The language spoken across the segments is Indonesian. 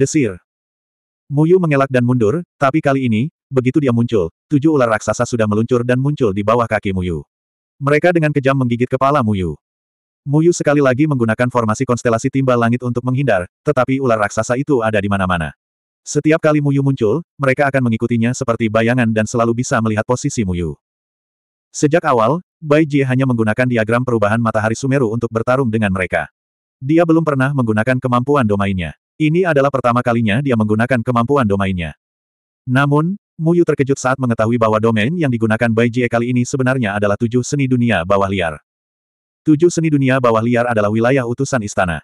Desir. Muyu mengelak dan mundur, tapi kali ini, begitu dia muncul, tujuh ular raksasa sudah meluncur dan muncul di bawah kaki Muyu. Mereka dengan kejam menggigit kepala Muyu. Muyu sekali lagi menggunakan formasi konstelasi timbal langit untuk menghindar, tetapi ular raksasa itu ada di mana-mana. Setiap kali Muyu muncul, mereka akan mengikutinya seperti bayangan dan selalu bisa melihat posisi Muyu. Sejak awal, Bai Jie hanya menggunakan diagram perubahan matahari Sumeru untuk bertarung dengan mereka. Dia belum pernah menggunakan kemampuan domainnya. Ini adalah pertama kalinya dia menggunakan kemampuan domainnya. Namun, Muyu terkejut saat mengetahui bahwa domain yang digunakan Bai Jie kali ini sebenarnya adalah tujuh seni dunia bawah liar. Tujuh seni dunia bawah liar adalah wilayah utusan istana.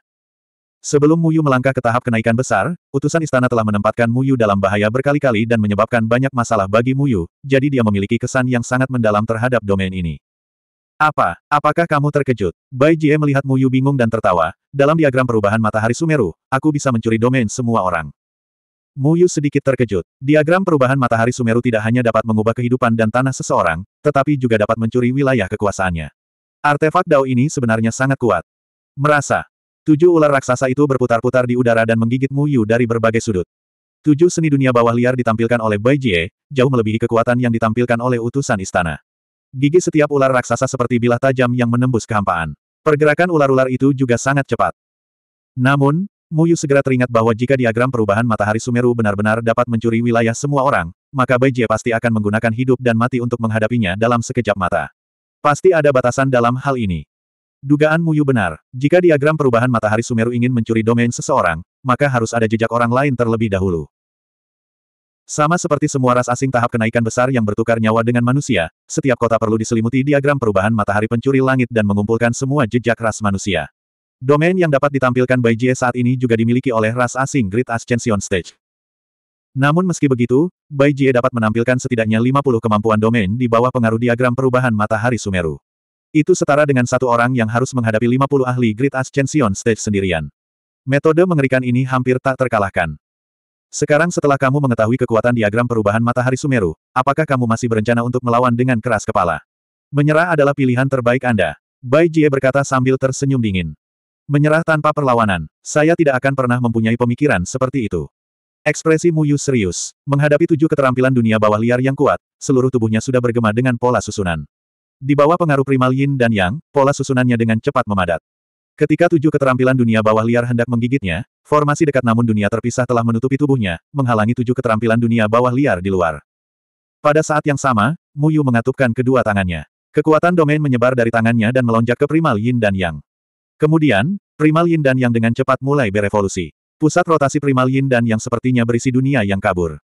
Sebelum Muyu melangkah ke tahap kenaikan besar, utusan istana telah menempatkan Muyu dalam bahaya berkali-kali dan menyebabkan banyak masalah bagi Muyu, jadi dia memiliki kesan yang sangat mendalam terhadap domain ini. Apa? Apakah kamu terkejut? Bai Jie melihat Mu Yu bingung dan tertawa. Dalam diagram perubahan matahari Sumeru, aku bisa mencuri domain semua orang. Mu Yu sedikit terkejut. Diagram perubahan matahari Sumeru tidak hanya dapat mengubah kehidupan dan tanah seseorang, tetapi juga dapat mencuri wilayah kekuasaannya. Artefak Dao ini sebenarnya sangat kuat. Merasa. Tujuh ular raksasa itu berputar-putar di udara dan menggigit Mu Yu dari berbagai sudut. Tujuh seni dunia bawah liar ditampilkan oleh Bai Jie, jauh melebihi kekuatan yang ditampilkan oleh utusan istana. Gigi setiap ular raksasa seperti bilah tajam yang menembus kehampaan. Pergerakan ular-ular itu juga sangat cepat. Namun, Muyu segera teringat bahwa jika diagram perubahan matahari Sumeru benar-benar dapat mencuri wilayah semua orang, maka Bai Jie pasti akan menggunakan hidup dan mati untuk menghadapinya dalam sekejap mata. Pasti ada batasan dalam hal ini. Dugaan Muyu benar, jika diagram perubahan matahari Sumeru ingin mencuri domain seseorang, maka harus ada jejak orang lain terlebih dahulu. Sama seperti semua ras asing tahap kenaikan besar yang bertukar nyawa dengan manusia, setiap kota perlu diselimuti diagram perubahan matahari pencuri langit dan mengumpulkan semua jejak ras manusia. Domain yang dapat ditampilkan by Jie saat ini juga dimiliki oleh ras asing Great Ascension Stage. Namun meski begitu, Bai Jie dapat menampilkan setidaknya 50 kemampuan domain di bawah pengaruh diagram perubahan matahari Sumeru. Itu setara dengan satu orang yang harus menghadapi 50 ahli Great Ascension Stage sendirian. Metode mengerikan ini hampir tak terkalahkan. Sekarang setelah kamu mengetahui kekuatan diagram perubahan matahari Sumeru, apakah kamu masih berencana untuk melawan dengan keras kepala? Menyerah adalah pilihan terbaik Anda. Bai Jie berkata sambil tersenyum dingin. Menyerah tanpa perlawanan, saya tidak akan pernah mempunyai pemikiran seperti itu. Ekspresi Muyu serius, menghadapi tujuh keterampilan dunia bawah liar yang kuat, seluruh tubuhnya sudah bergema dengan pola susunan. Di bawah pengaruh primal yin dan yang, pola susunannya dengan cepat memadat. Ketika tujuh keterampilan dunia bawah liar hendak menggigitnya, Formasi dekat namun dunia terpisah telah menutupi tubuhnya, menghalangi tujuh keterampilan dunia bawah liar di luar. Pada saat yang sama, Mu Yu mengatupkan kedua tangannya. Kekuatan domain menyebar dari tangannya dan melonjak ke primal yin dan yang. Kemudian, primal yin dan yang dengan cepat mulai berevolusi. Pusat rotasi primal yin dan yang sepertinya berisi dunia yang kabur.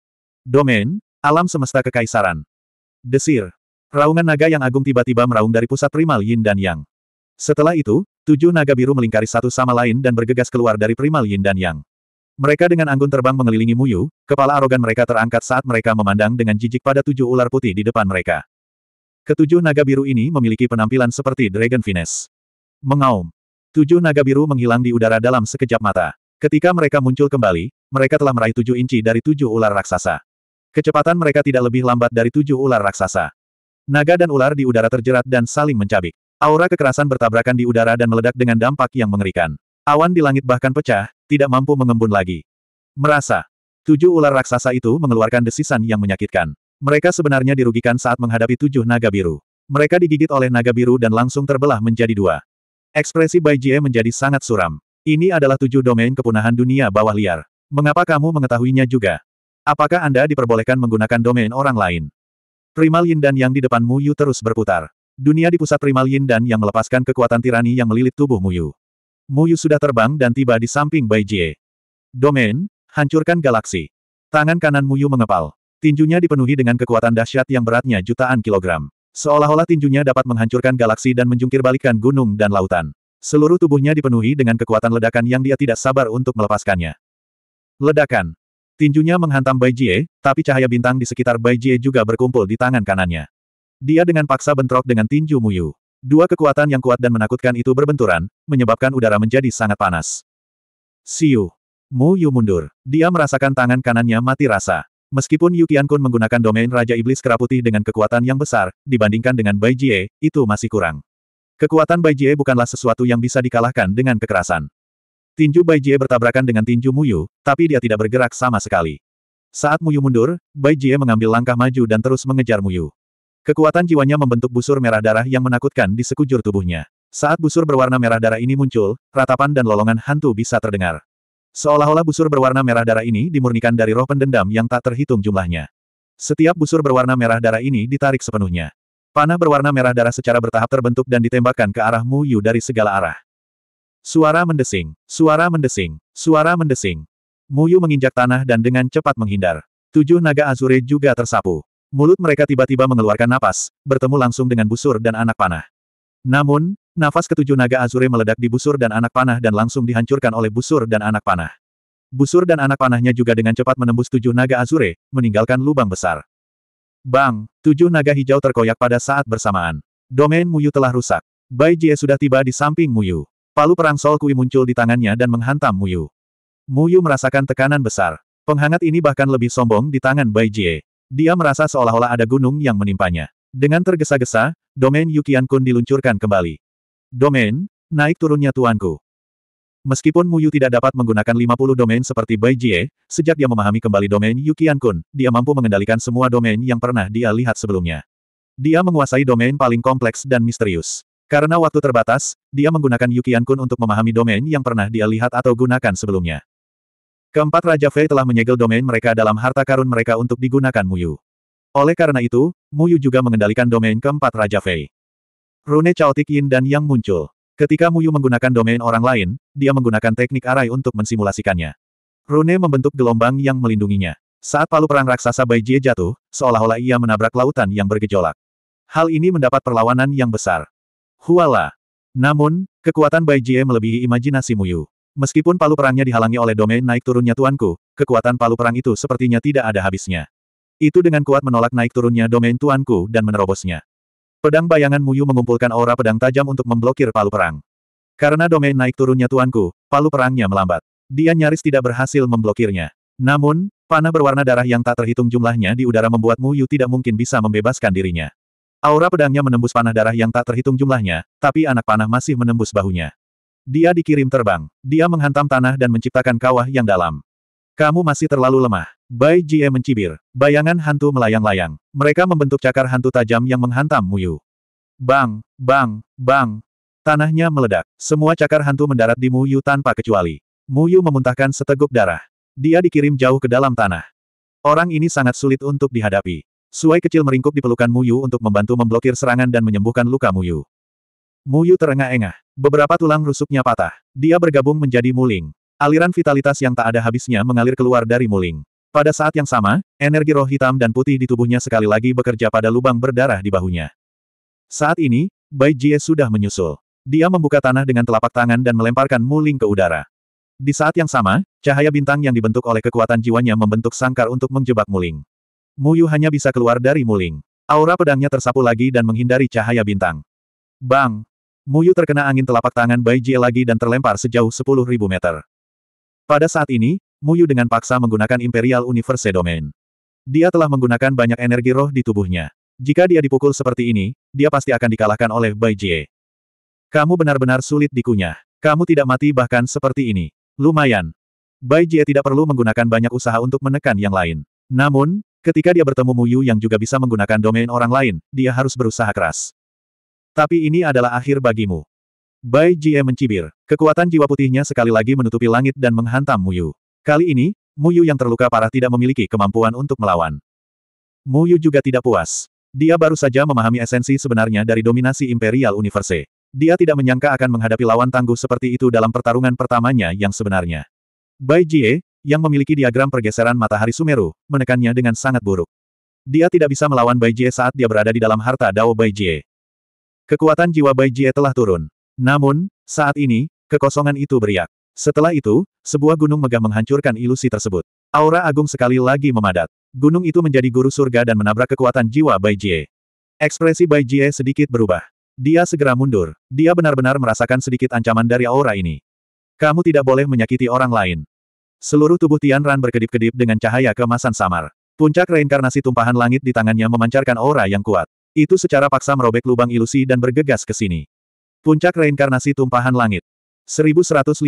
Domain, alam semesta kekaisaran. Desir. Raungan naga yang agung tiba-tiba meraung dari pusat primal yin dan yang. Setelah itu, Tujuh naga biru melingkari satu sama lain dan bergegas keluar dari primal yin dan yang. Mereka dengan anggun terbang mengelilingi Muyu, kepala arogan mereka terangkat saat mereka memandang dengan jijik pada tujuh ular putih di depan mereka. Ketujuh naga biru ini memiliki penampilan seperti Dragon Finesse. Mengaum. Tujuh naga biru menghilang di udara dalam sekejap mata. Ketika mereka muncul kembali, mereka telah meraih tujuh inci dari tujuh ular raksasa. Kecepatan mereka tidak lebih lambat dari tujuh ular raksasa. Naga dan ular di udara terjerat dan saling mencabik. Aura kekerasan bertabrakan di udara dan meledak dengan dampak yang mengerikan. Awan di langit bahkan pecah, tidak mampu mengembun lagi. Merasa. Tujuh ular raksasa itu mengeluarkan desisan yang menyakitkan. Mereka sebenarnya dirugikan saat menghadapi tujuh naga biru. Mereka digigit oleh naga biru dan langsung terbelah menjadi dua. Ekspresi Bai Jie menjadi sangat suram. Ini adalah tujuh domain kepunahan dunia bawah liar. Mengapa kamu mengetahuinya juga? Apakah Anda diperbolehkan menggunakan domain orang lain? Primal Yin dan Yang di depanmu Yu terus berputar. Dunia di pusat primal Yin dan yang melepaskan kekuatan tirani yang melilit tubuh Muyu. Muyu sudah terbang dan tiba di samping Bai Jie. Domain, hancurkan galaksi. Tangan kanan Muyu mengepal. Tinjunya dipenuhi dengan kekuatan dahsyat yang beratnya jutaan kilogram. Seolah-olah tinjunya dapat menghancurkan galaksi dan menjungkirbalikkan gunung dan lautan. Seluruh tubuhnya dipenuhi dengan kekuatan ledakan yang dia tidak sabar untuk melepaskannya. Ledakan. Tinjunya menghantam Bai Jie, tapi cahaya bintang di sekitar Bai Jie juga berkumpul di tangan kanannya. Dia dengan paksa bentrok dengan tinju Muyu. Dua kekuatan yang kuat dan menakutkan itu berbenturan, menyebabkan udara menjadi sangat panas. Siu. Mu Yu mundur. Dia merasakan tangan kanannya mati rasa. Meskipun Yukian Kun menggunakan domain Raja Iblis Keraputih dengan kekuatan yang besar, dibandingkan dengan Bai Jie, itu masih kurang. Kekuatan Bai Jie bukanlah sesuatu yang bisa dikalahkan dengan kekerasan. Tinju Bai Jie bertabrakan dengan tinju Muyu, tapi dia tidak bergerak sama sekali. Saat Mu Yu mundur, Bai Jie mengambil langkah maju dan terus mengejar Mu Yu. Kekuatan jiwanya membentuk busur merah darah yang menakutkan di sekujur tubuhnya. Saat busur berwarna merah darah ini muncul, ratapan dan lolongan hantu bisa terdengar. Seolah-olah busur berwarna merah darah ini dimurnikan dari roh pendendam yang tak terhitung jumlahnya. Setiap busur berwarna merah darah ini ditarik sepenuhnya. Panah berwarna merah darah secara bertahap terbentuk dan ditembakkan ke arah Mu Yu dari segala arah. Suara mendesing, suara mendesing, suara mendesing. Mu Yu menginjak tanah dan dengan cepat menghindar. Tujuh naga Azure juga tersapu. Mulut mereka tiba-tiba mengeluarkan napas, bertemu langsung dengan busur dan anak panah. Namun, nafas ketujuh naga Azure meledak di busur dan anak panah dan langsung dihancurkan oleh busur dan anak panah. Busur dan anak panahnya juga dengan cepat menembus tujuh naga Azure, meninggalkan lubang besar. Bang, tujuh naga hijau terkoyak pada saat bersamaan. Domain Muyu telah rusak. Bai Jie sudah tiba di samping Muyu. Palu perang Sol Kui muncul di tangannya dan menghantam Muyu. Muyu merasakan tekanan besar. Penghangat ini bahkan lebih sombong di tangan Bai Jie. Dia merasa seolah-olah ada gunung yang menimpanya. Dengan tergesa-gesa, domain Yukian Kun diluncurkan kembali. Domain, naik turunnya tuanku. Meskipun Muyu tidak dapat menggunakan 50 domain seperti Bai Jie, sejak dia memahami kembali domain Yukian Kun, dia mampu mengendalikan semua domain yang pernah dia lihat sebelumnya. Dia menguasai domain paling kompleks dan misterius. Karena waktu terbatas, dia menggunakan Yukian Kun untuk memahami domain yang pernah dia lihat atau gunakan sebelumnya. Keempat Raja Fei telah menyegel domain mereka dalam harta karun mereka untuk digunakan Muyu. Oleh karena itu, Muyu juga mengendalikan domain keempat Raja Fei. Rune Chaotic Yin dan Yang muncul. Ketika Muyu menggunakan domain orang lain, dia menggunakan teknik arai untuk mensimulasikannya. Rune membentuk gelombang yang melindunginya. Saat palu perang raksasa Bai Jie jatuh, seolah-olah ia menabrak lautan yang bergejolak. Hal ini mendapat perlawanan yang besar. Huala. Namun, kekuatan Bai Jie melebihi imajinasi Muyu. Meskipun palu perangnya dihalangi oleh domain naik turunnya tuanku, kekuatan palu perang itu sepertinya tidak ada habisnya. Itu dengan kuat menolak naik turunnya domain tuanku dan menerobosnya. Pedang bayangan Muyu mengumpulkan aura pedang tajam untuk memblokir palu perang. Karena domain naik turunnya tuanku, palu perangnya melambat. Dia nyaris tidak berhasil memblokirnya. Namun, panah berwarna darah yang tak terhitung jumlahnya di udara membuat Muyu tidak mungkin bisa membebaskan dirinya. Aura pedangnya menembus panah darah yang tak terhitung jumlahnya, tapi anak panah masih menembus bahunya. Dia dikirim terbang. Dia menghantam tanah dan menciptakan kawah yang dalam. Kamu masih terlalu lemah. Bai Jie mencibir. Bayangan hantu melayang-layang. Mereka membentuk cakar hantu tajam yang menghantam Muyu. Bang, bang, bang. Tanahnya meledak. Semua cakar hantu mendarat di Muyu tanpa kecuali. Muyu memuntahkan seteguk darah. Dia dikirim jauh ke dalam tanah. Orang ini sangat sulit untuk dihadapi. Suai kecil meringkuk di pelukan Muyu untuk membantu memblokir serangan dan menyembuhkan luka Muyu. Muyu terengah-engah. Beberapa tulang rusuknya patah. Dia bergabung menjadi Muling. Aliran vitalitas yang tak ada habisnya mengalir keluar dari Muling. Pada saat yang sama, energi roh hitam dan putih di tubuhnya sekali lagi bekerja pada lubang berdarah di bahunya. Saat ini, Bai Jie sudah menyusul. Dia membuka tanah dengan telapak tangan dan melemparkan Muling ke udara. Di saat yang sama, cahaya bintang yang dibentuk oleh kekuatan jiwanya membentuk sangkar untuk menjebak Muling. Muyu hanya bisa keluar dari Muling. Aura pedangnya tersapu lagi dan menghindari cahaya bintang. Bang! Muyu terkena angin telapak tangan Bai Jie lagi dan terlempar sejauh ribu meter. Pada saat ini, Muyu dengan paksa menggunakan Imperial Universe Domain. Dia telah menggunakan banyak energi roh di tubuhnya. Jika dia dipukul seperti ini, dia pasti akan dikalahkan oleh Bai Jie. Kamu benar-benar sulit dikunyah. Kamu tidak mati bahkan seperti ini. Lumayan. Bai Jie tidak perlu menggunakan banyak usaha untuk menekan yang lain. Namun, ketika dia bertemu Muyu yang juga bisa menggunakan domain orang lain, dia harus berusaha keras. Tapi ini adalah akhir bagimu. Bai Jie mencibir. Kekuatan jiwa putihnya sekali lagi menutupi langit dan menghantam Muyu. Kali ini, Muyu yang terluka parah tidak memiliki kemampuan untuk melawan. Muyu juga tidak puas. Dia baru saja memahami esensi sebenarnya dari dominasi Imperial Universe. Dia tidak menyangka akan menghadapi lawan tangguh seperti itu dalam pertarungan pertamanya yang sebenarnya. Bai Jie, yang memiliki diagram pergeseran matahari Sumeru, menekannya dengan sangat buruk. Dia tidak bisa melawan Bai Jie saat dia berada di dalam harta Dao Bai Jie. Kekuatan jiwa Bai Jie telah turun. Namun, saat ini, kekosongan itu beriak. Setelah itu, sebuah gunung megah menghancurkan ilusi tersebut. Aura agung sekali lagi memadat. Gunung itu menjadi guru surga dan menabrak kekuatan jiwa Bai Jie. Ekspresi Bai Jie sedikit berubah. Dia segera mundur. Dia benar-benar merasakan sedikit ancaman dari aura ini. Kamu tidak boleh menyakiti orang lain. Seluruh tubuh Tian Ran berkedip-kedip dengan cahaya kemasan samar. Puncak reinkarnasi tumpahan langit di tangannya memancarkan aura yang kuat. Itu secara paksa merobek lubang ilusi dan bergegas ke sini. Puncak reinkarnasi tumpahan langit. 1152.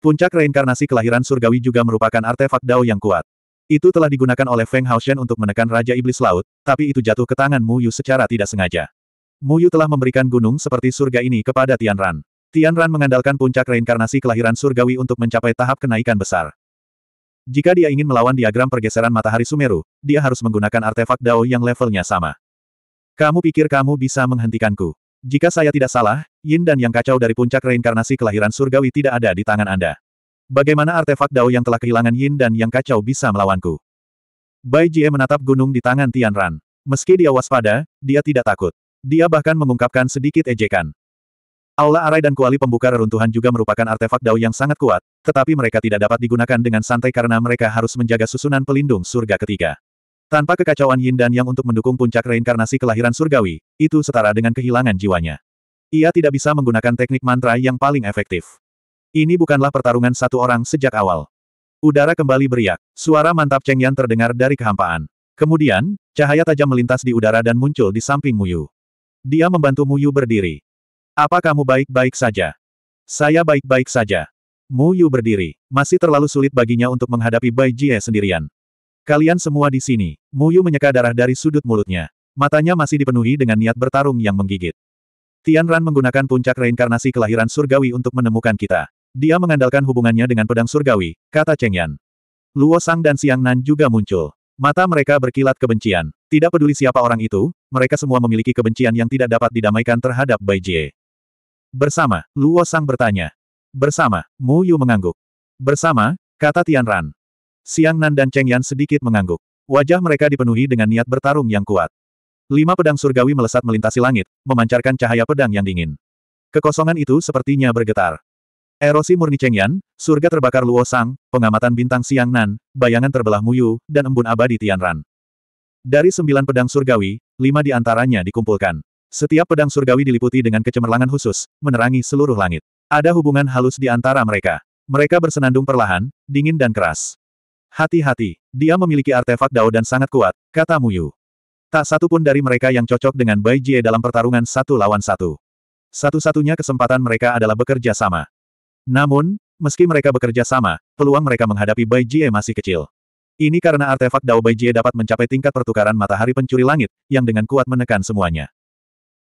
Puncak reinkarnasi kelahiran surgawi juga merupakan artefak Dao yang kuat. Itu telah digunakan oleh Feng Hao Shen untuk menekan Raja Iblis Laut, tapi itu jatuh ke tangan Mu Yu secara tidak sengaja. Mu Yu telah memberikan gunung seperti surga ini kepada Tian Ran. Tian Ran mengandalkan puncak reinkarnasi kelahiran surgawi untuk mencapai tahap kenaikan besar. Jika dia ingin melawan diagram pergeseran matahari Sumeru, dia harus menggunakan artefak Dao yang levelnya sama. Kamu pikir kamu bisa menghentikanku? Jika saya tidak salah, yin dan yang kacau dari puncak reinkarnasi kelahiran surgawi tidak ada di tangan Anda. Bagaimana artefak Dao yang telah kehilangan yin dan yang kacau bisa melawanku? Bai Jie menatap gunung di tangan Tian Ran. Meski dia waspada, dia tidak takut. Dia bahkan mengungkapkan sedikit ejekan. Aula Arai dan kuali pembuka reruntuhan juga merupakan artefak dao yang sangat kuat, tetapi mereka tidak dapat digunakan dengan santai karena mereka harus menjaga susunan pelindung surga ketiga. Tanpa kekacauan Yin dan Yang untuk mendukung puncak reinkarnasi kelahiran surgawi, itu setara dengan kehilangan jiwanya. Ia tidak bisa menggunakan teknik mantra yang paling efektif. Ini bukanlah pertarungan satu orang sejak awal. Udara kembali beriak, suara mantap Cheng Yan terdengar dari kehampaan. Kemudian, cahaya tajam melintas di udara dan muncul di samping Muyu. Dia membantu Muyu berdiri. Apa kamu baik-baik saja? Saya baik-baik saja. Mu Yu berdiri. Masih terlalu sulit baginya untuk menghadapi Bai Jie sendirian. Kalian semua di sini. Mu Yu menyeka darah dari sudut mulutnya. Matanya masih dipenuhi dengan niat bertarung yang menggigit. Tian Ran menggunakan puncak reinkarnasi kelahiran surgawi untuk menemukan kita. Dia mengandalkan hubungannya dengan pedang surgawi, kata Cheng Yan. Luo Sang dan Siang Nan juga muncul. Mata mereka berkilat kebencian. Tidak peduli siapa orang itu, mereka semua memiliki kebencian yang tidak dapat didamaikan terhadap Bai Jie. Bersama, Luo Sang bertanya. Bersama, Mu Yu mengangguk. Bersama, kata Tian Ran. Siang Nan dan Cheng Yan sedikit mengangguk. Wajah mereka dipenuhi dengan niat bertarung yang kuat. Lima pedang surgawi melesat melintasi langit, memancarkan cahaya pedang yang dingin. Kekosongan itu sepertinya bergetar. Erosi murni Cheng Yan, surga terbakar Luo Sang, pengamatan bintang siang Nan, bayangan terbelah Mu Yu, dan embun abadi Tian Ran. Dari sembilan pedang surgawi, lima di antaranya dikumpulkan. Setiap pedang surgawi diliputi dengan kecemerlangan khusus, menerangi seluruh langit. Ada hubungan halus di antara mereka. Mereka bersenandung perlahan, dingin dan keras. Hati-hati, dia memiliki artefak Dao dan sangat kuat, kata Muyu. Tak satu pun dari mereka yang cocok dengan Bai Jie dalam pertarungan satu lawan satu. Satu-satunya kesempatan mereka adalah bekerja sama. Namun, meski mereka bekerja sama, peluang mereka menghadapi Bai Jie masih kecil. Ini karena artefak Dao Bai Jie dapat mencapai tingkat pertukaran matahari pencuri langit, yang dengan kuat menekan semuanya.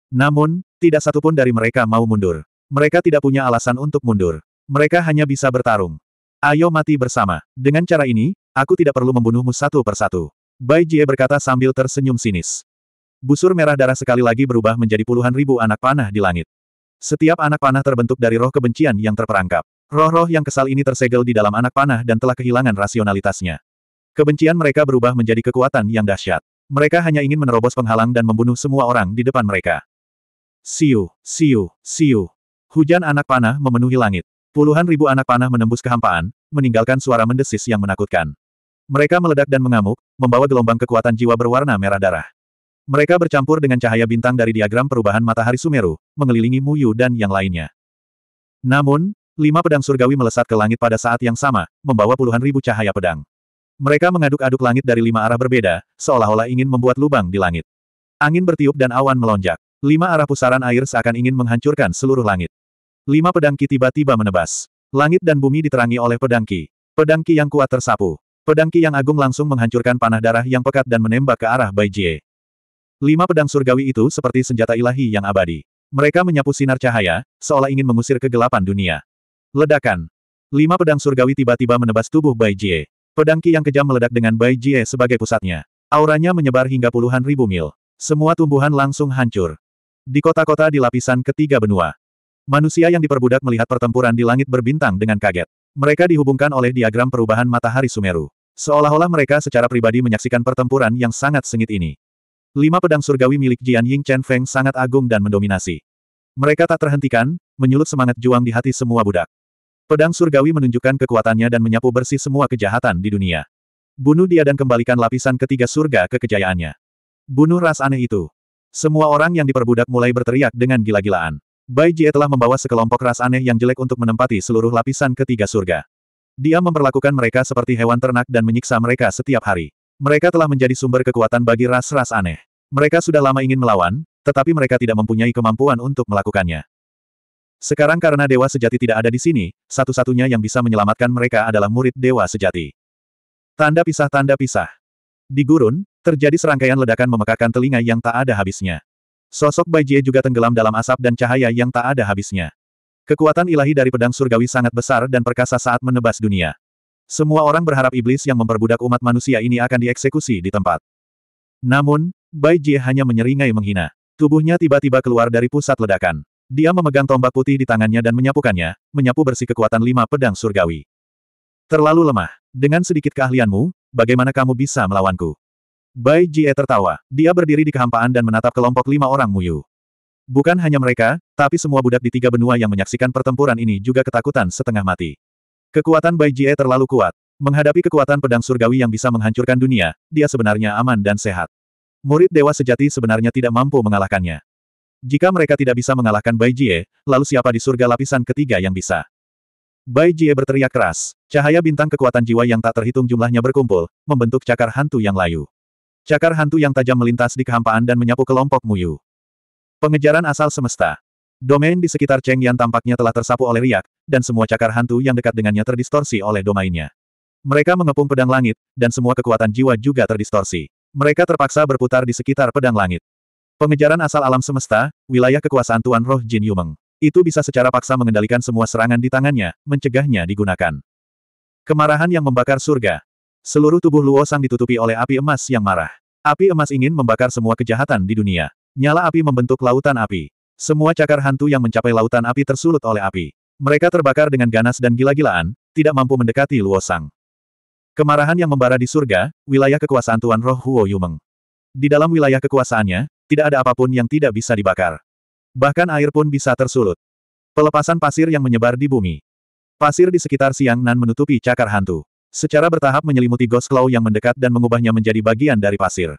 Namun, tidak satupun dari mereka mau mundur. Mereka tidak punya alasan untuk mundur. Mereka hanya bisa bertarung. Ayo mati bersama. Dengan cara ini, aku tidak perlu membunuhmu satu persatu. Bai Jie berkata sambil tersenyum sinis. Busur merah darah sekali lagi berubah menjadi puluhan ribu anak panah di langit. Setiap anak panah terbentuk dari roh kebencian yang terperangkap. Roh-roh yang kesal ini tersegel di dalam anak panah dan telah kehilangan rasionalitasnya. Kebencian mereka berubah menjadi kekuatan yang dahsyat. Mereka hanya ingin menerobos penghalang dan membunuh semua orang di depan mereka. Siu, siu, siu. Hujan anak panah memenuhi langit. Puluhan ribu anak panah menembus kehampaan, meninggalkan suara mendesis yang menakutkan. Mereka meledak dan mengamuk, membawa gelombang kekuatan jiwa berwarna merah darah. Mereka bercampur dengan cahaya bintang dari diagram perubahan matahari Sumeru, mengelilingi Muyu dan yang lainnya. Namun, lima pedang surgawi melesat ke langit pada saat yang sama, membawa puluhan ribu cahaya pedang. Mereka mengaduk-aduk langit dari lima arah berbeda, seolah-olah ingin membuat lubang di langit. Angin bertiup dan awan melonjak. Lima arah pusaran air seakan ingin menghancurkan seluruh langit. Lima pedangki tiba-tiba menebas. Langit dan bumi diterangi oleh pedangki. Pedangki yang kuat tersapu. Pedangki yang agung langsung menghancurkan panah darah yang pekat dan menembak ke arah Bai Jie. Lima pedang surgawi itu seperti senjata ilahi yang abadi. Mereka menyapu sinar cahaya, seolah ingin mengusir kegelapan dunia. Ledakan. Lima pedang surgawi tiba-tiba menebas tubuh Bai Jie. Pedang yang kejam meledak dengan Bai Jie sebagai pusatnya. Auranya menyebar hingga puluhan ribu mil. Semua tumbuhan langsung hancur. Di kota-kota di lapisan ketiga benua. Manusia yang diperbudak melihat pertempuran di langit berbintang dengan kaget. Mereka dihubungkan oleh diagram perubahan matahari Sumeru. Seolah-olah mereka secara pribadi menyaksikan pertempuran yang sangat sengit ini. Lima pedang surgawi milik Jian Ying Chen Feng sangat agung dan mendominasi. Mereka tak terhentikan, menyulut semangat juang di hati semua budak. Pedang surgawi menunjukkan kekuatannya dan menyapu bersih semua kejahatan di dunia. Bunuh dia dan kembalikan lapisan ketiga surga ke kejayaannya. Bunuh ras aneh itu. Semua orang yang diperbudak mulai berteriak dengan gila-gilaan. Bai Jie telah membawa sekelompok ras aneh yang jelek untuk menempati seluruh lapisan ketiga surga. Dia memperlakukan mereka seperti hewan ternak dan menyiksa mereka setiap hari. Mereka telah menjadi sumber kekuatan bagi ras-ras aneh. Mereka sudah lama ingin melawan, tetapi mereka tidak mempunyai kemampuan untuk melakukannya. Sekarang karena dewa sejati tidak ada di sini, satu-satunya yang bisa menyelamatkan mereka adalah murid dewa sejati. Tanda pisah-tanda pisah. Di gurun, terjadi serangkaian ledakan memekakan telinga yang tak ada habisnya. Sosok Bai Jie juga tenggelam dalam asap dan cahaya yang tak ada habisnya. Kekuatan ilahi dari pedang surgawi sangat besar dan perkasa saat menebas dunia. Semua orang berharap iblis yang memperbudak umat manusia ini akan dieksekusi di tempat. Namun, Bai Jie hanya menyeringai menghina. Tubuhnya tiba-tiba keluar dari pusat ledakan. Dia memegang tombak putih di tangannya dan menyapukannya, menyapu bersih kekuatan lima pedang surgawi. Terlalu lemah. Dengan sedikit keahlianmu, bagaimana kamu bisa melawanku? Bai Jie tertawa. Dia berdiri di kehampaan dan menatap kelompok lima orang Muyu. Bukan hanya mereka, tapi semua budak di tiga benua yang menyaksikan pertempuran ini juga ketakutan setengah mati. Kekuatan Bai Jie terlalu kuat. Menghadapi kekuatan pedang surgawi yang bisa menghancurkan dunia, dia sebenarnya aman dan sehat. Murid dewa sejati sebenarnya tidak mampu mengalahkannya. Jika mereka tidak bisa mengalahkan Bai Jie, lalu siapa di surga lapisan ketiga yang bisa? Bai Jie berteriak keras. Cahaya bintang kekuatan jiwa yang tak terhitung jumlahnya berkumpul, membentuk cakar hantu yang layu. Cakar hantu yang tajam melintas di kehampaan dan menyapu kelompok Muyu. Pengejaran asal semesta. Domain di sekitar Cheng Yan tampaknya telah tersapu oleh riak, dan semua cakar hantu yang dekat dengannya terdistorsi oleh domainnya. Mereka mengepung pedang langit, dan semua kekuatan jiwa juga terdistorsi. Mereka terpaksa berputar di sekitar pedang langit. Pengejaran asal alam semesta, wilayah kekuasaan Tuan Roh Jin Yumeng. Itu bisa secara paksa mengendalikan semua serangan di tangannya, mencegahnya digunakan. Kemarahan yang membakar surga. Seluruh tubuh Luo Sang ditutupi oleh api emas yang marah. Api emas ingin membakar semua kejahatan di dunia. Nyala api membentuk lautan api. Semua cakar hantu yang mencapai lautan api tersulut oleh api. Mereka terbakar dengan ganas dan gila-gilaan, tidak mampu mendekati Luo Sang. Kemarahan yang membara di surga, wilayah kekuasaan Tuan Roh Huo Yumeng. Di dalam wilayah kekuasaannya, tidak ada apapun yang tidak bisa dibakar. Bahkan air pun bisa tersulut. Pelepasan pasir yang menyebar di bumi. Pasir di sekitar Siang Nan menutupi cakar hantu. Secara bertahap menyelimuti Ghost Claw yang mendekat dan mengubahnya menjadi bagian dari pasir.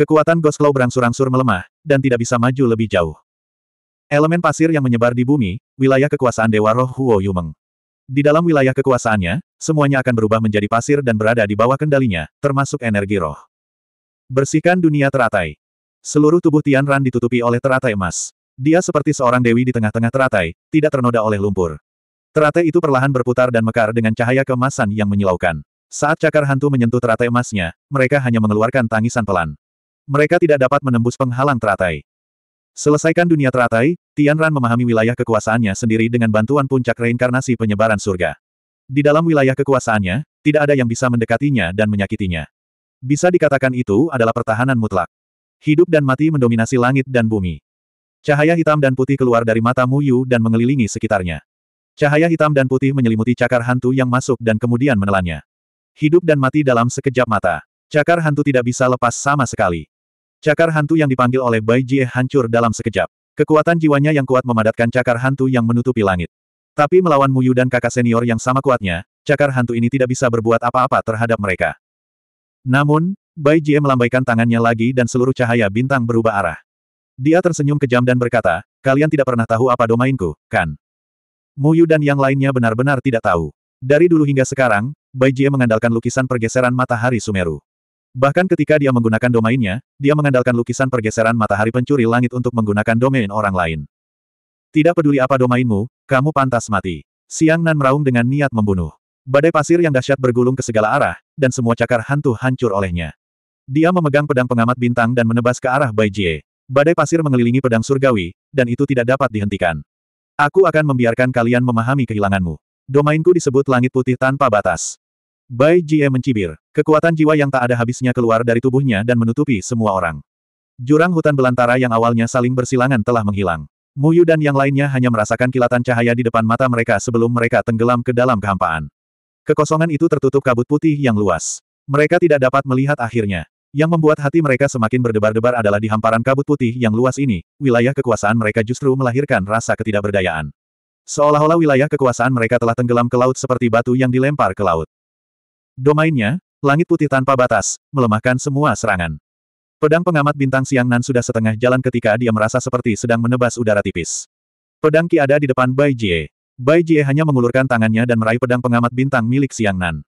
Kekuatan Ghost Claw berangsur-angsur melemah, dan tidak bisa maju lebih jauh. Elemen pasir yang menyebar di bumi, wilayah kekuasaan Dewa Roh Huo Yumeng. Di dalam wilayah kekuasaannya, semuanya akan berubah menjadi pasir dan berada di bawah kendalinya, termasuk energi roh. Bersihkan dunia teratai. Seluruh tubuh Tian Ran ditutupi oleh teratai emas. Dia seperti seorang dewi di tengah-tengah teratai, tidak ternoda oleh lumpur. Teratai itu perlahan berputar dan mekar dengan cahaya kemasan yang menyilaukan. Saat cakar hantu menyentuh teratai emasnya, mereka hanya mengeluarkan tangisan pelan. Mereka tidak dapat menembus penghalang teratai. Selesaikan dunia teratai, Tian Ran memahami wilayah kekuasaannya sendiri dengan bantuan puncak reinkarnasi penyebaran surga. Di dalam wilayah kekuasaannya, tidak ada yang bisa mendekatinya dan menyakitinya. Bisa dikatakan itu adalah pertahanan mutlak. Hidup dan mati mendominasi langit dan bumi. Cahaya hitam dan putih keluar dari mata Mu Yu dan mengelilingi sekitarnya. Cahaya hitam dan putih menyelimuti cakar hantu yang masuk dan kemudian menelannya. Hidup dan mati dalam sekejap mata. Cakar hantu tidak bisa lepas sama sekali. Cakar hantu yang dipanggil oleh Bai Jie hancur dalam sekejap. Kekuatan jiwanya yang kuat memadatkan cakar hantu yang menutupi langit. Tapi melawan Mu Yu dan kakak senior yang sama kuatnya, cakar hantu ini tidak bisa berbuat apa-apa terhadap mereka. Namun, Bai Jie melambaikan tangannya lagi dan seluruh cahaya bintang berubah arah. Dia tersenyum kejam dan berkata, kalian tidak pernah tahu apa domainku, kan? Muyu dan yang lainnya benar-benar tidak tahu. Dari dulu hingga sekarang, Bai Jie mengandalkan lukisan pergeseran matahari Sumeru. Bahkan ketika dia menggunakan domainnya, dia mengandalkan lukisan pergeseran matahari pencuri langit untuk menggunakan domain orang lain. Tidak peduli apa domainmu, kamu pantas mati. Siang Nan meraung dengan niat membunuh. Badai pasir yang dahsyat bergulung ke segala arah, dan semua cakar hantu hancur olehnya. Dia memegang pedang pengamat bintang dan menebas ke arah Bai Jie. Badai pasir mengelilingi pedang surgawi, dan itu tidak dapat dihentikan. Aku akan membiarkan kalian memahami kehilanganmu. Domainku disebut langit putih tanpa batas. Bai Jie mencibir. Kekuatan jiwa yang tak ada habisnya keluar dari tubuhnya dan menutupi semua orang. Jurang hutan belantara yang awalnya saling bersilangan telah menghilang. Muyu dan yang lainnya hanya merasakan kilatan cahaya di depan mata mereka sebelum mereka tenggelam ke dalam kehampaan. Kekosongan itu tertutup kabut putih yang luas. Mereka tidak dapat melihat akhirnya. Yang membuat hati mereka semakin berdebar-debar adalah di hamparan kabut putih yang luas ini, wilayah kekuasaan mereka justru melahirkan rasa ketidakberdayaan. Seolah-olah wilayah kekuasaan mereka telah tenggelam ke laut seperti batu yang dilempar ke laut. Domainnya, langit putih tanpa batas, melemahkan semua serangan. Pedang pengamat bintang siang Nan sudah setengah jalan ketika dia merasa seperti sedang menebas udara tipis. Pedang Ki ada di depan Bai Jie. Bai Jie hanya mengulurkan tangannya dan meraih pedang pengamat bintang milik Siang Nan.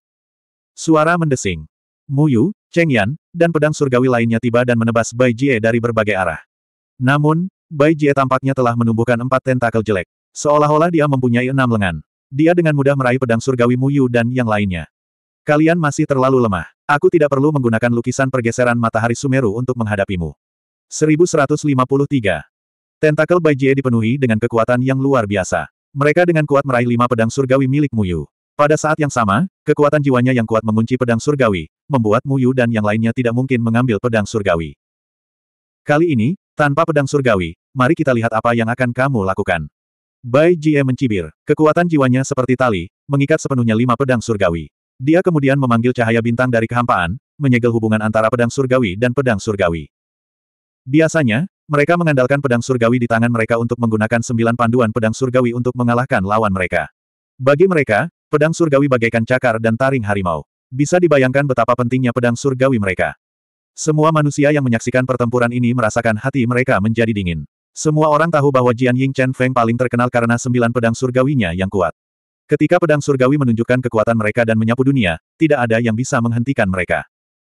Suara mendesing. Muyu, Cheng Yan, dan pedang surgawi lainnya tiba dan menebas Bai Jie dari berbagai arah. Namun, Bai Jie tampaknya telah menumbuhkan empat tentakel jelek. Seolah-olah dia mempunyai enam lengan. Dia dengan mudah meraih pedang surgawi Mu Yu dan yang lainnya. Kalian masih terlalu lemah. Aku tidak perlu menggunakan lukisan pergeseran matahari Sumeru untuk menghadapimu. 1153. Tentakel Bai Jie dipenuhi dengan kekuatan yang luar biasa. Mereka dengan kuat meraih lima pedang surgawi milik Mu Yu. Pada saat yang sama, kekuatan jiwanya yang kuat mengunci pedang surgawi, membuat Mu Yu dan yang lainnya tidak mungkin mengambil pedang surgawi. Kali ini, tanpa pedang surgawi, mari kita lihat apa yang akan kamu lakukan. Bai Jie mencibir. Kekuatan jiwanya seperti tali, mengikat sepenuhnya lima pedang surgawi. Dia kemudian memanggil cahaya bintang dari kehampaan, menyegel hubungan antara pedang surgawi dan pedang surgawi. Biasanya, mereka mengandalkan pedang surgawi di tangan mereka untuk menggunakan sembilan panduan pedang surgawi untuk mengalahkan lawan mereka. Bagi mereka, pedang surgawi bagaikan cakar dan taring harimau. Bisa dibayangkan betapa pentingnya pedang surgawi mereka. Semua manusia yang menyaksikan pertempuran ini merasakan hati mereka menjadi dingin. Semua orang tahu bahwa Jian Ying Chen Feng paling terkenal karena sembilan pedang surgawinya yang kuat. Ketika pedang surgawi menunjukkan kekuatan mereka dan menyapu dunia, tidak ada yang bisa menghentikan mereka.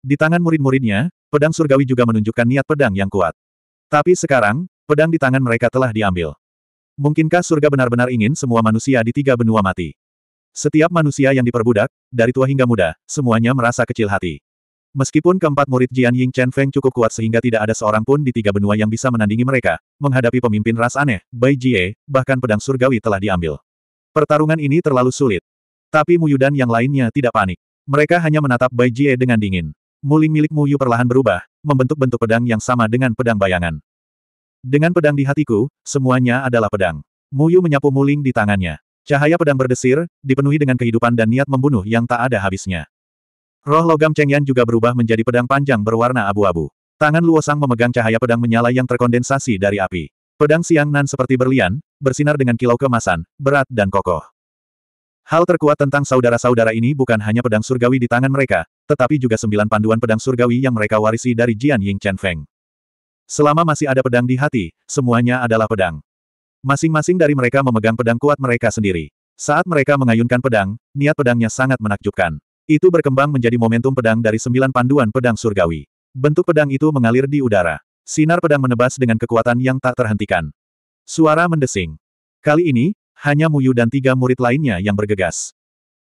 Di tangan murid-muridnya, pedang surgawi juga menunjukkan niat pedang yang kuat. Tapi sekarang, pedang di tangan mereka telah diambil. Mungkinkah surga benar-benar ingin semua manusia di tiga benua mati? Setiap manusia yang diperbudak, dari tua hingga muda, semuanya merasa kecil hati. Meskipun keempat murid Jian Ying Chen Feng cukup kuat sehingga tidak ada seorang pun di tiga benua yang bisa menandingi mereka, menghadapi pemimpin ras aneh, Bai Jie, bahkan pedang surgawi telah diambil. Pertarungan ini terlalu sulit. Tapi Muyu dan yang lainnya tidak panik. Mereka hanya menatap Bai Jie dengan dingin. Muling milik Muyu perlahan berubah, membentuk bentuk pedang yang sama dengan pedang bayangan. Dengan pedang di hatiku, semuanya adalah pedang. Muyu menyapu Muling di tangannya. Cahaya pedang berdesir, dipenuhi dengan kehidupan dan niat membunuh yang tak ada habisnya. Roh logam Cheng Yan juga berubah menjadi pedang panjang berwarna abu-abu. Tangan Luosang memegang cahaya pedang menyala yang terkondensasi dari api. Pedang Siang Nan seperti berlian, bersinar dengan kilau kemasan, berat dan kokoh. Hal terkuat tentang saudara-saudara ini bukan hanya pedang surgawi di tangan mereka, tetapi juga sembilan panduan pedang surgawi yang mereka warisi dari Jian Ying Chen Feng. Selama masih ada pedang di hati, semuanya adalah pedang. Masing-masing dari mereka memegang pedang kuat mereka sendiri. Saat mereka mengayunkan pedang, niat pedangnya sangat menakjubkan. Itu berkembang menjadi momentum pedang dari sembilan panduan pedang surgawi. Bentuk pedang itu mengalir di udara. Sinar pedang menebas dengan kekuatan yang tak terhentikan. Suara mendesing. Kali ini, hanya Muyu dan tiga murid lainnya yang bergegas.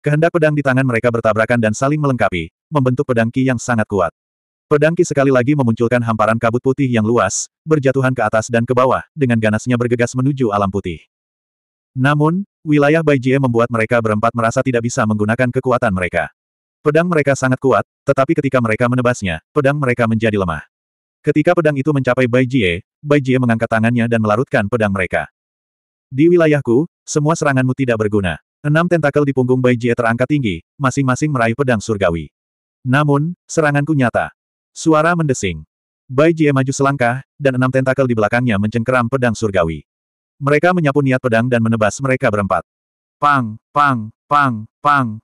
Kehendak pedang di tangan mereka bertabrakan dan saling melengkapi, membentuk pedang ki yang sangat kuat. Pedang Ki sekali lagi memunculkan hamparan kabut putih yang luas, berjatuhan ke atas dan ke bawah, dengan ganasnya bergegas menuju alam putih. Namun, wilayah Bai Jie membuat mereka berempat merasa tidak bisa menggunakan kekuatan mereka. Pedang mereka sangat kuat, tetapi ketika mereka menebasnya, pedang mereka menjadi lemah. Ketika pedang itu mencapai Bai Jie, Bai Jie mengangkat tangannya dan melarutkan pedang mereka. Di wilayahku, semua seranganmu tidak berguna. Enam tentakel di punggung Bai Jie terangkat tinggi, masing-masing meraih pedang surgawi. Namun, seranganku nyata. Suara mendesing. Bai Jie maju selangkah, dan enam tentakel di belakangnya mencengkeram pedang surgawi. Mereka menyapu niat pedang dan menebas mereka berempat. Pang, pang, pang, pang.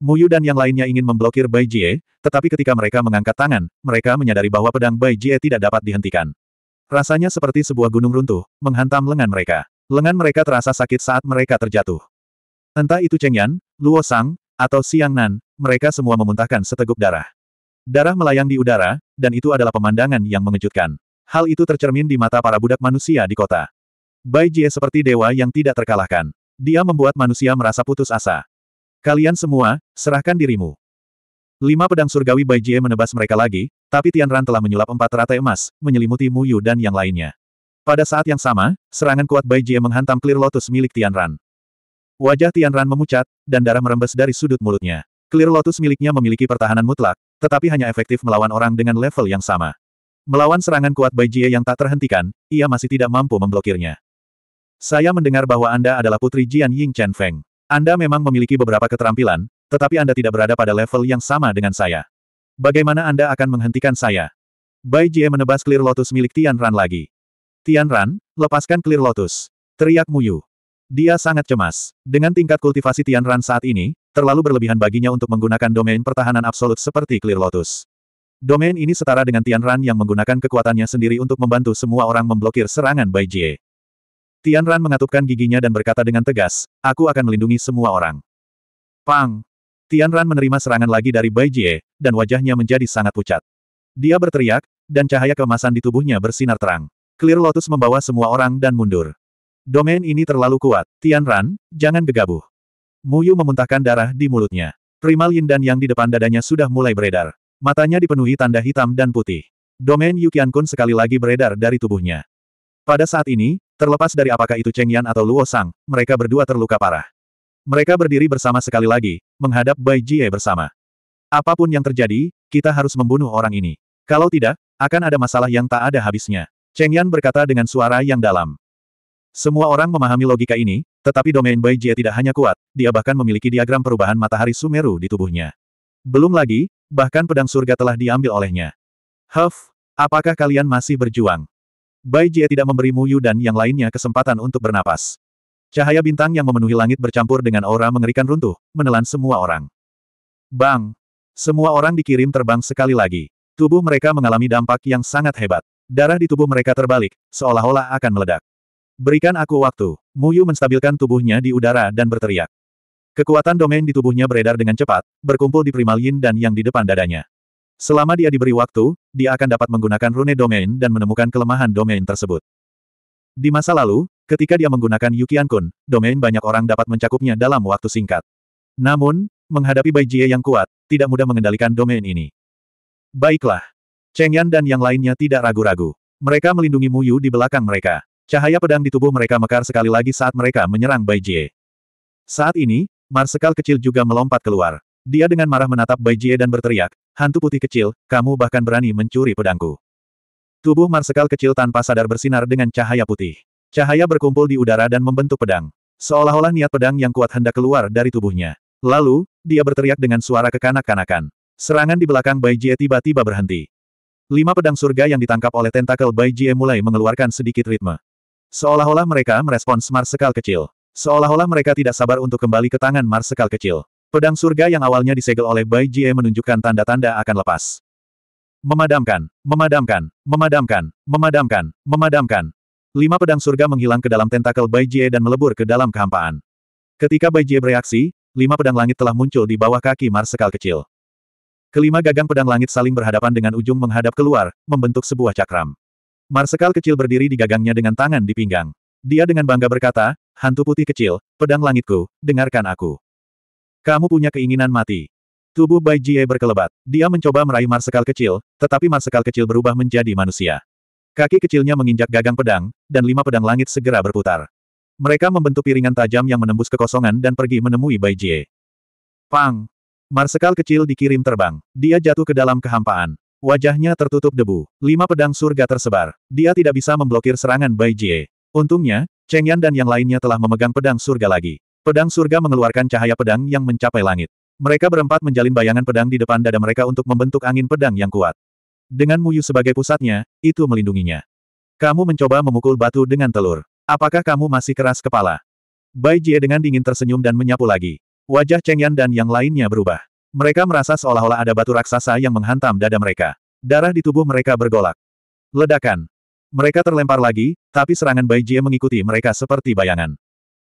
Muyu dan yang lainnya ingin memblokir Bai Jie, tetapi ketika mereka mengangkat tangan, mereka menyadari bahwa pedang Bai Jie tidak dapat dihentikan. Rasanya seperti sebuah gunung runtuh, menghantam lengan mereka. Lengan mereka terasa sakit saat mereka terjatuh. Entah itu Cheng Yan, Luo Sang, atau Siang Nan, mereka semua memuntahkan seteguk darah. Darah melayang di udara, dan itu adalah pemandangan yang mengejutkan. Hal itu tercermin di mata para budak manusia di kota. Bai Jie seperti dewa yang tidak terkalahkan. Dia membuat manusia merasa putus asa. Kalian semua, serahkan dirimu. Lima pedang surgawi Bai Jie menebas mereka lagi, tapi Tian Ran telah menyulap empat rata emas, menyelimuti Mu Yu dan yang lainnya. Pada saat yang sama, serangan kuat Bai Jie menghantam Clear Lotus milik Tian Ran. Wajah Tian Ran memucat, dan darah merembes dari sudut mulutnya. Clear Lotus miliknya memiliki pertahanan mutlak, tetapi hanya efektif melawan orang dengan level yang sama. Melawan serangan kuat Bai Jie yang tak terhentikan, ia masih tidak mampu memblokirnya. Saya mendengar bahwa Anda adalah putri Jian Ying Chen Feng. Anda memang memiliki beberapa keterampilan, tetapi Anda tidak berada pada level yang sama dengan saya. Bagaimana Anda akan menghentikan saya? Bai Jie menebas Clear Lotus milik Tian Ran lagi. Tian Ran, lepaskan Clear Lotus. Teriak Muyu. Dia sangat cemas. Dengan tingkat kultivasi Tian Ran saat ini, terlalu berlebihan baginya untuk menggunakan domain pertahanan absolut seperti Clear Lotus. Domain ini setara dengan Tian Ran yang menggunakan kekuatannya sendiri untuk membantu semua orang memblokir serangan Bai Jie. Tian Ran mengatupkan giginya dan berkata dengan tegas, aku akan melindungi semua orang. Pang! Tian Ran menerima serangan lagi dari Bai Jie, dan wajahnya menjadi sangat pucat. Dia berteriak, dan cahaya kemasan di tubuhnya bersinar terang. Clear Lotus membawa semua orang dan mundur. Domain ini terlalu kuat, Tian Ran, jangan gegabah. Muyu memuntahkan darah di mulutnya. Primal Yin dan Yang di depan dadanya sudah mulai beredar. Matanya dipenuhi tanda hitam dan putih. Domain Yukian Kun sekali lagi beredar dari tubuhnya. Pada saat ini, terlepas dari apakah itu Cheng Yan atau Luo Sang, mereka berdua terluka parah. Mereka berdiri bersama sekali lagi, menghadap Bai Jie bersama. Apapun yang terjadi, kita harus membunuh orang ini. Kalau tidak, akan ada masalah yang tak ada habisnya. Cheng Yan berkata dengan suara yang dalam. Semua orang memahami logika ini, tetapi domain Bai Jie tidak hanya kuat, dia bahkan memiliki diagram perubahan matahari Sumeru di tubuhnya. Belum lagi, bahkan pedang surga telah diambil olehnya. Huff, apakah kalian masih berjuang? Bai Jie tidak memberi Yu dan yang lainnya kesempatan untuk bernapas. Cahaya bintang yang memenuhi langit bercampur dengan aura mengerikan runtuh, menelan semua orang. Bang! Semua orang dikirim terbang sekali lagi. Tubuh mereka mengalami dampak yang sangat hebat. Darah di tubuh mereka terbalik, seolah-olah akan meledak. Berikan aku waktu. Muyu menstabilkan tubuhnya di udara dan berteriak. Kekuatan domain di tubuhnya beredar dengan cepat, berkumpul di primal yin dan yang di depan dadanya. Selama dia diberi waktu, dia akan dapat menggunakan rune domain dan menemukan kelemahan domain tersebut. Di masa lalu, ketika dia menggunakan Yukian Kun, domain banyak orang dapat mencakupnya dalam waktu singkat. Namun, menghadapi Bai Jie yang kuat, tidak mudah mengendalikan domain ini. Baiklah. Cheng Yan dan yang lainnya tidak ragu-ragu. Mereka melindungi Muyu di belakang mereka. Cahaya pedang di tubuh mereka mekar sekali lagi saat mereka menyerang Bai Jie. Saat ini, Marsekal kecil juga melompat keluar. Dia dengan marah menatap Bai Jie dan berteriak, Hantu putih kecil, kamu bahkan berani mencuri pedangku. Tubuh Marsekal kecil tanpa sadar bersinar dengan cahaya putih. Cahaya berkumpul di udara dan membentuk pedang. Seolah-olah niat pedang yang kuat hendak keluar dari tubuhnya. Lalu, dia berteriak dengan suara kekanak-kanakan. Serangan di belakang Bai Jie tiba-tiba berhenti. Lima pedang surga yang ditangkap oleh tentakel Bai Jie mulai mengeluarkan sedikit ritme. Seolah-olah mereka merespons Marsekal kecil. Seolah-olah mereka tidak sabar untuk kembali ke tangan Marsekal kecil. Pedang surga yang awalnya disegel oleh Bai Jie menunjukkan tanda-tanda akan lepas. Memadamkan, memadamkan, memadamkan, memadamkan, memadamkan. Lima pedang surga menghilang ke dalam tentakel Bai Jie dan melebur ke dalam kehampaan. Ketika Bai Jie bereaksi, lima pedang langit telah muncul di bawah kaki Marsekal kecil. Kelima gagang pedang langit saling berhadapan dengan ujung menghadap keluar, membentuk sebuah cakram. Marsekal kecil berdiri di gagangnya dengan tangan di pinggang. Dia dengan bangga berkata, hantu putih kecil, pedang langitku, dengarkan aku. Kamu punya keinginan mati. Tubuh Bai Jie berkelebat. Dia mencoba meraih marsekal kecil, tetapi marsekal kecil berubah menjadi manusia. Kaki kecilnya menginjak gagang pedang, dan lima pedang langit segera berputar. Mereka membentuk piringan tajam yang menembus kekosongan dan pergi menemui Bai Jie. Pang! Marsekal kecil dikirim terbang. Dia jatuh ke dalam kehampaan. Wajahnya tertutup debu. Lima pedang surga tersebar. Dia tidak bisa memblokir serangan Bai Jie. Untungnya, Cheng Yan dan yang lainnya telah memegang pedang surga lagi. Pedang surga mengeluarkan cahaya pedang yang mencapai langit. Mereka berempat menjalin bayangan pedang di depan dada mereka untuk membentuk angin pedang yang kuat. Dengan Muyu sebagai pusatnya, itu melindunginya. Kamu mencoba memukul batu dengan telur. Apakah kamu masih keras kepala? Bai Jie dengan dingin tersenyum dan menyapu lagi. Wajah Cheng Yan dan yang lainnya berubah. Mereka merasa seolah-olah ada batu raksasa yang menghantam dada mereka. Darah di tubuh mereka bergolak. Ledakan. Mereka terlempar lagi, tapi serangan Bai Jie mengikuti mereka seperti bayangan.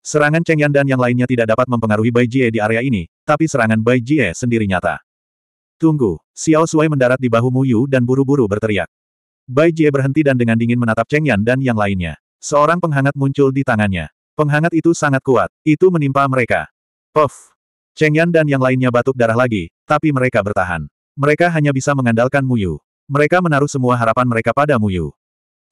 Serangan Cheng Yan dan yang lainnya tidak dapat mempengaruhi Bai Jie di area ini, tapi serangan Bai Jie sendiri nyata. Tunggu, Xiao Sui mendarat di bahu Muyu dan buru-buru berteriak. Bai Jie berhenti dan dengan dingin menatap Cheng Yan dan yang lainnya. Seorang penghangat muncul di tangannya. Penghangat itu sangat kuat, itu menimpa mereka. Puff! Cheng Yan dan yang lainnya batuk darah lagi, tapi mereka bertahan. Mereka hanya bisa mengandalkan Yu. Mereka menaruh semua harapan mereka pada Yu.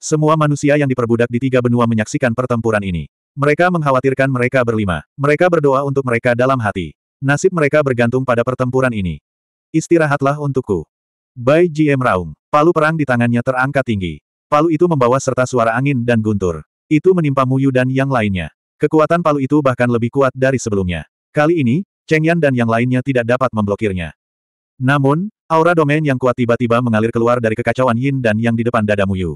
Semua manusia yang diperbudak di tiga benua menyaksikan pertempuran ini. Mereka mengkhawatirkan mereka berlima. Mereka berdoa untuk mereka dalam hati. Nasib mereka bergantung pada pertempuran ini. Istirahatlah untukku. Bai GM Raung. Palu perang di tangannya terangkat tinggi. Palu itu membawa serta suara angin dan guntur. Itu menimpa Mu Yu dan yang lainnya. Kekuatan palu itu bahkan lebih kuat dari sebelumnya. Kali ini, Cheng Yan dan yang lainnya tidak dapat memblokirnya. Namun, aura domain yang kuat tiba-tiba mengalir keluar dari kekacauan Yin dan Yang di depan dada Muyu.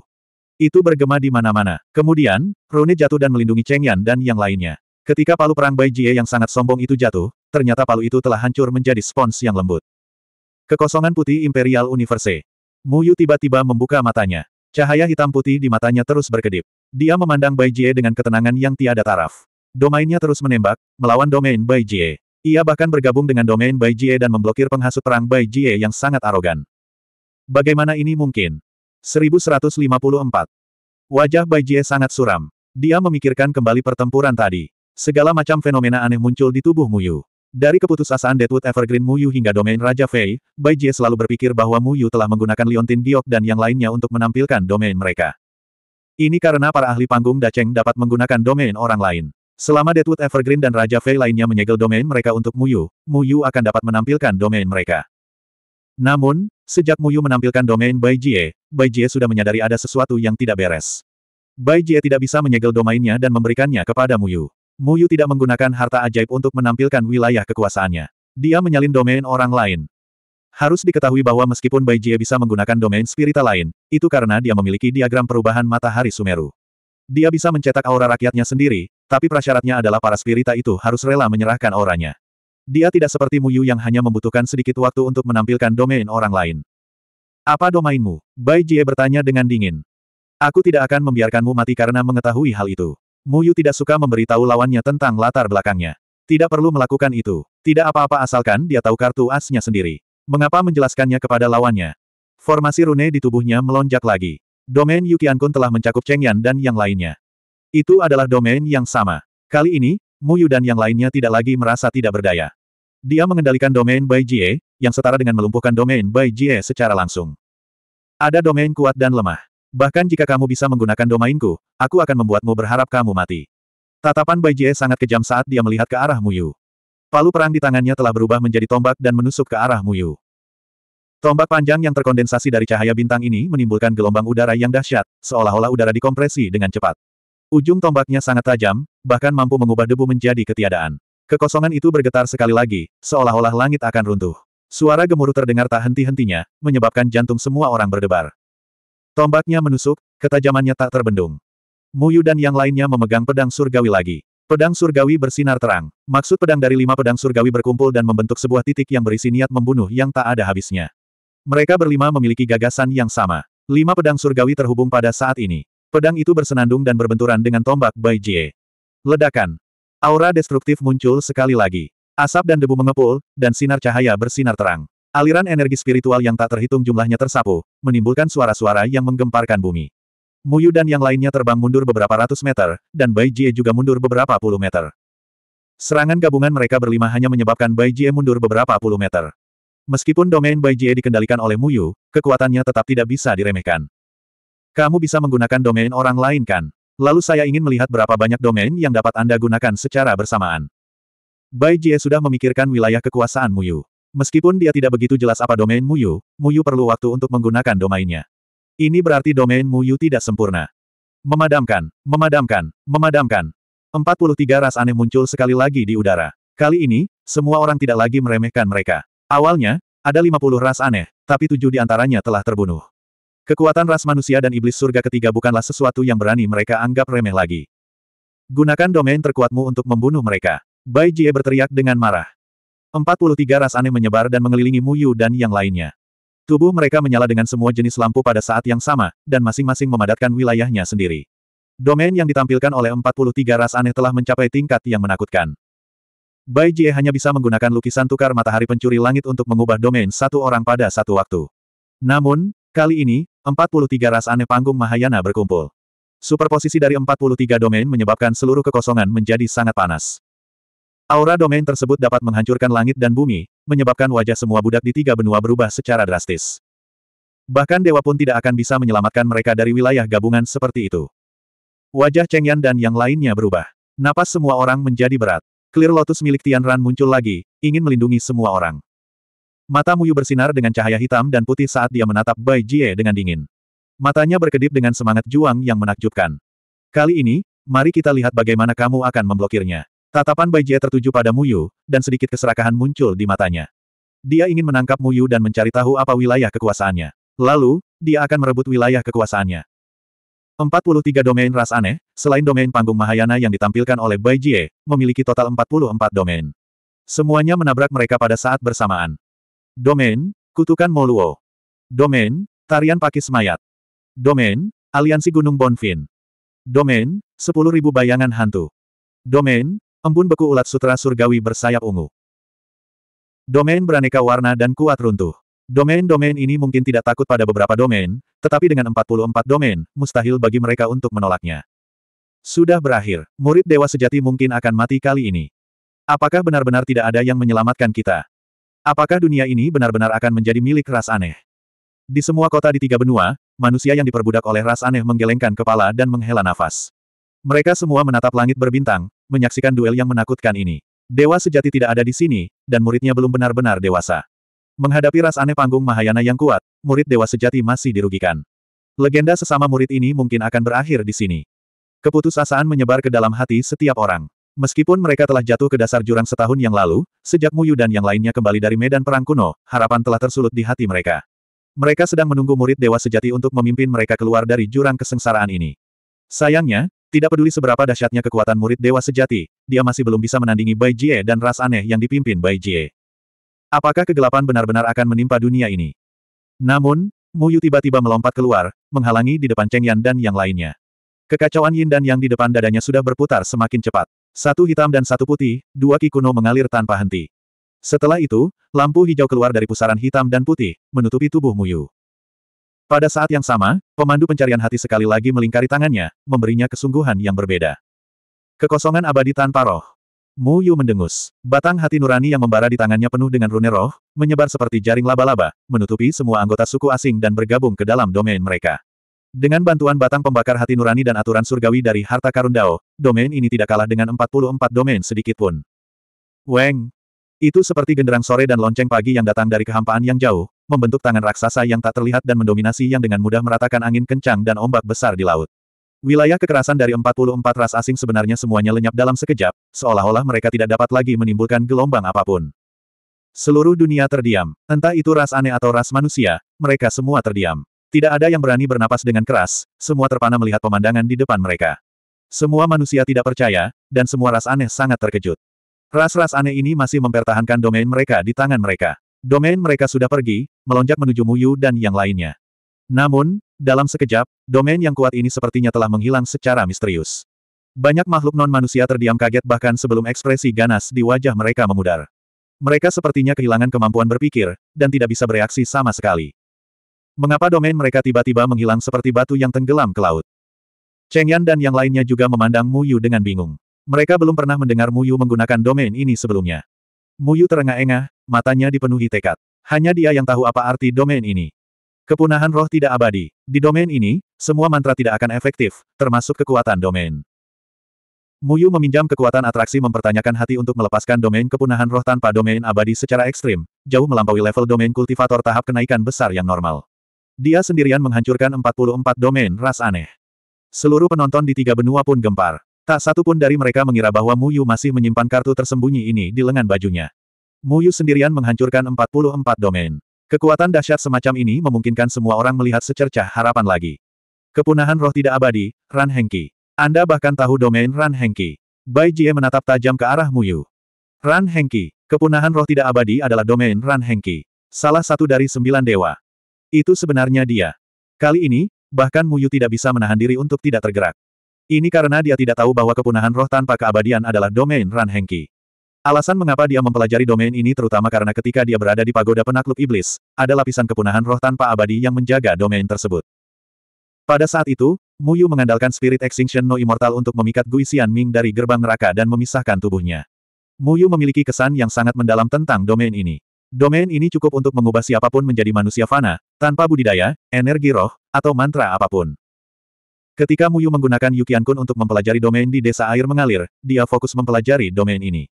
Itu bergema di mana-mana. Kemudian, Rune jatuh dan melindungi Cheng Yan dan yang lainnya. Ketika palu perang Bai Jie yang sangat sombong itu jatuh, ternyata palu itu telah hancur menjadi spons yang lembut. Kekosongan putih Imperial Universe. Muyu tiba-tiba membuka matanya. Cahaya hitam putih di matanya terus berkedip. Dia memandang Bai Jie dengan ketenangan yang tiada taraf. Domainnya terus menembak, melawan domain Bai Jie. Ia bahkan bergabung dengan domain Bai Jie dan memblokir penghasut perang Bai Jie yang sangat arogan. Bagaimana ini mungkin? 1154. Wajah Bai Jie sangat suram. Dia memikirkan kembali pertempuran tadi. Segala macam fenomena aneh muncul di tubuh Muyu. Dari keputusasaan Deadwood Evergreen Muyu hingga domain Raja Fei, Bai Jie selalu berpikir bahwa Muyu telah menggunakan Liontin Giok dan yang lainnya untuk menampilkan domain mereka. Ini karena para ahli panggung Daceng dapat menggunakan domain orang lain. Selama Deadwood Evergreen dan Raja Fei lainnya menyegel domain mereka untuk Muyu, Muyu akan dapat menampilkan domain mereka. Namun, sejak Muyu menampilkan domain Bai Jie, Bai Jie sudah menyadari ada sesuatu yang tidak beres. Bai Jie tidak bisa menyegel domainnya dan memberikannya kepada Muyu. Muyu tidak menggunakan harta ajaib untuk menampilkan wilayah kekuasaannya. Dia menyalin domain orang lain. Harus diketahui bahwa meskipun Bai Jie bisa menggunakan domain spirita lain, itu karena dia memiliki diagram perubahan matahari Sumeru. Dia bisa mencetak aura rakyatnya sendiri, tapi prasyaratnya adalah para spirita itu harus rela menyerahkan auranya. Dia tidak seperti Muyu yang hanya membutuhkan sedikit waktu untuk menampilkan domain orang lain. Apa domainmu? Bai Jie bertanya dengan dingin. Aku tidak akan membiarkanmu mati karena mengetahui hal itu. Muyu tidak suka memberitahu lawannya tentang latar belakangnya. Tidak perlu melakukan itu. Tidak apa-apa asalkan dia tahu kartu asnya sendiri. Mengapa menjelaskannya kepada lawannya? Formasi rune di tubuhnya melonjak lagi. Domain Yukiankun telah mencakup Cheng Yan dan yang lainnya. Itu adalah domain yang sama. Kali ini, Mu Yu dan yang lainnya tidak lagi merasa tidak berdaya. Dia mengendalikan domain Bai Jie, yang setara dengan melumpuhkan domain Bai Jie secara langsung. Ada domain kuat dan lemah. Bahkan jika kamu bisa menggunakan domainku, aku akan membuatmu berharap kamu mati. Tatapan Bai Jie sangat kejam saat dia melihat ke arah Mu Yu. Palu perang di tangannya telah berubah menjadi tombak dan menusuk ke arah Mu Yu. Tombak panjang yang terkondensasi dari cahaya bintang ini menimbulkan gelombang udara yang dahsyat, seolah-olah udara dikompresi dengan cepat. Ujung tombaknya sangat tajam, bahkan mampu mengubah debu menjadi ketiadaan. Kekosongan itu bergetar sekali lagi, seolah-olah langit akan runtuh. Suara gemuruh terdengar tak henti-hentinya, menyebabkan jantung semua orang berdebar. Tombaknya menusuk, ketajamannya tak terbendung. Muyu dan yang lainnya memegang pedang surgawi lagi. Pedang surgawi bersinar terang. Maksud pedang dari lima pedang surgawi berkumpul dan membentuk sebuah titik yang berisi niat membunuh yang tak ada habisnya. Mereka berlima memiliki gagasan yang sama. Lima pedang surgawi terhubung pada saat ini. Pedang itu bersenandung dan berbenturan dengan tombak Bai Jie. Ledakan. Aura destruktif muncul sekali lagi. Asap dan debu mengepul, dan sinar cahaya bersinar terang. Aliran energi spiritual yang tak terhitung jumlahnya tersapu, menimbulkan suara-suara yang menggemparkan bumi. Muyu dan yang lainnya terbang mundur beberapa ratus meter, dan Bai Jie juga mundur beberapa puluh meter. Serangan gabungan mereka berlima hanya menyebabkan Bai Jie mundur beberapa puluh meter. Meskipun domain Bai Jie dikendalikan oleh Muyu, kekuatannya tetap tidak bisa diremehkan. Kamu bisa menggunakan domain orang lain kan? Lalu saya ingin melihat berapa banyak domain yang dapat Anda gunakan secara bersamaan. Bai Jie sudah memikirkan wilayah kekuasaan Muyu. Meskipun dia tidak begitu jelas apa domain Muyu, Muyu perlu waktu untuk menggunakan domainnya. Ini berarti domain Muyu tidak sempurna. Memadamkan, memadamkan, memadamkan. 43 ras aneh muncul sekali lagi di udara. Kali ini, semua orang tidak lagi meremehkan mereka. Awalnya, ada 50 ras aneh, tapi tujuh di antaranya telah terbunuh. Kekuatan ras manusia dan iblis surga ketiga bukanlah sesuatu yang berani mereka anggap remeh lagi. Gunakan domain terkuatmu untuk membunuh mereka. Bai Jie berteriak dengan marah. 43 ras aneh menyebar dan mengelilingi Mu Yu dan yang lainnya. Tubuh mereka menyala dengan semua jenis lampu pada saat yang sama, dan masing-masing memadatkan wilayahnya sendiri. Domain yang ditampilkan oleh 43 ras aneh telah mencapai tingkat yang menakutkan. Bai Jie hanya bisa menggunakan lukisan tukar matahari pencuri langit untuk mengubah domain satu orang pada satu waktu. Namun, Kali ini, 43 ras aneh panggung Mahayana berkumpul. Superposisi dari 43 domain menyebabkan seluruh kekosongan menjadi sangat panas. Aura domain tersebut dapat menghancurkan langit dan bumi, menyebabkan wajah semua budak di tiga benua berubah secara drastis. Bahkan dewa pun tidak akan bisa menyelamatkan mereka dari wilayah gabungan seperti itu. Wajah Cheng Yan dan yang lainnya berubah. Napas semua orang menjadi berat. Clear Lotus milik Tian Ran muncul lagi, ingin melindungi semua orang. Mata Muyu bersinar dengan cahaya hitam dan putih saat dia menatap Bai Jie dengan dingin. Matanya berkedip dengan semangat juang yang menakjubkan. Kali ini, mari kita lihat bagaimana kamu akan memblokirnya. Tatapan Bai Jie tertuju pada Muyu, dan sedikit keserakahan muncul di matanya. Dia ingin menangkap Muyu dan mencari tahu apa wilayah kekuasaannya. Lalu, dia akan merebut wilayah kekuasaannya. 43 domain ras aneh, selain domain panggung Mahayana yang ditampilkan oleh Bai Jie, memiliki total 44 domain. Semuanya menabrak mereka pada saat bersamaan. Domain, Kutukan Moluo. Domain, Tarian Pakis Mayat. Domain, Aliansi Gunung Bonfin. Domain, 10.000 Bayangan Hantu. Domain, Embun Beku Ulat Sutra Surgawi Bersayap Ungu. Domain beraneka warna dan kuat runtuh. Domain-domain ini mungkin tidak takut pada beberapa domain, tetapi dengan 44 domain, mustahil bagi mereka untuk menolaknya. Sudah berakhir, murid dewa sejati mungkin akan mati kali ini. Apakah benar-benar tidak ada yang menyelamatkan kita? Apakah dunia ini benar-benar akan menjadi milik ras aneh? Di semua kota di tiga benua, manusia yang diperbudak oleh ras aneh menggelengkan kepala dan menghela nafas. Mereka semua menatap langit berbintang, menyaksikan duel yang menakutkan ini. Dewa sejati tidak ada di sini, dan muridnya belum benar-benar dewasa. Menghadapi ras aneh panggung Mahayana yang kuat, murid dewa sejati masih dirugikan. Legenda sesama murid ini mungkin akan berakhir di sini. Keputusasaan menyebar ke dalam hati setiap orang. Meskipun mereka telah jatuh ke dasar jurang setahun yang lalu, sejak Muyu dan yang lainnya kembali dari medan perang kuno, harapan telah tersulut di hati mereka. Mereka sedang menunggu murid dewa sejati untuk memimpin mereka keluar dari jurang kesengsaraan ini. Sayangnya, tidak peduli seberapa dahsyatnya kekuatan murid dewa sejati, dia masih belum bisa menandingi Bai Jie dan ras aneh yang dipimpin Bai Jie. Apakah kegelapan benar-benar akan menimpa dunia ini? Namun, Muyu tiba-tiba melompat keluar, menghalangi di depan Cheng Yan dan yang lainnya. Kekacauan Yin dan Yang di depan dadanya sudah berputar semakin cepat. Satu hitam dan satu putih, dua ki kuno mengalir tanpa henti. Setelah itu, lampu hijau keluar dari pusaran hitam dan putih, menutupi tubuh Muyu. Pada saat yang sama, pemandu pencarian hati sekali lagi melingkari tangannya, memberinya kesungguhan yang berbeda. Kekosongan abadi tanpa roh. Mu Yu mendengus. Batang hati nurani yang membara di tangannya penuh dengan rune roh, menyebar seperti jaring laba-laba, menutupi semua anggota suku asing dan bergabung ke dalam domain mereka. Dengan bantuan batang pembakar hati nurani dan aturan surgawi dari harta karun Dao, domain ini tidak kalah dengan 44 domain sedikitpun. Weng! Itu seperti genderang sore dan lonceng pagi yang datang dari kehampaan yang jauh, membentuk tangan raksasa yang tak terlihat dan mendominasi yang dengan mudah meratakan angin kencang dan ombak besar di laut. Wilayah kekerasan dari 44 ras asing sebenarnya semuanya lenyap dalam sekejap, seolah-olah mereka tidak dapat lagi menimbulkan gelombang apapun. Seluruh dunia terdiam, entah itu ras aneh atau ras manusia, mereka semua terdiam. Tidak ada yang berani bernapas dengan keras, semua terpana melihat pemandangan di depan mereka. Semua manusia tidak percaya, dan semua ras aneh sangat terkejut. Ras-ras aneh ini masih mempertahankan domain mereka di tangan mereka. Domain mereka sudah pergi, melonjak menuju Muyu dan yang lainnya. Namun, dalam sekejap, domain yang kuat ini sepertinya telah menghilang secara misterius. Banyak makhluk non-manusia terdiam kaget bahkan sebelum ekspresi ganas di wajah mereka memudar. Mereka sepertinya kehilangan kemampuan berpikir, dan tidak bisa bereaksi sama sekali. Mengapa domain mereka tiba-tiba menghilang seperti batu yang tenggelam ke laut? Cheng Yan dan yang lainnya juga memandang Mu Yu dengan bingung. Mereka belum pernah mendengar Mu Yu menggunakan domain ini sebelumnya. Mu Yu terengah-engah, matanya dipenuhi tekad. Hanya dia yang tahu apa arti domain ini. Kepunahan roh tidak abadi. Di domain ini, semua mantra tidak akan efektif, termasuk kekuatan domain. Mu Yu meminjam kekuatan atraksi mempertanyakan hati untuk melepaskan domain kepunahan roh tanpa domain abadi secara ekstrim, jauh melampaui level domain kultivator tahap kenaikan besar yang normal. Dia sendirian menghancurkan 44 domain ras aneh. Seluruh penonton di tiga benua pun gempar. Tak satu pun dari mereka mengira bahwa Muyu masih menyimpan kartu tersembunyi ini di lengan bajunya. Muyu sendirian menghancurkan 44 domain. Kekuatan dahsyat semacam ini memungkinkan semua orang melihat secercah harapan lagi. Kepunahan roh tidak abadi, Ran Hengki. Anda bahkan tahu domain Ran Hengki. Bai Jie menatap tajam ke arah Muyu. Ran Hengki, kepunahan roh tidak abadi adalah domain Ran Hengki. Salah satu dari sembilan dewa. Itu sebenarnya dia. Kali ini, bahkan Muyu tidak bisa menahan diri untuk tidak tergerak. Ini karena dia tidak tahu bahwa kepunahan roh tanpa keabadian adalah domain Ran Hengki. Alasan mengapa dia mempelajari domain ini terutama karena ketika dia berada di pagoda penakluk iblis, ada lapisan kepunahan roh tanpa abadi yang menjaga domain tersebut. Pada saat itu, Muyu mengandalkan Spirit Extinction No Immortal untuk memikat Gui Ming dari gerbang neraka dan memisahkan tubuhnya. Muyu memiliki kesan yang sangat mendalam tentang domain ini. Domain ini cukup untuk mengubah siapapun menjadi manusia fana, tanpa budidaya, energi roh, atau mantra apapun. Ketika Muyu menggunakan Yukian Kun untuk mempelajari domain di desa air mengalir, dia fokus mempelajari domain ini.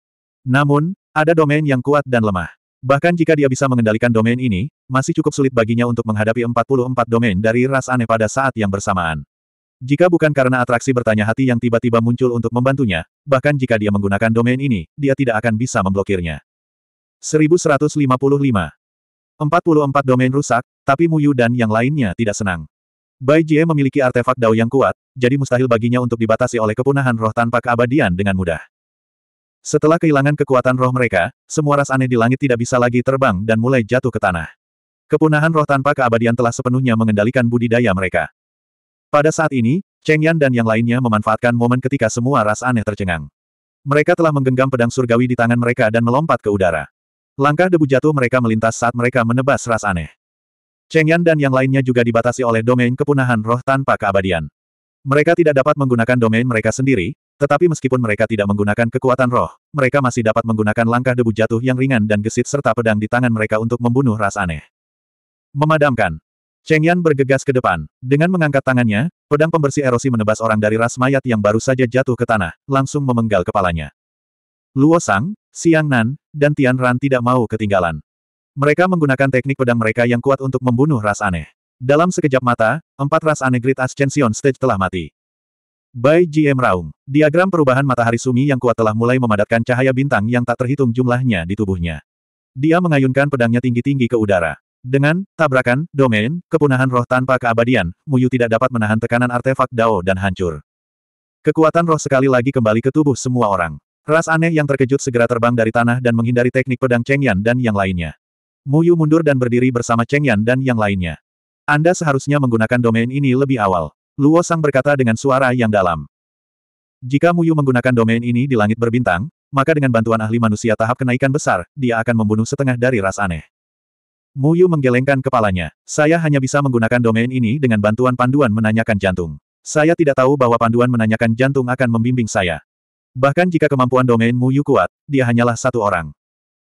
Namun, ada domain yang kuat dan lemah. Bahkan jika dia bisa mengendalikan domain ini, masih cukup sulit baginya untuk menghadapi 44 domain dari ras aneh pada saat yang bersamaan. Jika bukan karena atraksi bertanya hati yang tiba-tiba muncul untuk membantunya, bahkan jika dia menggunakan domain ini, dia tidak akan bisa memblokirnya. 1155. 44 domain rusak, tapi Muyu dan yang lainnya tidak senang. Bai Jie memiliki artefak Dao yang kuat, jadi mustahil baginya untuk dibatasi oleh kepunahan roh tanpa keabadian dengan mudah. Setelah kehilangan kekuatan roh mereka, semua ras aneh di langit tidak bisa lagi terbang dan mulai jatuh ke tanah. Kepunahan roh tanpa keabadian telah sepenuhnya mengendalikan budidaya mereka. Pada saat ini, Cheng Yan dan yang lainnya memanfaatkan momen ketika semua ras aneh tercengang. Mereka telah menggenggam pedang surgawi di tangan mereka dan melompat ke udara. Langkah debu jatuh mereka melintas saat mereka menebas ras aneh. Cheng Yan dan yang lainnya juga dibatasi oleh domain kepunahan roh tanpa keabadian. Mereka tidak dapat menggunakan domain mereka sendiri, tetapi meskipun mereka tidak menggunakan kekuatan roh, mereka masih dapat menggunakan langkah debu jatuh yang ringan dan gesit serta pedang di tangan mereka untuk membunuh ras aneh. Memadamkan. Cheng Yan bergegas ke depan. Dengan mengangkat tangannya, pedang pembersih erosi menebas orang dari ras mayat yang baru saja jatuh ke tanah, langsung memenggal kepalanya. Luo Sang, Siang Nan, dan Tian Ran tidak mau ketinggalan. Mereka menggunakan teknik pedang mereka yang kuat untuk membunuh ras aneh. Dalam sekejap mata, empat ras aneh Great Ascension Stage telah mati. By GM Raung, diagram perubahan matahari sumi yang kuat telah mulai memadatkan cahaya bintang yang tak terhitung jumlahnya di tubuhnya. Dia mengayunkan pedangnya tinggi-tinggi ke udara. Dengan tabrakan, domain, kepunahan roh tanpa keabadian, Muyu tidak dapat menahan tekanan artefak Dao dan hancur. Kekuatan roh sekali lagi kembali ke tubuh semua orang. Ras aneh yang terkejut segera terbang dari tanah dan menghindari teknik pedang Cheng Yan dan yang lainnya. Mu Yu mundur dan berdiri bersama Cheng Yan dan yang lainnya. Anda seharusnya menggunakan domain ini lebih awal. Luo Sang berkata dengan suara yang dalam. Jika Mu Yu menggunakan domain ini di langit berbintang, maka dengan bantuan ahli manusia tahap kenaikan besar, dia akan membunuh setengah dari ras aneh. Mu Yu menggelengkan kepalanya. Saya hanya bisa menggunakan domain ini dengan bantuan panduan menanyakan jantung. Saya tidak tahu bahwa panduan menanyakan jantung akan membimbing saya. Bahkan jika kemampuan domain Mu Yu kuat, dia hanyalah satu orang.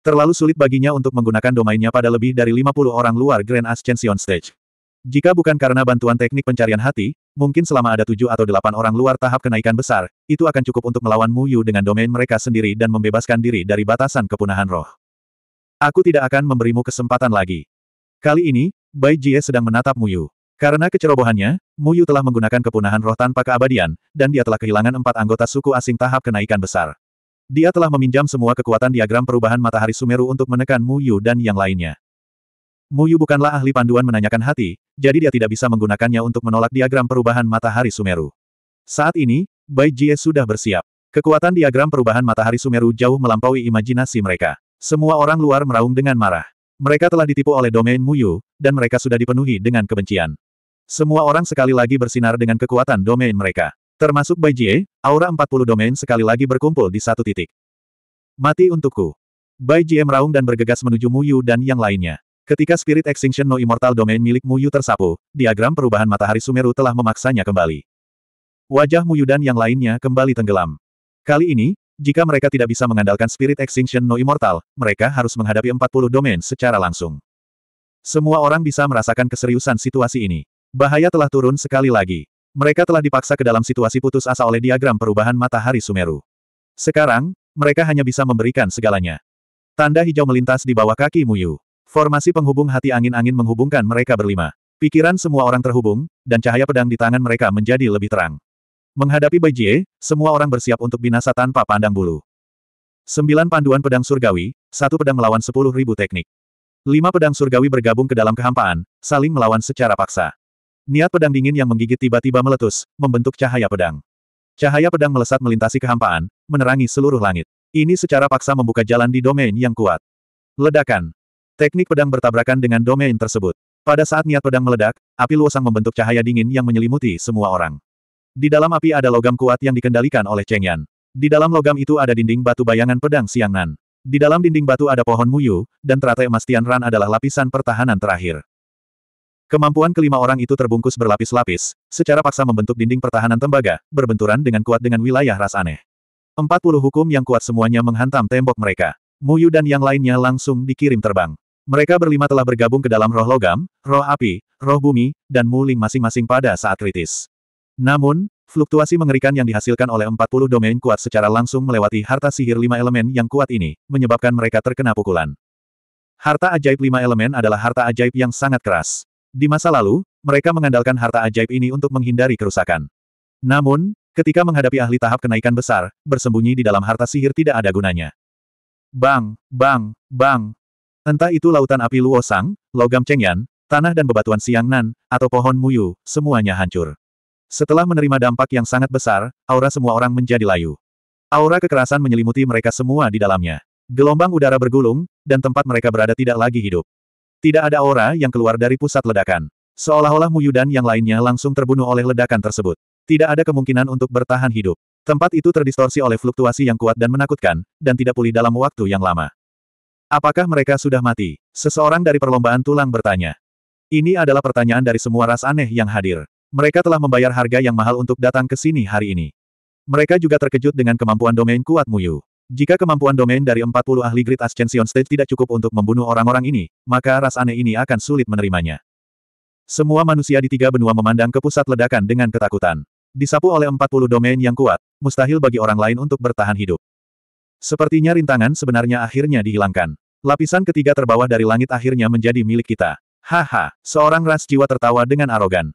Terlalu sulit baginya untuk menggunakan domainnya pada lebih dari 50 orang luar Grand Ascension Stage. Jika bukan karena bantuan teknik pencarian hati, mungkin selama ada tujuh atau delapan orang luar tahap kenaikan besar, itu akan cukup untuk melawan Mu Yu dengan domain mereka sendiri dan membebaskan diri dari batasan kepunahan roh. Aku tidak akan memberimu kesempatan lagi. Kali ini, Bai Jie sedang menatap Mu Yu. Karena kecerobohannya, Muyu telah menggunakan kepunahan roh tanpa keabadian, dan dia telah kehilangan empat anggota suku asing tahap kenaikan besar. Dia telah meminjam semua kekuatan diagram perubahan matahari Sumeru untuk menekan Muyu dan yang lainnya. Muyu bukanlah ahli panduan menanyakan hati, jadi dia tidak bisa menggunakannya untuk menolak diagram perubahan matahari Sumeru. Saat ini, Bai Jie sudah bersiap. Kekuatan diagram perubahan matahari Sumeru jauh melampaui imajinasi mereka. Semua orang luar meraung dengan marah. Mereka telah ditipu oleh domain Muyu, dan mereka sudah dipenuhi dengan kebencian. Semua orang sekali lagi bersinar dengan kekuatan domain mereka. Termasuk Bai Jie, aura 40 domain sekali lagi berkumpul di satu titik. Mati untukku. Bai Jie meraung dan bergegas menuju Mu Yu dan yang lainnya. Ketika Spirit Extinction No Immortal Domain milik Mu Yu tersapu, diagram perubahan matahari Sumeru telah memaksanya kembali. Wajah Mu Yu dan yang lainnya kembali tenggelam. Kali ini, jika mereka tidak bisa mengandalkan Spirit Extinction No Immortal, mereka harus menghadapi 40 domain secara langsung. Semua orang bisa merasakan keseriusan situasi ini. Bahaya telah turun sekali lagi. Mereka telah dipaksa ke dalam situasi putus asa oleh diagram perubahan matahari Sumeru. Sekarang, mereka hanya bisa memberikan segalanya. Tanda hijau melintas di bawah kaki Muyu. Formasi penghubung hati angin-angin menghubungkan mereka berlima. Pikiran semua orang terhubung, dan cahaya pedang di tangan mereka menjadi lebih terang. Menghadapi Baijie, semua orang bersiap untuk binasa tanpa pandang bulu. Sembilan panduan pedang surgawi, satu pedang melawan sepuluh ribu teknik. Lima pedang surgawi bergabung ke dalam kehampaan, saling melawan secara paksa. Niat pedang dingin yang menggigit tiba-tiba meletus, membentuk cahaya pedang. Cahaya pedang melesat melintasi kehampaan, menerangi seluruh langit. Ini secara paksa membuka jalan di domain yang kuat. Ledakan. Teknik pedang bertabrakan dengan domain tersebut. Pada saat niat pedang meledak, api luasang membentuk cahaya dingin yang menyelimuti semua orang. Di dalam api ada logam kuat yang dikendalikan oleh Cheng Yan. Di dalam logam itu ada dinding batu bayangan pedang Siang Nan. Di dalam dinding batu ada pohon muyu, dan teratai emas Tian Ran adalah lapisan pertahanan terakhir. Kemampuan kelima orang itu terbungkus berlapis-lapis, secara paksa membentuk dinding pertahanan tembaga, berbenturan dengan kuat dengan wilayah ras aneh. Empat puluh hukum yang kuat semuanya menghantam tembok mereka. Muyu dan yang lainnya langsung dikirim terbang. Mereka berlima telah bergabung ke dalam roh logam, roh api, roh bumi, dan muling masing-masing pada saat kritis. Namun, fluktuasi mengerikan yang dihasilkan oleh empat puluh domain kuat secara langsung melewati harta sihir lima elemen yang kuat ini, menyebabkan mereka terkena pukulan. Harta ajaib lima elemen adalah harta ajaib yang sangat keras. Di masa lalu, mereka mengandalkan harta ajaib ini untuk menghindari kerusakan. Namun, ketika menghadapi ahli tahap kenaikan besar, bersembunyi di dalam harta sihir tidak ada gunanya. Bang, bang, bang. Entah itu lautan api Luosang, logam Chengyan, tanah dan bebatuan Siang Nan, atau pohon Muyu, semuanya hancur. Setelah menerima dampak yang sangat besar, aura semua orang menjadi layu. Aura kekerasan menyelimuti mereka semua di dalamnya. Gelombang udara bergulung, dan tempat mereka berada tidak lagi hidup. Tidak ada aura yang keluar dari pusat ledakan. Seolah-olah Muyu dan yang lainnya langsung terbunuh oleh ledakan tersebut. Tidak ada kemungkinan untuk bertahan hidup. Tempat itu terdistorsi oleh fluktuasi yang kuat dan menakutkan, dan tidak pulih dalam waktu yang lama. Apakah mereka sudah mati? Seseorang dari perlombaan tulang bertanya. Ini adalah pertanyaan dari semua ras aneh yang hadir. Mereka telah membayar harga yang mahal untuk datang ke sini hari ini. Mereka juga terkejut dengan kemampuan domain kuat Muyu. Jika kemampuan domain dari 40 ahli Great Ascension Stage tidak cukup untuk membunuh orang-orang ini, maka ras aneh ini akan sulit menerimanya. Semua manusia di tiga benua memandang ke pusat ledakan dengan ketakutan. Disapu oleh 40 domain yang kuat, mustahil bagi orang lain untuk bertahan hidup. Sepertinya rintangan sebenarnya akhirnya dihilangkan. Lapisan ketiga terbawah dari langit akhirnya menjadi milik kita. Haha, seorang ras jiwa tertawa dengan arogan.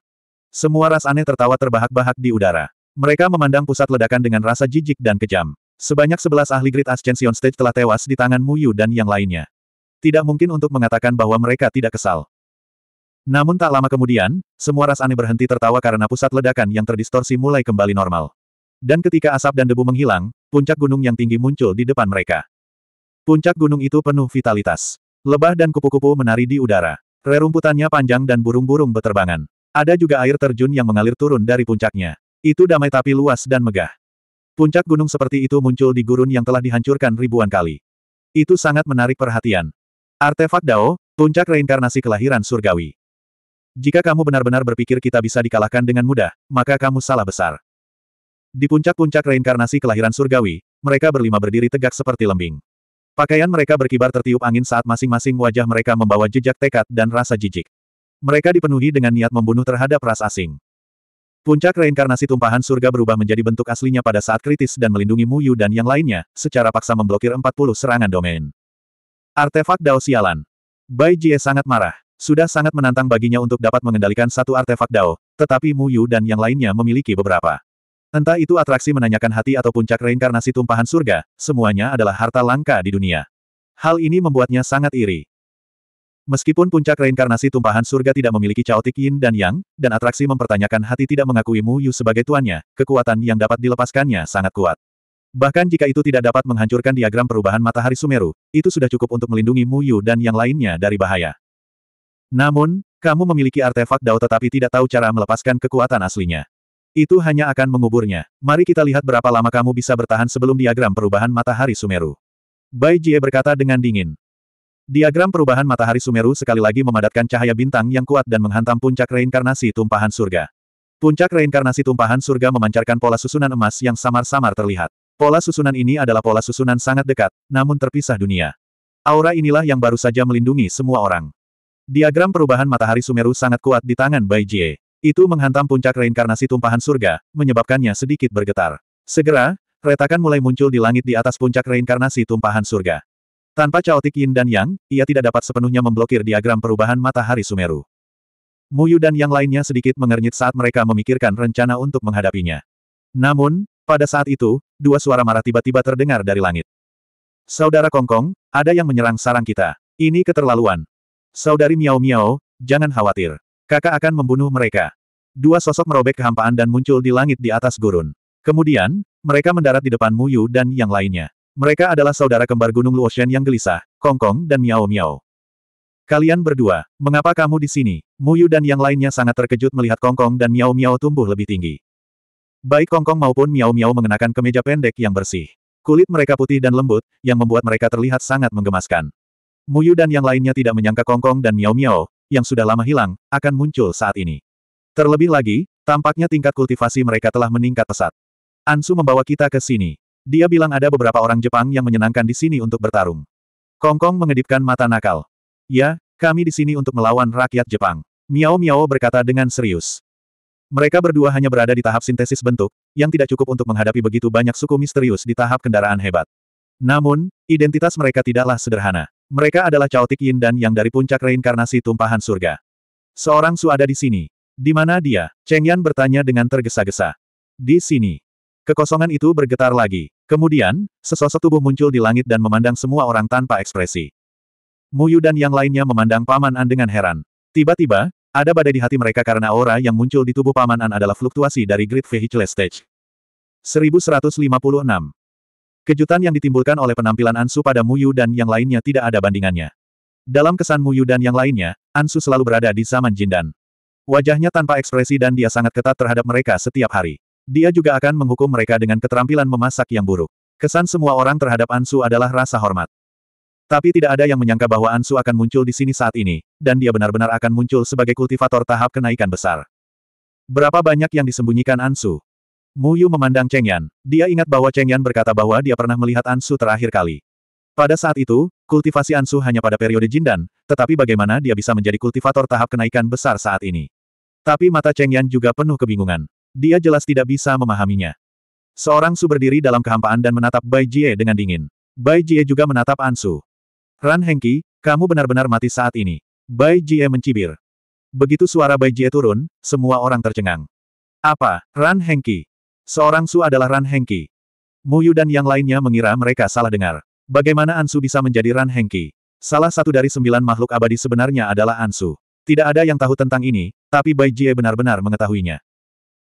Semua ras aneh tertawa terbahak-bahak di udara. Mereka memandang pusat ledakan dengan rasa jijik dan kejam. Sebanyak sebelas ahli Great Ascension Stage telah tewas di tangan Mu Yu dan yang lainnya. Tidak mungkin untuk mengatakan bahwa mereka tidak kesal. Namun tak lama kemudian, semua ras aneh berhenti tertawa karena pusat ledakan yang terdistorsi mulai kembali normal. Dan ketika asap dan debu menghilang, puncak gunung yang tinggi muncul di depan mereka. Puncak gunung itu penuh vitalitas. Lebah dan kupu-kupu menari di udara. Rerumputannya panjang dan burung-burung beterbangan. Ada juga air terjun yang mengalir turun dari puncaknya. Itu damai tapi luas dan megah. Puncak gunung seperti itu muncul di gurun yang telah dihancurkan ribuan kali. Itu sangat menarik perhatian. Artefak Dao, puncak reinkarnasi kelahiran surgawi. Jika kamu benar-benar berpikir kita bisa dikalahkan dengan mudah, maka kamu salah besar. Di puncak-puncak reinkarnasi kelahiran surgawi, mereka berlima berdiri tegak seperti lembing. Pakaian mereka berkibar tertiup angin saat masing-masing wajah mereka membawa jejak tekad dan rasa jijik. Mereka dipenuhi dengan niat membunuh terhadap ras asing. Puncak reinkarnasi tumpahan surga berubah menjadi bentuk aslinya pada saat kritis dan melindungi Mu Yu dan yang lainnya, secara paksa memblokir 40 serangan domain. Artefak Dao Sialan. Bai Jie sangat marah. Sudah sangat menantang baginya untuk dapat mengendalikan satu artefak Dao, tetapi Mu Yu dan yang lainnya memiliki beberapa. Entah itu atraksi menanyakan hati atau puncak reinkarnasi tumpahan surga, semuanya adalah harta langka di dunia. Hal ini membuatnya sangat iri. Meskipun puncak reinkarnasi tumpahan surga tidak memiliki caotik yin dan yang, dan atraksi mempertanyakan hati tidak mengakui Mu Yu sebagai tuannya, kekuatan yang dapat dilepaskannya sangat kuat. Bahkan jika itu tidak dapat menghancurkan diagram perubahan matahari Sumeru, itu sudah cukup untuk melindungi Mu Yu dan yang lainnya dari bahaya. Namun, kamu memiliki artefak Dao tetapi tidak tahu cara melepaskan kekuatan aslinya. Itu hanya akan menguburnya. Mari kita lihat berapa lama kamu bisa bertahan sebelum diagram perubahan matahari Sumeru. Bai Jie berkata dengan dingin. Diagram perubahan matahari Sumeru sekali lagi memadatkan cahaya bintang yang kuat dan menghantam puncak reinkarnasi tumpahan surga. Puncak reinkarnasi tumpahan surga memancarkan pola susunan emas yang samar-samar terlihat. Pola susunan ini adalah pola susunan sangat dekat, namun terpisah dunia. Aura inilah yang baru saja melindungi semua orang. Diagram perubahan matahari Sumeru sangat kuat di tangan Bai Jie. Itu menghantam puncak reinkarnasi tumpahan surga, menyebabkannya sedikit bergetar. Segera, retakan mulai muncul di langit di atas puncak reinkarnasi tumpahan surga. Tanpa caotik yin dan yang, ia tidak dapat sepenuhnya memblokir diagram perubahan matahari Sumeru. Muyu dan yang lainnya sedikit mengernyit saat mereka memikirkan rencana untuk menghadapinya. Namun, pada saat itu, dua suara marah tiba-tiba terdengar dari langit. Saudara Kongkong, ada yang menyerang sarang kita. Ini keterlaluan. Saudari Miao Miao, jangan khawatir. Kakak akan membunuh mereka. Dua sosok merobek kehampaan dan muncul di langit di atas gurun. Kemudian, mereka mendarat di depan Muyu dan yang lainnya. Mereka adalah saudara kembar Gunung Luoshen yang gelisah, Kongkong dan Miao Miao. Kalian berdua, mengapa kamu di sini? Muyu dan yang lainnya sangat terkejut melihat Kongkong dan Miao Miao tumbuh lebih tinggi. Baik Kongkong maupun Miao Miao mengenakan kemeja pendek yang bersih. Kulit mereka putih dan lembut, yang membuat mereka terlihat sangat menggemaskan. Muyu dan yang lainnya tidak menyangka Kongkong dan Miao Miao, yang sudah lama hilang, akan muncul saat ini. Terlebih lagi, tampaknya tingkat kultivasi mereka telah meningkat pesat. Ansu membawa kita ke sini. Dia bilang ada beberapa orang Jepang yang menyenangkan di sini untuk bertarung. Kongkong Kong mengedipkan mata nakal. Ya, kami di sini untuk melawan rakyat Jepang. Miao Miao berkata dengan serius. Mereka berdua hanya berada di tahap sintesis bentuk, yang tidak cukup untuk menghadapi begitu banyak suku misterius di tahap kendaraan hebat. Namun, identitas mereka tidaklah sederhana. Mereka adalah Tik Yin dan yang dari puncak reinkarnasi tumpahan surga. Seorang Su ada di sini. Di mana dia? Cheng Yan bertanya dengan tergesa-gesa. Di sini. Kekosongan itu bergetar lagi. Kemudian, sesosok tubuh muncul di langit dan memandang semua orang tanpa ekspresi. Muyu dan yang lainnya memandang Paman An dengan heran. Tiba-tiba, ada badai di hati mereka karena aura yang muncul di tubuh Paman An adalah fluktuasi dari Great Vehicle Stage. 1156 Kejutan yang ditimbulkan oleh penampilan Ansu pada Muyu dan yang lainnya tidak ada bandingannya. Dalam kesan Muyu dan yang lainnya, Ansu selalu berada di zaman Jindan. Wajahnya tanpa ekspresi dan dia sangat ketat terhadap mereka setiap hari. Dia juga akan menghukum mereka dengan keterampilan memasak yang buruk. Kesan semua orang terhadap Ansu adalah rasa hormat. Tapi tidak ada yang menyangka bahwa Ansu akan muncul di sini saat ini, dan dia benar-benar akan muncul sebagai kultivator tahap kenaikan besar. Berapa banyak yang disembunyikan Ansu? Mu Yu memandang Cheng Yan. Dia ingat bahwa Cheng Yan berkata bahwa dia pernah melihat Ansu terakhir kali. Pada saat itu, kultivasi Ansu hanya pada periode Jindan, tetapi bagaimana dia bisa menjadi kultivator tahap kenaikan besar saat ini? Tapi mata Cheng Yan juga penuh kebingungan. Dia jelas tidak bisa memahaminya. Seorang Su berdiri dalam kehampaan dan menatap Bai Jie dengan dingin. Bai Jie juga menatap Ansu. Ran Hengki, kamu benar-benar mati saat ini. Bai Jie mencibir. Begitu suara Bai Jie turun, semua orang tercengang. Apa, Ran Hengki? Seorang Su adalah Ran Hengki. Mu Yu dan yang lainnya mengira mereka salah dengar. Bagaimana Ansu bisa menjadi Ran Hengki? Salah satu dari sembilan makhluk abadi sebenarnya adalah Ansu. Tidak ada yang tahu tentang ini, tapi Bai Jie benar-benar mengetahuinya.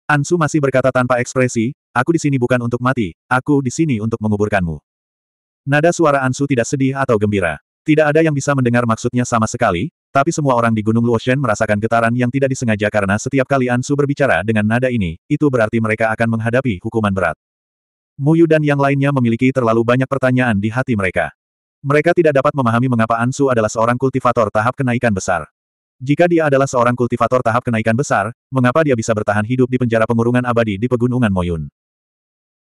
Ansu masih berkata tanpa ekspresi, aku di sini bukan untuk mati, aku di sini untuk menguburkanmu. Nada suara Ansu tidak sedih atau gembira. Tidak ada yang bisa mendengar maksudnya sama sekali, tapi semua orang di Gunung Luoshen merasakan getaran yang tidak disengaja karena setiap kali Ansu berbicara dengan nada ini, itu berarti mereka akan menghadapi hukuman berat. Muyu dan yang lainnya memiliki terlalu banyak pertanyaan di hati mereka. Mereka tidak dapat memahami mengapa Ansu adalah seorang kultivator tahap kenaikan besar. Jika dia adalah seorang kultivator tahap kenaikan besar, mengapa dia bisa bertahan hidup di penjara pengurungan abadi di pegunungan Moyun?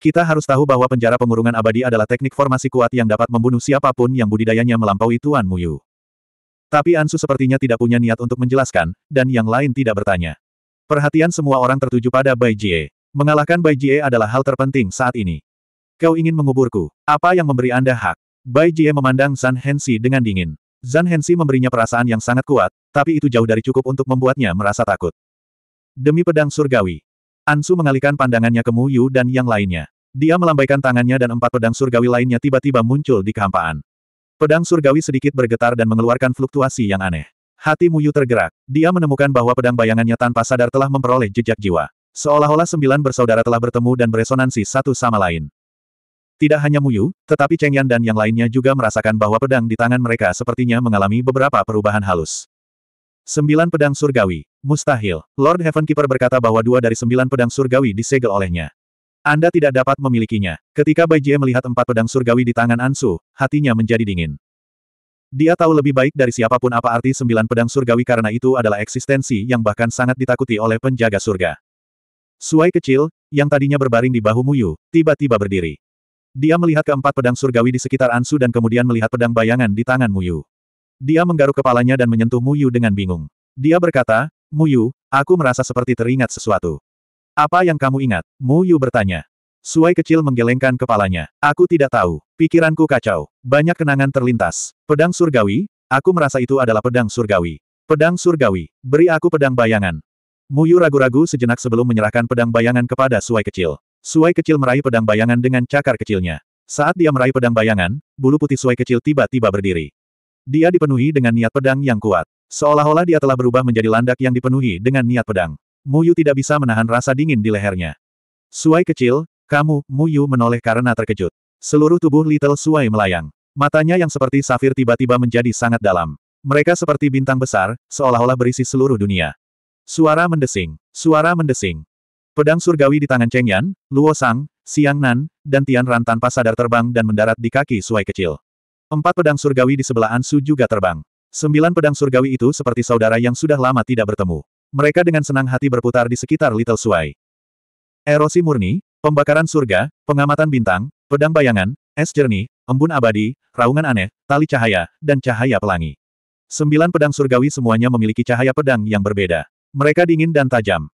Kita harus tahu bahwa penjara pengurungan abadi adalah teknik formasi kuat yang dapat membunuh siapapun yang budidayanya melampaui Tuan Muyu. Tapi Ansu sepertinya tidak punya niat untuk menjelaskan, dan yang lain tidak bertanya. Perhatian semua orang tertuju pada Bai Jie. Mengalahkan Bai Jie adalah hal terpenting saat ini. Kau ingin menguburku. Apa yang memberi Anda hak? Bai Jie memandang San Hensi dengan dingin. Zan Hensi memberinya perasaan yang sangat kuat, tapi itu jauh dari cukup untuk membuatnya merasa takut. Demi pedang surgawi. Ansu mengalihkan pandangannya ke Mu Yu dan yang lainnya. Dia melambaikan tangannya dan empat pedang surgawi lainnya tiba-tiba muncul di kehampaan. Pedang surgawi sedikit bergetar dan mengeluarkan fluktuasi yang aneh. Hati Mu Yu tergerak. Dia menemukan bahwa pedang bayangannya tanpa sadar telah memperoleh jejak jiwa. Seolah-olah sembilan bersaudara telah bertemu dan beresonansi satu sama lain. Tidak hanya Muyu, tetapi Cheng Yan dan yang lainnya juga merasakan bahwa pedang di tangan mereka sepertinya mengalami beberapa perubahan halus. Sembilan pedang surgawi. Mustahil. Lord Heaven Keeper berkata bahwa dua dari sembilan pedang surgawi disegel olehnya. Anda tidak dapat memilikinya. Ketika Bai Jie melihat empat pedang surgawi di tangan Ansu, hatinya menjadi dingin. Dia tahu lebih baik dari siapapun apa arti sembilan pedang surgawi karena itu adalah eksistensi yang bahkan sangat ditakuti oleh penjaga surga. Suai kecil, yang tadinya berbaring di bahu Muyu, tiba-tiba berdiri. Dia melihat keempat pedang surgawi di sekitar Ansu dan kemudian melihat pedang bayangan di tangan Muyu. Dia menggaruk kepalanya dan menyentuh Muyu dengan bingung. Dia berkata, Muyu, aku merasa seperti teringat sesuatu. Apa yang kamu ingat? Muyu bertanya. Suai kecil menggelengkan kepalanya. Aku tidak tahu. Pikiranku kacau. Banyak kenangan terlintas. Pedang surgawi? Aku merasa itu adalah pedang surgawi. Pedang surgawi. Beri aku pedang bayangan. Muyu ragu-ragu sejenak sebelum menyerahkan pedang bayangan kepada Suai kecil. Suai kecil meraih pedang bayangan dengan cakar kecilnya. Saat dia meraih pedang bayangan, bulu putih Suai kecil tiba-tiba berdiri. Dia dipenuhi dengan niat pedang yang kuat. Seolah-olah dia telah berubah menjadi landak yang dipenuhi dengan niat pedang. Muyu tidak bisa menahan rasa dingin di lehernya. Suai kecil, kamu, Muyu menoleh karena terkejut. Seluruh tubuh Little Suai melayang. Matanya yang seperti safir tiba-tiba menjadi sangat dalam. Mereka seperti bintang besar, seolah-olah berisi seluruh dunia. Suara mendesing, suara mendesing. Pedang surgawi di tangan Cheng Yan, Luo Sang, Xiang Nan, dan Tian Ran tanpa sadar terbang dan mendarat di kaki Suai kecil. Empat pedang surgawi di sebelah Ansu juga terbang. Sembilan pedang surgawi itu seperti saudara yang sudah lama tidak bertemu. Mereka dengan senang hati berputar di sekitar Little Suai. Erosi murni, pembakaran surga, pengamatan bintang, pedang bayangan, es jernih, embun abadi, raungan aneh, tali cahaya, dan cahaya pelangi. Sembilan pedang surgawi semuanya memiliki cahaya pedang yang berbeda. Mereka dingin dan tajam.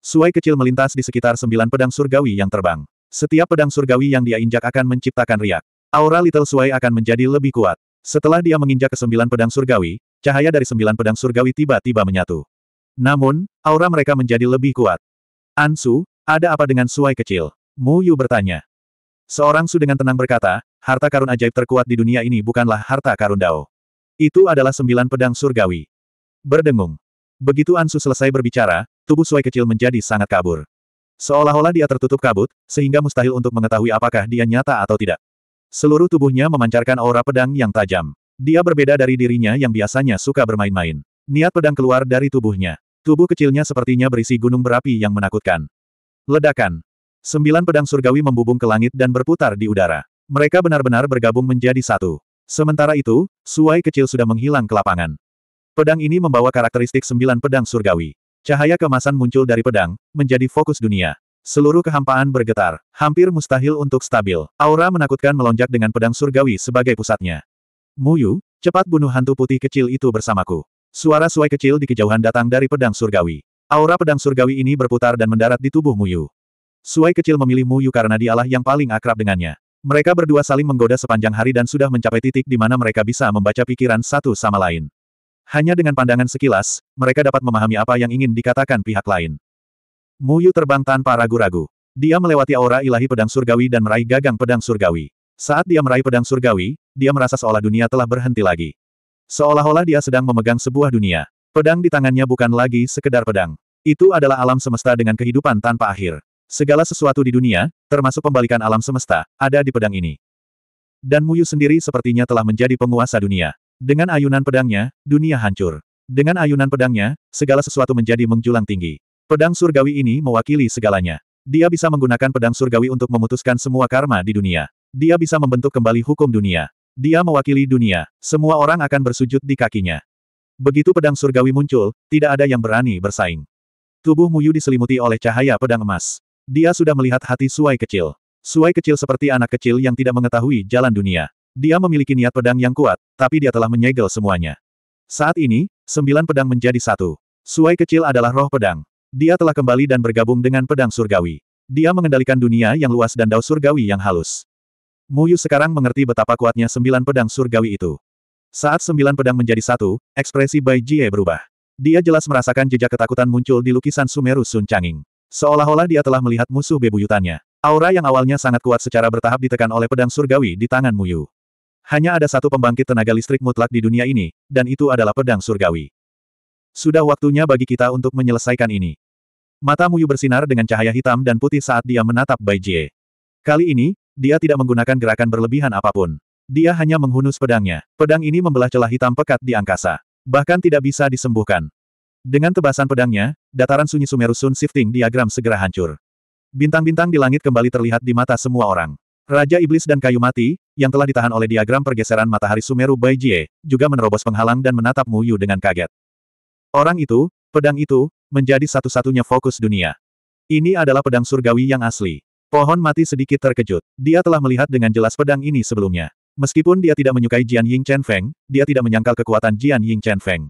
Suai kecil melintas di sekitar sembilan pedang surgawi yang terbang. Setiap pedang surgawi yang dia injak akan menciptakan riak. Aura Little Suai akan menjadi lebih kuat. Setelah dia menginjak ke sembilan pedang surgawi, cahaya dari sembilan pedang surgawi tiba-tiba menyatu. Namun, aura mereka menjadi lebih kuat. Ansu, ada apa dengan Suai kecil? Mu Yu bertanya. Seorang Su dengan tenang berkata, harta karun ajaib terkuat di dunia ini bukanlah harta karun Dao. Itu adalah sembilan pedang surgawi. Berdengung. Begitu Ansu selesai berbicara, tubuh Suai kecil menjadi sangat kabur. Seolah-olah dia tertutup kabut, sehingga mustahil untuk mengetahui apakah dia nyata atau tidak. Seluruh tubuhnya memancarkan aura pedang yang tajam. Dia berbeda dari dirinya yang biasanya suka bermain-main. Niat pedang keluar dari tubuhnya. Tubuh kecilnya sepertinya berisi gunung berapi yang menakutkan. Ledakan. Sembilan pedang surgawi membubung ke langit dan berputar di udara. Mereka benar-benar bergabung menjadi satu. Sementara itu, suai kecil sudah menghilang ke lapangan. Pedang ini membawa karakteristik sembilan pedang surgawi. Cahaya kemasan muncul dari pedang, menjadi fokus dunia. Seluruh kehampaan bergetar, hampir mustahil untuk stabil. Aura menakutkan melonjak dengan pedang surgawi sebagai pusatnya. Muyu, cepat bunuh hantu putih kecil itu bersamaku. Suara suai kecil di kejauhan datang dari pedang surgawi. Aura pedang surgawi ini berputar dan mendarat di tubuh Muyu. Suai kecil memilih Muyu karena dialah yang paling akrab dengannya. Mereka berdua saling menggoda sepanjang hari dan sudah mencapai titik di mana mereka bisa membaca pikiran satu sama lain. Hanya dengan pandangan sekilas, mereka dapat memahami apa yang ingin dikatakan pihak lain. Mu Yu terbang tanpa ragu-ragu. Dia melewati aura ilahi pedang surgawi dan meraih gagang pedang surgawi. Saat dia meraih pedang surgawi, dia merasa seolah dunia telah berhenti lagi. Seolah-olah dia sedang memegang sebuah dunia. Pedang di tangannya bukan lagi sekedar pedang. Itu adalah alam semesta dengan kehidupan tanpa akhir. Segala sesuatu di dunia, termasuk pembalikan alam semesta, ada di pedang ini. Dan Muyu sendiri sepertinya telah menjadi penguasa dunia. Dengan ayunan pedangnya, dunia hancur. Dengan ayunan pedangnya, segala sesuatu menjadi menjulang tinggi. Pedang surgawi ini mewakili segalanya. Dia bisa menggunakan pedang surgawi untuk memutuskan semua karma di dunia. Dia bisa membentuk kembali hukum dunia. Dia mewakili dunia. Semua orang akan bersujud di kakinya. Begitu pedang surgawi muncul, tidak ada yang berani bersaing. Tubuh Muyu diselimuti oleh cahaya pedang emas. Dia sudah melihat hati Suai kecil. Suai kecil seperti anak kecil yang tidak mengetahui jalan dunia. Dia memiliki niat pedang yang kuat, tapi dia telah menyegel semuanya. Saat ini, sembilan pedang menjadi satu. Suai kecil adalah roh pedang. Dia telah kembali dan bergabung dengan pedang surgawi. Dia mengendalikan dunia yang luas dan dao surgawi yang halus. Muyu sekarang mengerti betapa kuatnya sembilan pedang surgawi itu. Saat sembilan pedang menjadi satu, ekspresi Bai Jie berubah. Dia jelas merasakan jejak ketakutan muncul di lukisan Sumeru Sun Changing. Seolah-olah dia telah melihat musuh bebuyutannya. Aura yang awalnya sangat kuat secara bertahap ditekan oleh pedang surgawi di tangan Muyu. Hanya ada satu pembangkit tenaga listrik mutlak di dunia ini, dan itu adalah pedang surgawi. Sudah waktunya bagi kita untuk menyelesaikan ini. Mata Muyu bersinar dengan cahaya hitam dan putih saat dia menatap Bai Jie. Kali ini, dia tidak menggunakan gerakan berlebihan apapun. Dia hanya menghunus pedangnya. Pedang ini membelah celah hitam pekat di angkasa. Bahkan tidak bisa disembuhkan. Dengan tebasan pedangnya, dataran sunyi Sumeru Sun Shifting Diagram segera hancur. Bintang-bintang di langit kembali terlihat di mata semua orang. Raja Iblis dan Kayu Mati, yang telah ditahan oleh diagram pergeseran matahari Sumeru Bai Jie, juga menerobos penghalang dan menatap Mu Yu dengan kaget. Orang itu, pedang itu, menjadi satu-satunya fokus dunia. Ini adalah pedang surgawi yang asli. Pohon mati sedikit terkejut. Dia telah melihat dengan jelas pedang ini sebelumnya. Meskipun dia tidak menyukai Jian Ying Chen Feng, dia tidak menyangkal kekuatan Jian Ying Chen Feng.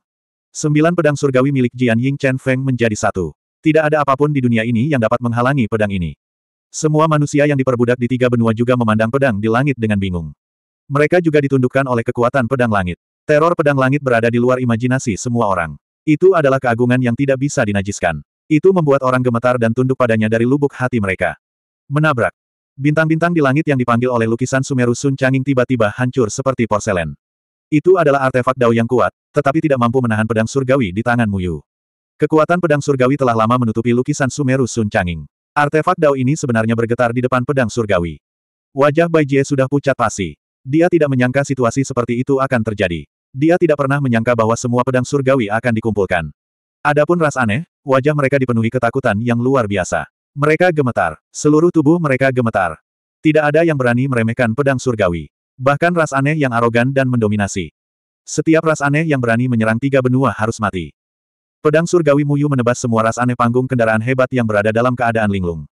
Sembilan pedang surgawi milik Jian Ying Chen Feng menjadi satu. Tidak ada apapun di dunia ini yang dapat menghalangi pedang ini. Semua manusia yang diperbudak di tiga benua juga memandang pedang di langit dengan bingung. Mereka juga ditundukkan oleh kekuatan pedang langit. Teror pedang langit berada di luar imajinasi semua orang. Itu adalah keagungan yang tidak bisa dinajiskan. Itu membuat orang gemetar dan tunduk padanya dari lubuk hati mereka. Menabrak. Bintang-bintang di langit yang dipanggil oleh lukisan Sumeru Sun Changing tiba-tiba hancur seperti porselen. Itu adalah artefak dao yang kuat, tetapi tidak mampu menahan pedang surgawi di tangan Muyu. Kekuatan pedang surgawi telah lama menutupi lukisan Sumeru Sun Changing. Artefak Dao ini sebenarnya bergetar di depan pedang surgawi. Wajah Bai Jie sudah pucat pasi. Dia tidak menyangka situasi seperti itu akan terjadi. Dia tidak pernah menyangka bahwa semua pedang surgawi akan dikumpulkan. Adapun ras aneh, wajah mereka dipenuhi ketakutan yang luar biasa. Mereka gemetar. Seluruh tubuh mereka gemetar. Tidak ada yang berani meremehkan pedang surgawi. Bahkan ras aneh yang arogan dan mendominasi. Setiap ras aneh yang berani menyerang tiga benua harus mati. Pedang surgawi Muyu menebas semua ras aneh panggung kendaraan hebat yang berada dalam keadaan linglung.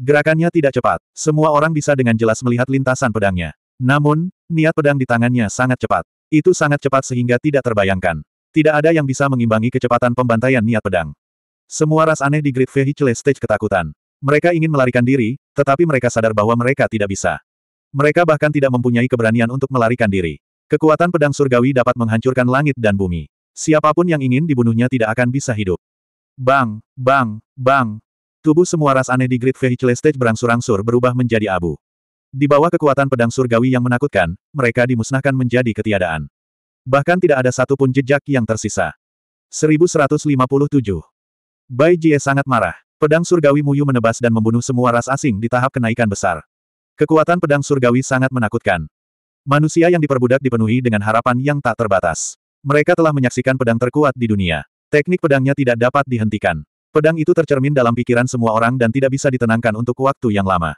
Gerakannya tidak cepat, semua orang bisa dengan jelas melihat lintasan pedangnya. Namun, niat pedang di tangannya sangat cepat. Itu sangat cepat sehingga tidak terbayangkan. Tidak ada yang bisa mengimbangi kecepatan pembantaian niat pedang. Semua ras aneh di Great Vehicle Stage ketakutan. Mereka ingin melarikan diri, tetapi mereka sadar bahwa mereka tidak bisa. Mereka bahkan tidak mempunyai keberanian untuk melarikan diri. Kekuatan pedang surgawi dapat menghancurkan langit dan bumi. Siapapun yang ingin dibunuhnya tidak akan bisa hidup. Bang, bang, bang. Tubuh semua ras aneh di Great Vehicle Stage berangsur-angsur berubah menjadi abu. Di bawah kekuatan pedang surgawi yang menakutkan, mereka dimusnahkan menjadi ketiadaan. Bahkan tidak ada satu pun jejak yang tersisa. 1157. Bai Jie sangat marah. Pedang surgawi Muyu menebas dan membunuh semua ras asing di tahap kenaikan besar. Kekuatan pedang surgawi sangat menakutkan. Manusia yang diperbudak dipenuhi dengan harapan yang tak terbatas. Mereka telah menyaksikan pedang terkuat di dunia. Teknik pedangnya tidak dapat dihentikan. Pedang itu tercermin dalam pikiran semua orang dan tidak bisa ditenangkan untuk waktu yang lama.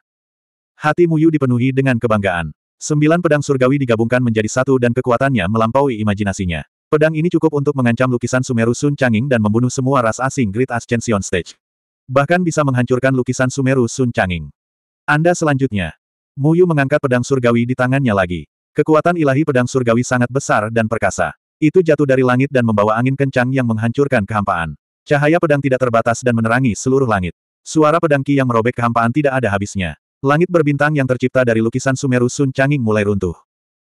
Hati Muyu dipenuhi dengan kebanggaan. Sembilan pedang surgawi digabungkan menjadi satu dan kekuatannya melampaui imajinasinya. Pedang ini cukup untuk mengancam lukisan Sumeru Sun Changing dan membunuh semua ras asing Great Ascension Stage. Bahkan bisa menghancurkan lukisan Sumeru Sun Changing. Anda selanjutnya. Muyu mengangkat pedang surgawi di tangannya lagi. Kekuatan ilahi pedang surgawi sangat besar dan perkasa. Itu jatuh dari langit dan membawa angin kencang yang menghancurkan kehampaan. Cahaya pedang tidak terbatas dan menerangi seluruh langit. Suara pedang Ki yang merobek kehampaan tidak ada habisnya. Langit berbintang yang tercipta dari lukisan Sumeru Sun Changing mulai runtuh.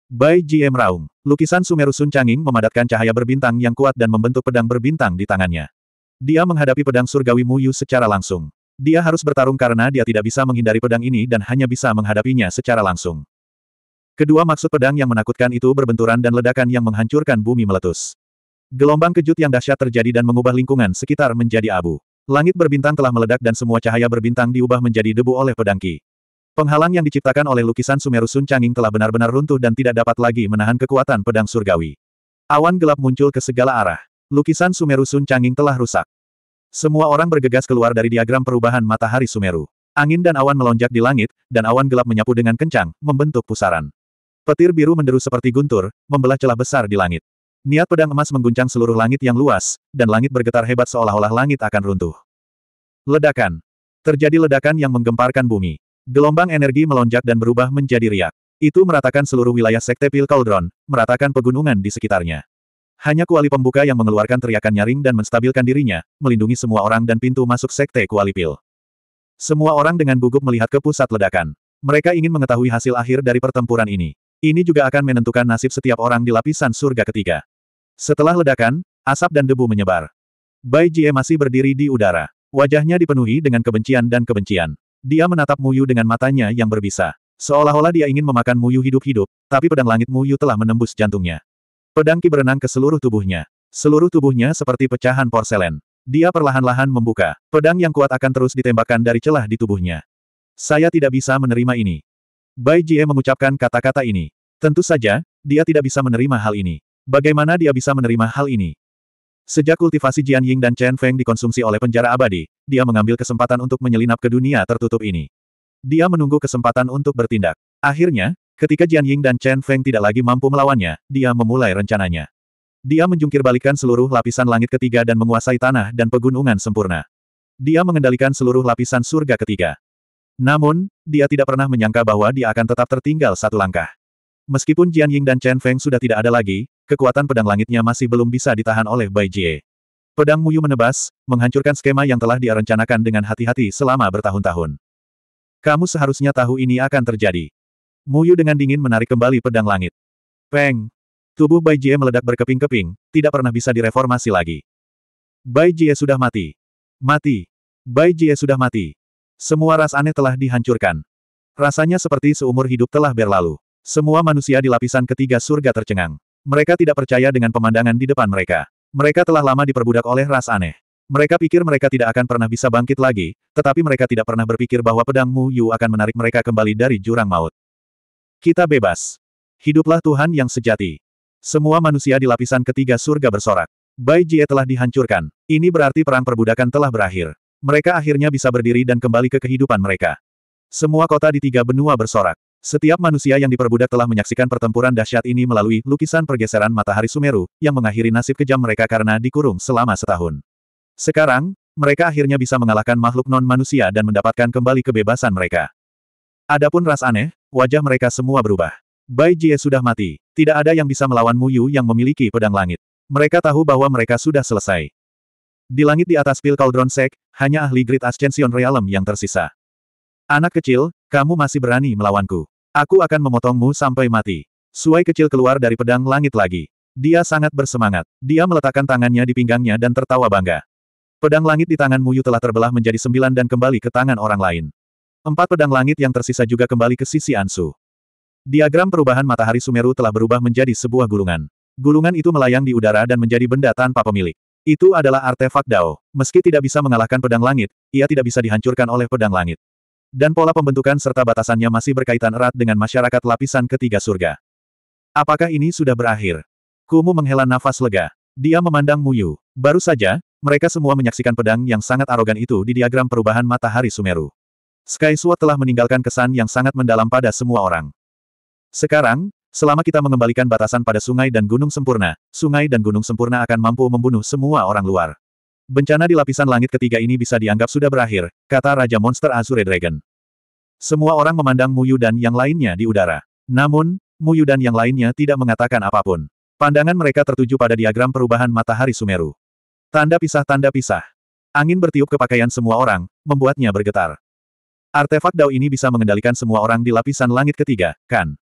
By G.M. Raung, lukisan Sumeru Sun Changing memadatkan cahaya berbintang yang kuat dan membentuk pedang berbintang di tangannya. Dia menghadapi pedang surgawi Muyu secara langsung. Dia harus bertarung karena dia tidak bisa menghindari pedang ini dan hanya bisa menghadapinya secara langsung. Kedua maksud pedang yang menakutkan itu berbenturan dan ledakan yang menghancurkan bumi meletus. Gelombang kejut yang dahsyat terjadi dan mengubah lingkungan sekitar menjadi abu. Langit berbintang telah meledak dan semua cahaya berbintang diubah menjadi debu oleh pedang Ki. Penghalang yang diciptakan oleh lukisan Sumeru Sun Changing telah benar-benar runtuh dan tidak dapat lagi menahan kekuatan pedang surgawi. Awan gelap muncul ke segala arah. Lukisan Sumeru Sun Changing telah rusak. Semua orang bergegas keluar dari diagram perubahan matahari Sumeru. Angin dan awan melonjak di langit, dan awan gelap menyapu dengan kencang, membentuk pusaran. Petir biru menderu seperti guntur, membelah celah besar di langit. Niat pedang emas mengguncang seluruh langit yang luas, dan langit bergetar hebat seolah-olah langit akan runtuh. Ledakan. Terjadi ledakan yang menggemparkan bumi. Gelombang energi melonjak dan berubah menjadi riak. Itu meratakan seluruh wilayah Sekte Pil Cauldron, meratakan pegunungan di sekitarnya. Hanya kuali pembuka yang mengeluarkan teriakan nyaring dan menstabilkan dirinya, melindungi semua orang dan pintu masuk sekte kuali pil. Semua orang dengan gugup melihat ke pusat ledakan. Mereka ingin mengetahui hasil akhir dari pertempuran ini. Ini juga akan menentukan nasib setiap orang di lapisan surga ketiga. Setelah ledakan, asap dan debu menyebar. Bai Jie masih berdiri di udara. Wajahnya dipenuhi dengan kebencian dan kebencian. Dia menatap Muyu dengan matanya yang berbisa. Seolah-olah dia ingin memakan Muyu hidup-hidup, tapi pedang langit Muyu telah menembus jantungnya. Pedang ki berenang ke seluruh tubuhnya. Seluruh tubuhnya seperti pecahan porselen. Dia perlahan-lahan membuka. Pedang yang kuat akan terus ditembakkan dari celah di tubuhnya. Saya tidak bisa menerima ini. Bai Jie mengucapkan kata-kata ini. Tentu saja, dia tidak bisa menerima hal ini. Bagaimana dia bisa menerima hal ini? Sejak kultivasi Jian Ying dan Chen Feng dikonsumsi oleh penjara abadi, dia mengambil kesempatan untuk menyelinap ke dunia tertutup ini. Dia menunggu kesempatan untuk bertindak. Akhirnya, ketika Jian Ying dan Chen Feng tidak lagi mampu melawannya, dia memulai rencananya. Dia menjungkirbalikkan seluruh lapisan langit ketiga dan menguasai tanah dan pegunungan sempurna. Dia mengendalikan seluruh lapisan surga ketiga. Namun, dia tidak pernah menyangka bahwa dia akan tetap tertinggal satu langkah. Meskipun Jian Ying dan Chen Feng sudah tidak ada lagi, kekuatan pedang langitnya masih belum bisa ditahan oleh Bai Jie. Pedang Muyu menebas, menghancurkan skema yang telah dia rencanakan dengan hati-hati selama bertahun-tahun. Kamu seharusnya tahu ini akan terjadi. Muyu dengan dingin menarik kembali pedang langit. Peng! Tubuh Bai Jie meledak berkeping-keping, tidak pernah bisa direformasi lagi. Bai Jie sudah mati. Mati. Bai Jie sudah mati. Semua ras aneh telah dihancurkan. Rasanya seperti seumur hidup telah berlalu. Semua manusia di lapisan ketiga surga tercengang. Mereka tidak percaya dengan pemandangan di depan mereka. Mereka telah lama diperbudak oleh ras aneh. Mereka pikir mereka tidak akan pernah bisa bangkit lagi, tetapi mereka tidak pernah berpikir bahwa pedang Mu Yu akan menarik mereka kembali dari jurang maut. Kita bebas. Hiduplah Tuhan yang sejati. Semua manusia di lapisan ketiga surga bersorak. Bai Jie telah dihancurkan. Ini berarti perang perbudakan telah berakhir. Mereka akhirnya bisa berdiri dan kembali ke kehidupan mereka. Semua kota di tiga benua bersorak. Setiap manusia yang diperbudak telah menyaksikan pertempuran dahsyat ini melalui lukisan pergeseran matahari Sumeru, yang mengakhiri nasib kejam mereka karena dikurung selama setahun. Sekarang, mereka akhirnya bisa mengalahkan makhluk non-manusia dan mendapatkan kembali kebebasan mereka. Adapun ras aneh, wajah mereka semua berubah. Bai Jie sudah mati. Tidak ada yang bisa melawan Mu Yu yang memiliki pedang langit. Mereka tahu bahwa mereka sudah selesai. Di langit di atas pil Cauldron Sek, hanya ahli Grid Ascension Realm yang tersisa. Anak kecil, kamu masih berani melawanku. Aku akan memotongmu sampai mati. Suai kecil keluar dari pedang langit lagi. Dia sangat bersemangat. Dia meletakkan tangannya di pinggangnya dan tertawa bangga. Pedang langit di tangan Muyu telah terbelah menjadi sembilan dan kembali ke tangan orang lain. Empat pedang langit yang tersisa juga kembali ke sisi Ansu. Diagram perubahan matahari Sumeru telah berubah menjadi sebuah gulungan. Gulungan itu melayang di udara dan menjadi benda tanpa pemilik. Itu adalah artefak Dao. Meski tidak bisa mengalahkan pedang langit, ia tidak bisa dihancurkan oleh pedang langit. Dan pola pembentukan serta batasannya masih berkaitan erat dengan masyarakat lapisan ketiga surga. Apakah ini sudah berakhir? Kumu menghela nafas lega. Dia memandang Muyu. Baru saja, mereka semua menyaksikan pedang yang sangat arogan itu di diagram perubahan matahari Sumeru. Sky Sword telah meninggalkan kesan yang sangat mendalam pada semua orang. Sekarang, Selama kita mengembalikan batasan pada sungai dan gunung sempurna, sungai dan gunung sempurna akan mampu membunuh semua orang luar. Bencana di lapisan langit ketiga ini bisa dianggap sudah berakhir, kata Raja Monster Azure Dragon. Semua orang memandang Muyu dan yang lainnya di udara. Namun, Muyu dan yang lainnya tidak mengatakan apapun. Pandangan mereka tertuju pada diagram perubahan matahari Sumeru. Tanda pisah-tanda pisah. Angin bertiup ke pakaian semua orang, membuatnya bergetar. Artefak Dao ini bisa mengendalikan semua orang di lapisan langit ketiga, kan?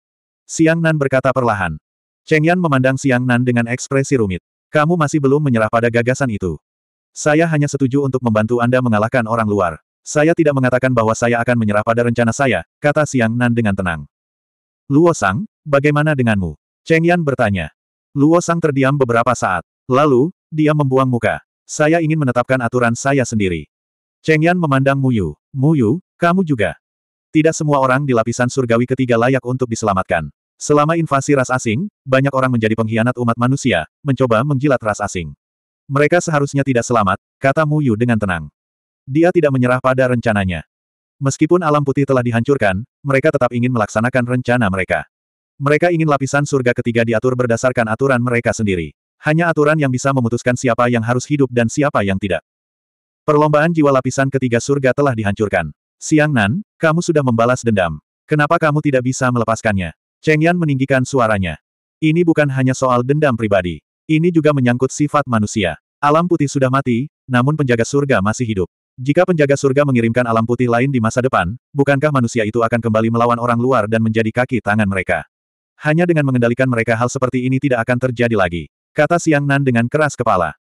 Siang Nan berkata perlahan. Cheng Yan memandang Siang Nan dengan ekspresi rumit. Kamu masih belum menyerah pada gagasan itu. Saya hanya setuju untuk membantu Anda mengalahkan orang luar. Saya tidak mengatakan bahwa saya akan menyerah pada rencana saya, kata Siang Nan dengan tenang. Luo Sang, bagaimana denganmu? Cheng Yan bertanya. Luo Sang terdiam beberapa saat. Lalu, dia membuang muka. Saya ingin menetapkan aturan saya sendiri. Cheng Yan memandang Mu Yu, kamu juga. Tidak semua orang di lapisan surgawi ketiga layak untuk diselamatkan. Selama invasi ras asing, banyak orang menjadi pengkhianat umat manusia, mencoba menjilat ras asing. Mereka seharusnya tidak selamat, kata Mu Yu dengan tenang. Dia tidak menyerah pada rencananya. Meskipun alam putih telah dihancurkan, mereka tetap ingin melaksanakan rencana mereka. Mereka ingin lapisan surga ketiga diatur berdasarkan aturan mereka sendiri. Hanya aturan yang bisa memutuskan siapa yang harus hidup dan siapa yang tidak. Perlombaan jiwa lapisan ketiga surga telah dihancurkan. Siang Nan, kamu sudah membalas dendam. Kenapa kamu tidak bisa melepaskannya? Cheng Yan meninggikan suaranya. Ini bukan hanya soal dendam pribadi. Ini juga menyangkut sifat manusia. Alam putih sudah mati, namun penjaga surga masih hidup. Jika penjaga surga mengirimkan alam putih lain di masa depan, bukankah manusia itu akan kembali melawan orang luar dan menjadi kaki tangan mereka? Hanya dengan mengendalikan mereka hal seperti ini tidak akan terjadi lagi. Kata Siang Nan dengan keras kepala.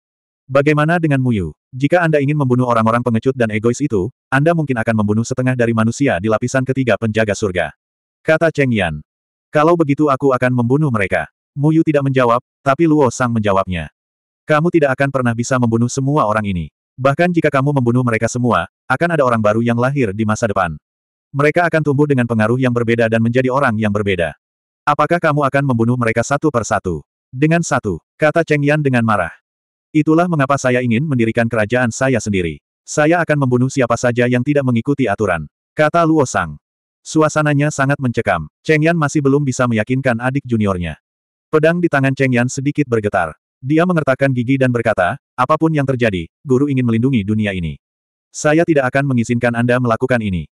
Bagaimana dengan Muyu? Jika Anda ingin membunuh orang-orang pengecut dan egois itu, Anda mungkin akan membunuh setengah dari manusia di lapisan ketiga penjaga surga. Kata Cheng Yan. Kalau begitu aku akan membunuh mereka. Mu Yu tidak menjawab, tapi Luo Sang menjawabnya. Kamu tidak akan pernah bisa membunuh semua orang ini. Bahkan jika kamu membunuh mereka semua, akan ada orang baru yang lahir di masa depan. Mereka akan tumbuh dengan pengaruh yang berbeda dan menjadi orang yang berbeda. Apakah kamu akan membunuh mereka satu per satu? Dengan satu, kata Cheng Yan dengan marah. Itulah mengapa saya ingin mendirikan kerajaan saya sendiri. Saya akan membunuh siapa saja yang tidak mengikuti aturan. Kata Luo Sang. Suasananya sangat mencekam. Cheng Yan masih belum bisa meyakinkan adik juniornya. Pedang di tangan Cheng Yan sedikit bergetar. Dia mengertakkan gigi dan berkata, apapun yang terjadi, guru ingin melindungi dunia ini. Saya tidak akan mengizinkan Anda melakukan ini.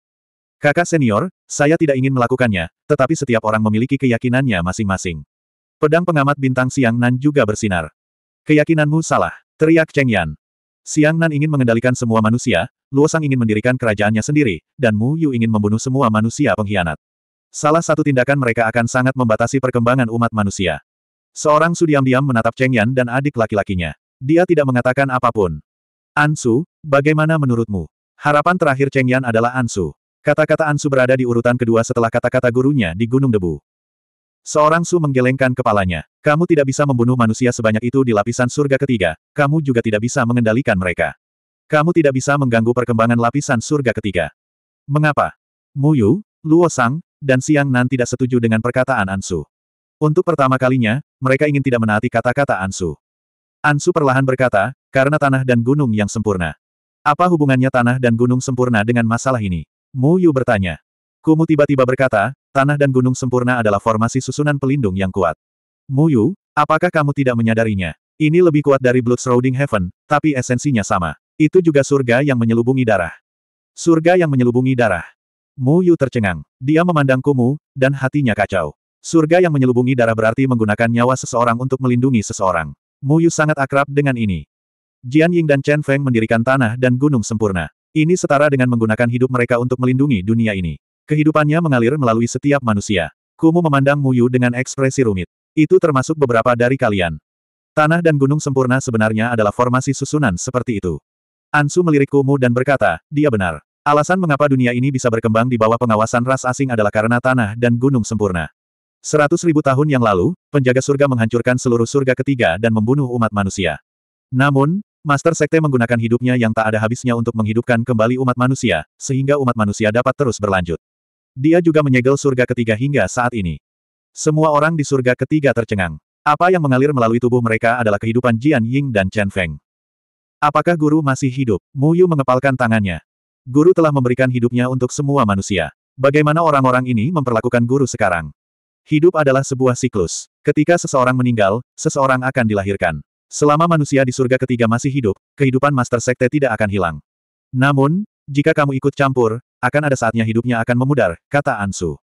Kakak senior, saya tidak ingin melakukannya, tetapi setiap orang memiliki keyakinannya masing-masing. Pedang pengamat bintang siang Nan juga bersinar. Keyakinanmu salah, teriak Cheng Yan. Siang Nan ingin mengendalikan semua manusia, Luosang ingin mendirikan kerajaannya sendiri, dan Mu Yu ingin membunuh semua manusia pengkhianat. Salah satu tindakan mereka akan sangat membatasi perkembangan umat manusia. Seorang su diam diam menatap Cheng Yan dan adik laki-lakinya. Dia tidak mengatakan apapun. Ansu, bagaimana menurutmu? Harapan terakhir Cheng Yan adalah Ansu. Kata-kata Ansu berada di urutan kedua setelah kata-kata gurunya di Gunung Debu. Seorang Su menggelengkan kepalanya. Kamu tidak bisa membunuh manusia sebanyak itu di lapisan surga ketiga, kamu juga tidak bisa mengendalikan mereka. Kamu tidak bisa mengganggu perkembangan lapisan surga ketiga. Mengapa? Mu Yu, Luo Sang, dan Siang Nan tidak setuju dengan perkataan Ansu. Untuk pertama kalinya, mereka ingin tidak menaati kata-kata Ansu. Ansu perlahan berkata, karena tanah dan gunung yang sempurna. Apa hubungannya tanah dan gunung sempurna dengan masalah ini? Mu Yu bertanya. Kumu tiba-tiba berkata, tanah dan gunung sempurna adalah formasi susunan pelindung yang kuat. Muyu, apakah kamu tidak menyadarinya? Ini lebih kuat dari Blood Shrouding Heaven, tapi esensinya sama. Itu juga surga yang menyelubungi darah. Surga yang menyelubungi darah. Mu Yu tercengang. Dia memandang Kumu, dan hatinya kacau. Surga yang menyelubungi darah berarti menggunakan nyawa seseorang untuk melindungi seseorang. Mu Yu sangat akrab dengan ini. Jian Ying dan Chen Feng mendirikan tanah dan gunung sempurna. Ini setara dengan menggunakan hidup mereka untuk melindungi dunia ini. Kehidupannya mengalir melalui setiap manusia. Kumu memandang Muyu dengan ekspresi rumit. Itu termasuk beberapa dari kalian. Tanah dan gunung sempurna sebenarnya adalah formasi susunan seperti itu. Ansu melirik Kumu dan berkata, dia benar. Alasan mengapa dunia ini bisa berkembang di bawah pengawasan ras asing adalah karena tanah dan gunung sempurna. Seratus ribu tahun yang lalu, penjaga surga menghancurkan seluruh surga ketiga dan membunuh umat manusia. Namun, Master Sekte menggunakan hidupnya yang tak ada habisnya untuk menghidupkan kembali umat manusia, sehingga umat manusia dapat terus berlanjut. Dia juga menyegel surga ketiga hingga saat ini. Semua orang di surga ketiga tercengang. Apa yang mengalir melalui tubuh mereka adalah kehidupan Jian Ying dan Chen Feng. Apakah guru masih hidup? Mu Yu mengepalkan tangannya. Guru telah memberikan hidupnya untuk semua manusia. Bagaimana orang-orang ini memperlakukan guru sekarang? Hidup adalah sebuah siklus. Ketika seseorang meninggal, seseorang akan dilahirkan. Selama manusia di surga ketiga masih hidup, kehidupan Master Sekte tidak akan hilang. Namun, jika kamu ikut campur, akan ada saatnya hidupnya akan memudar, kata Ansu.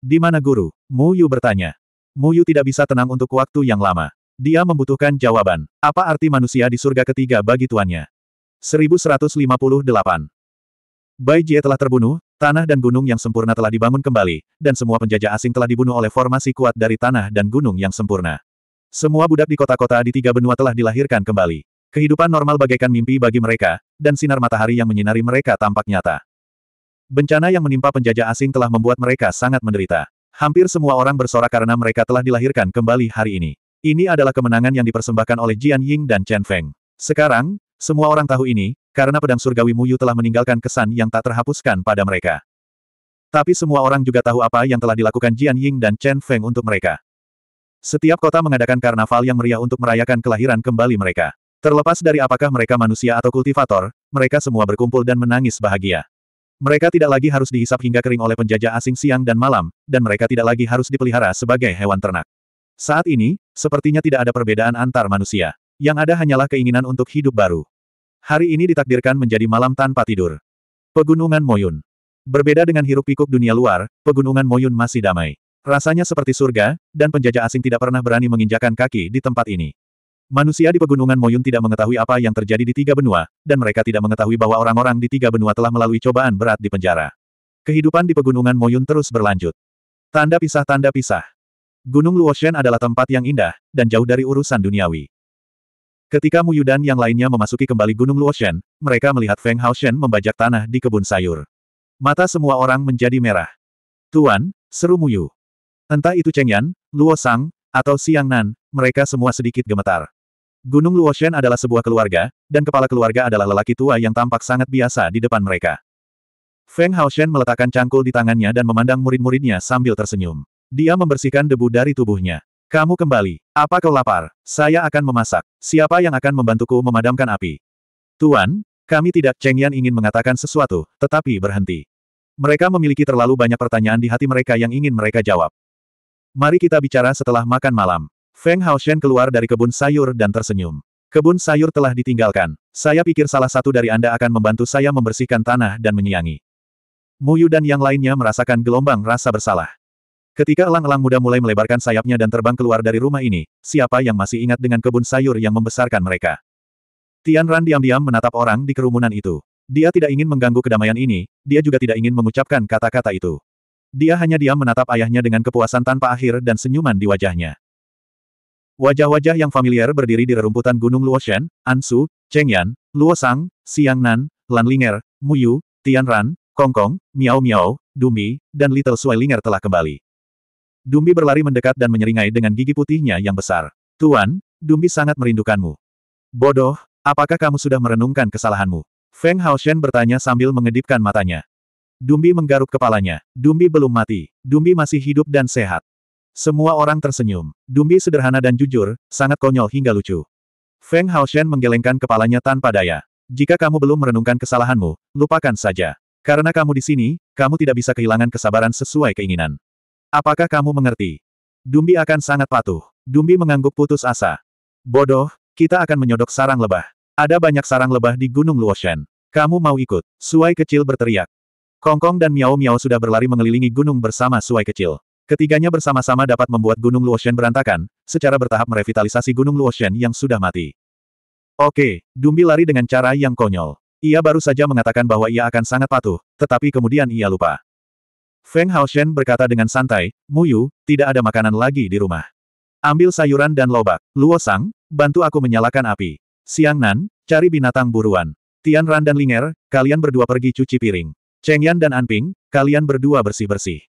Di mana guru? Mu Yu bertanya. Mu Yu tidak bisa tenang untuk waktu yang lama. Dia membutuhkan jawaban. Apa arti manusia di surga ketiga bagi tuannya? 1158. Bai Jie telah terbunuh, tanah dan gunung yang sempurna telah dibangun kembali, dan semua penjajah asing telah dibunuh oleh formasi kuat dari tanah dan gunung yang sempurna. Semua budak di kota-kota di tiga benua telah dilahirkan kembali. Kehidupan normal bagaikan mimpi bagi mereka, dan sinar matahari yang menyinari mereka tampak nyata. Bencana yang menimpa penjajah asing telah membuat mereka sangat menderita. Hampir semua orang bersorak karena mereka telah dilahirkan kembali hari ini. Ini adalah kemenangan yang dipersembahkan oleh Jian Ying dan Chen Feng. Sekarang, semua orang tahu ini, karena pedang surgawi Muyu telah meninggalkan kesan yang tak terhapuskan pada mereka. Tapi semua orang juga tahu apa yang telah dilakukan Jian Ying dan Chen Feng untuk mereka. Setiap kota mengadakan karnaval yang meriah untuk merayakan kelahiran kembali mereka. Terlepas dari apakah mereka manusia atau kultivator, mereka semua berkumpul dan menangis bahagia. Mereka tidak lagi harus dihisap hingga kering oleh penjajah asing siang dan malam, dan mereka tidak lagi harus dipelihara sebagai hewan ternak. Saat ini, sepertinya tidak ada perbedaan antar manusia. Yang ada hanyalah keinginan untuk hidup baru. Hari ini ditakdirkan menjadi malam tanpa tidur. Pegunungan Moyun. Berbeda dengan hiruk pikuk dunia luar, pegunungan Moyun masih damai. Rasanya seperti surga, dan penjajah asing tidak pernah berani menginjakan kaki di tempat ini. Manusia di pegunungan Moyun tidak mengetahui apa yang terjadi di tiga benua, dan mereka tidak mengetahui bahwa orang-orang di tiga benua telah melalui cobaan berat di penjara. Kehidupan di pegunungan Moyun terus berlanjut. Tanda pisah-tanda pisah. Gunung Luoshen adalah tempat yang indah, dan jauh dari urusan duniawi. Ketika Muyu dan yang lainnya memasuki kembali Gunung Luoshen, mereka melihat Feng Haoshen membajak tanah di kebun sayur. Mata semua orang menjadi merah. Tuan, seru Muyu. Entah itu Cheng Yan, Luo Sang, atau Siang Nan, mereka semua sedikit gemetar. Gunung Luoshen adalah sebuah keluarga, dan kepala keluarga adalah lelaki tua yang tampak sangat biasa di depan mereka. Feng Haoshen meletakkan cangkul di tangannya dan memandang murid-muridnya sambil tersenyum. Dia membersihkan debu dari tubuhnya. Kamu kembali. Apa kau lapar? Saya akan memasak. Siapa yang akan membantuku memadamkan api? Tuan, kami tidak. Cheng Yan ingin mengatakan sesuatu, tetapi berhenti. Mereka memiliki terlalu banyak pertanyaan di hati mereka yang ingin mereka jawab. Mari kita bicara setelah makan malam. Feng Hao Shen keluar dari kebun sayur dan tersenyum. Kebun sayur telah ditinggalkan. Saya pikir salah satu dari Anda akan membantu saya membersihkan tanah dan menyiangi. Muyu dan yang lainnya merasakan gelombang rasa bersalah. Ketika elang-elang muda mulai melebarkan sayapnya dan terbang keluar dari rumah ini, siapa yang masih ingat dengan kebun sayur yang membesarkan mereka? Tian Ran diam-diam menatap orang di kerumunan itu. Dia tidak ingin mengganggu kedamaian ini, dia juga tidak ingin mengucapkan kata-kata itu. Dia hanya diam menatap ayahnya dengan kepuasan tanpa akhir dan senyuman di wajahnya. Wajah-wajah yang familiar berdiri di rerumputan Gunung Luoshan, Ansu, Chengyan, Luosang, Xiangnan, Lanlinger, Muyu, Tianran, Kongkong, Miao Miao, Dumi, dan Little Suilinger telah kembali. Dumbi berlari mendekat dan menyeringai dengan gigi putihnya yang besar. Tuan, Dumbi sangat merindukanmu. Bodoh, apakah kamu sudah merenungkan kesalahanmu? Feng Haoshen bertanya sambil mengedipkan matanya. Dumbi menggaruk kepalanya. Dumbi belum mati. Dumbi masih hidup dan sehat. Semua orang tersenyum. Dumbi sederhana dan jujur, sangat konyol hingga lucu. Feng Haoshen menggelengkan kepalanya tanpa daya. Jika kamu belum merenungkan kesalahanmu, lupakan saja. Karena kamu di sini, kamu tidak bisa kehilangan kesabaran sesuai keinginan. Apakah kamu mengerti? Dumbi akan sangat patuh. Dumbi mengangguk putus asa. Bodoh, kita akan menyodok sarang lebah. Ada banyak sarang lebah di Gunung Luoshan. Kamu mau ikut? Suai kecil berteriak. Kongkong dan Miao Miao sudah berlari mengelilingi gunung bersama Suai kecil. Ketiganya bersama-sama dapat membuat Gunung Luoshen berantakan, secara bertahap merevitalisasi Gunung Luoshen yang sudah mati. Oke, Dumbi lari dengan cara yang konyol. Ia baru saja mengatakan bahwa ia akan sangat patuh, tetapi kemudian ia lupa. Feng Haoshen berkata dengan santai, Muyu, tidak ada makanan lagi di rumah. Ambil sayuran dan lobak. Luo bantu aku menyalakan api. Siang Nan, cari binatang buruan. Tian Ran dan Linger, kalian berdua pergi cuci piring. Cheng Yan dan Anping, kalian berdua bersih-bersih.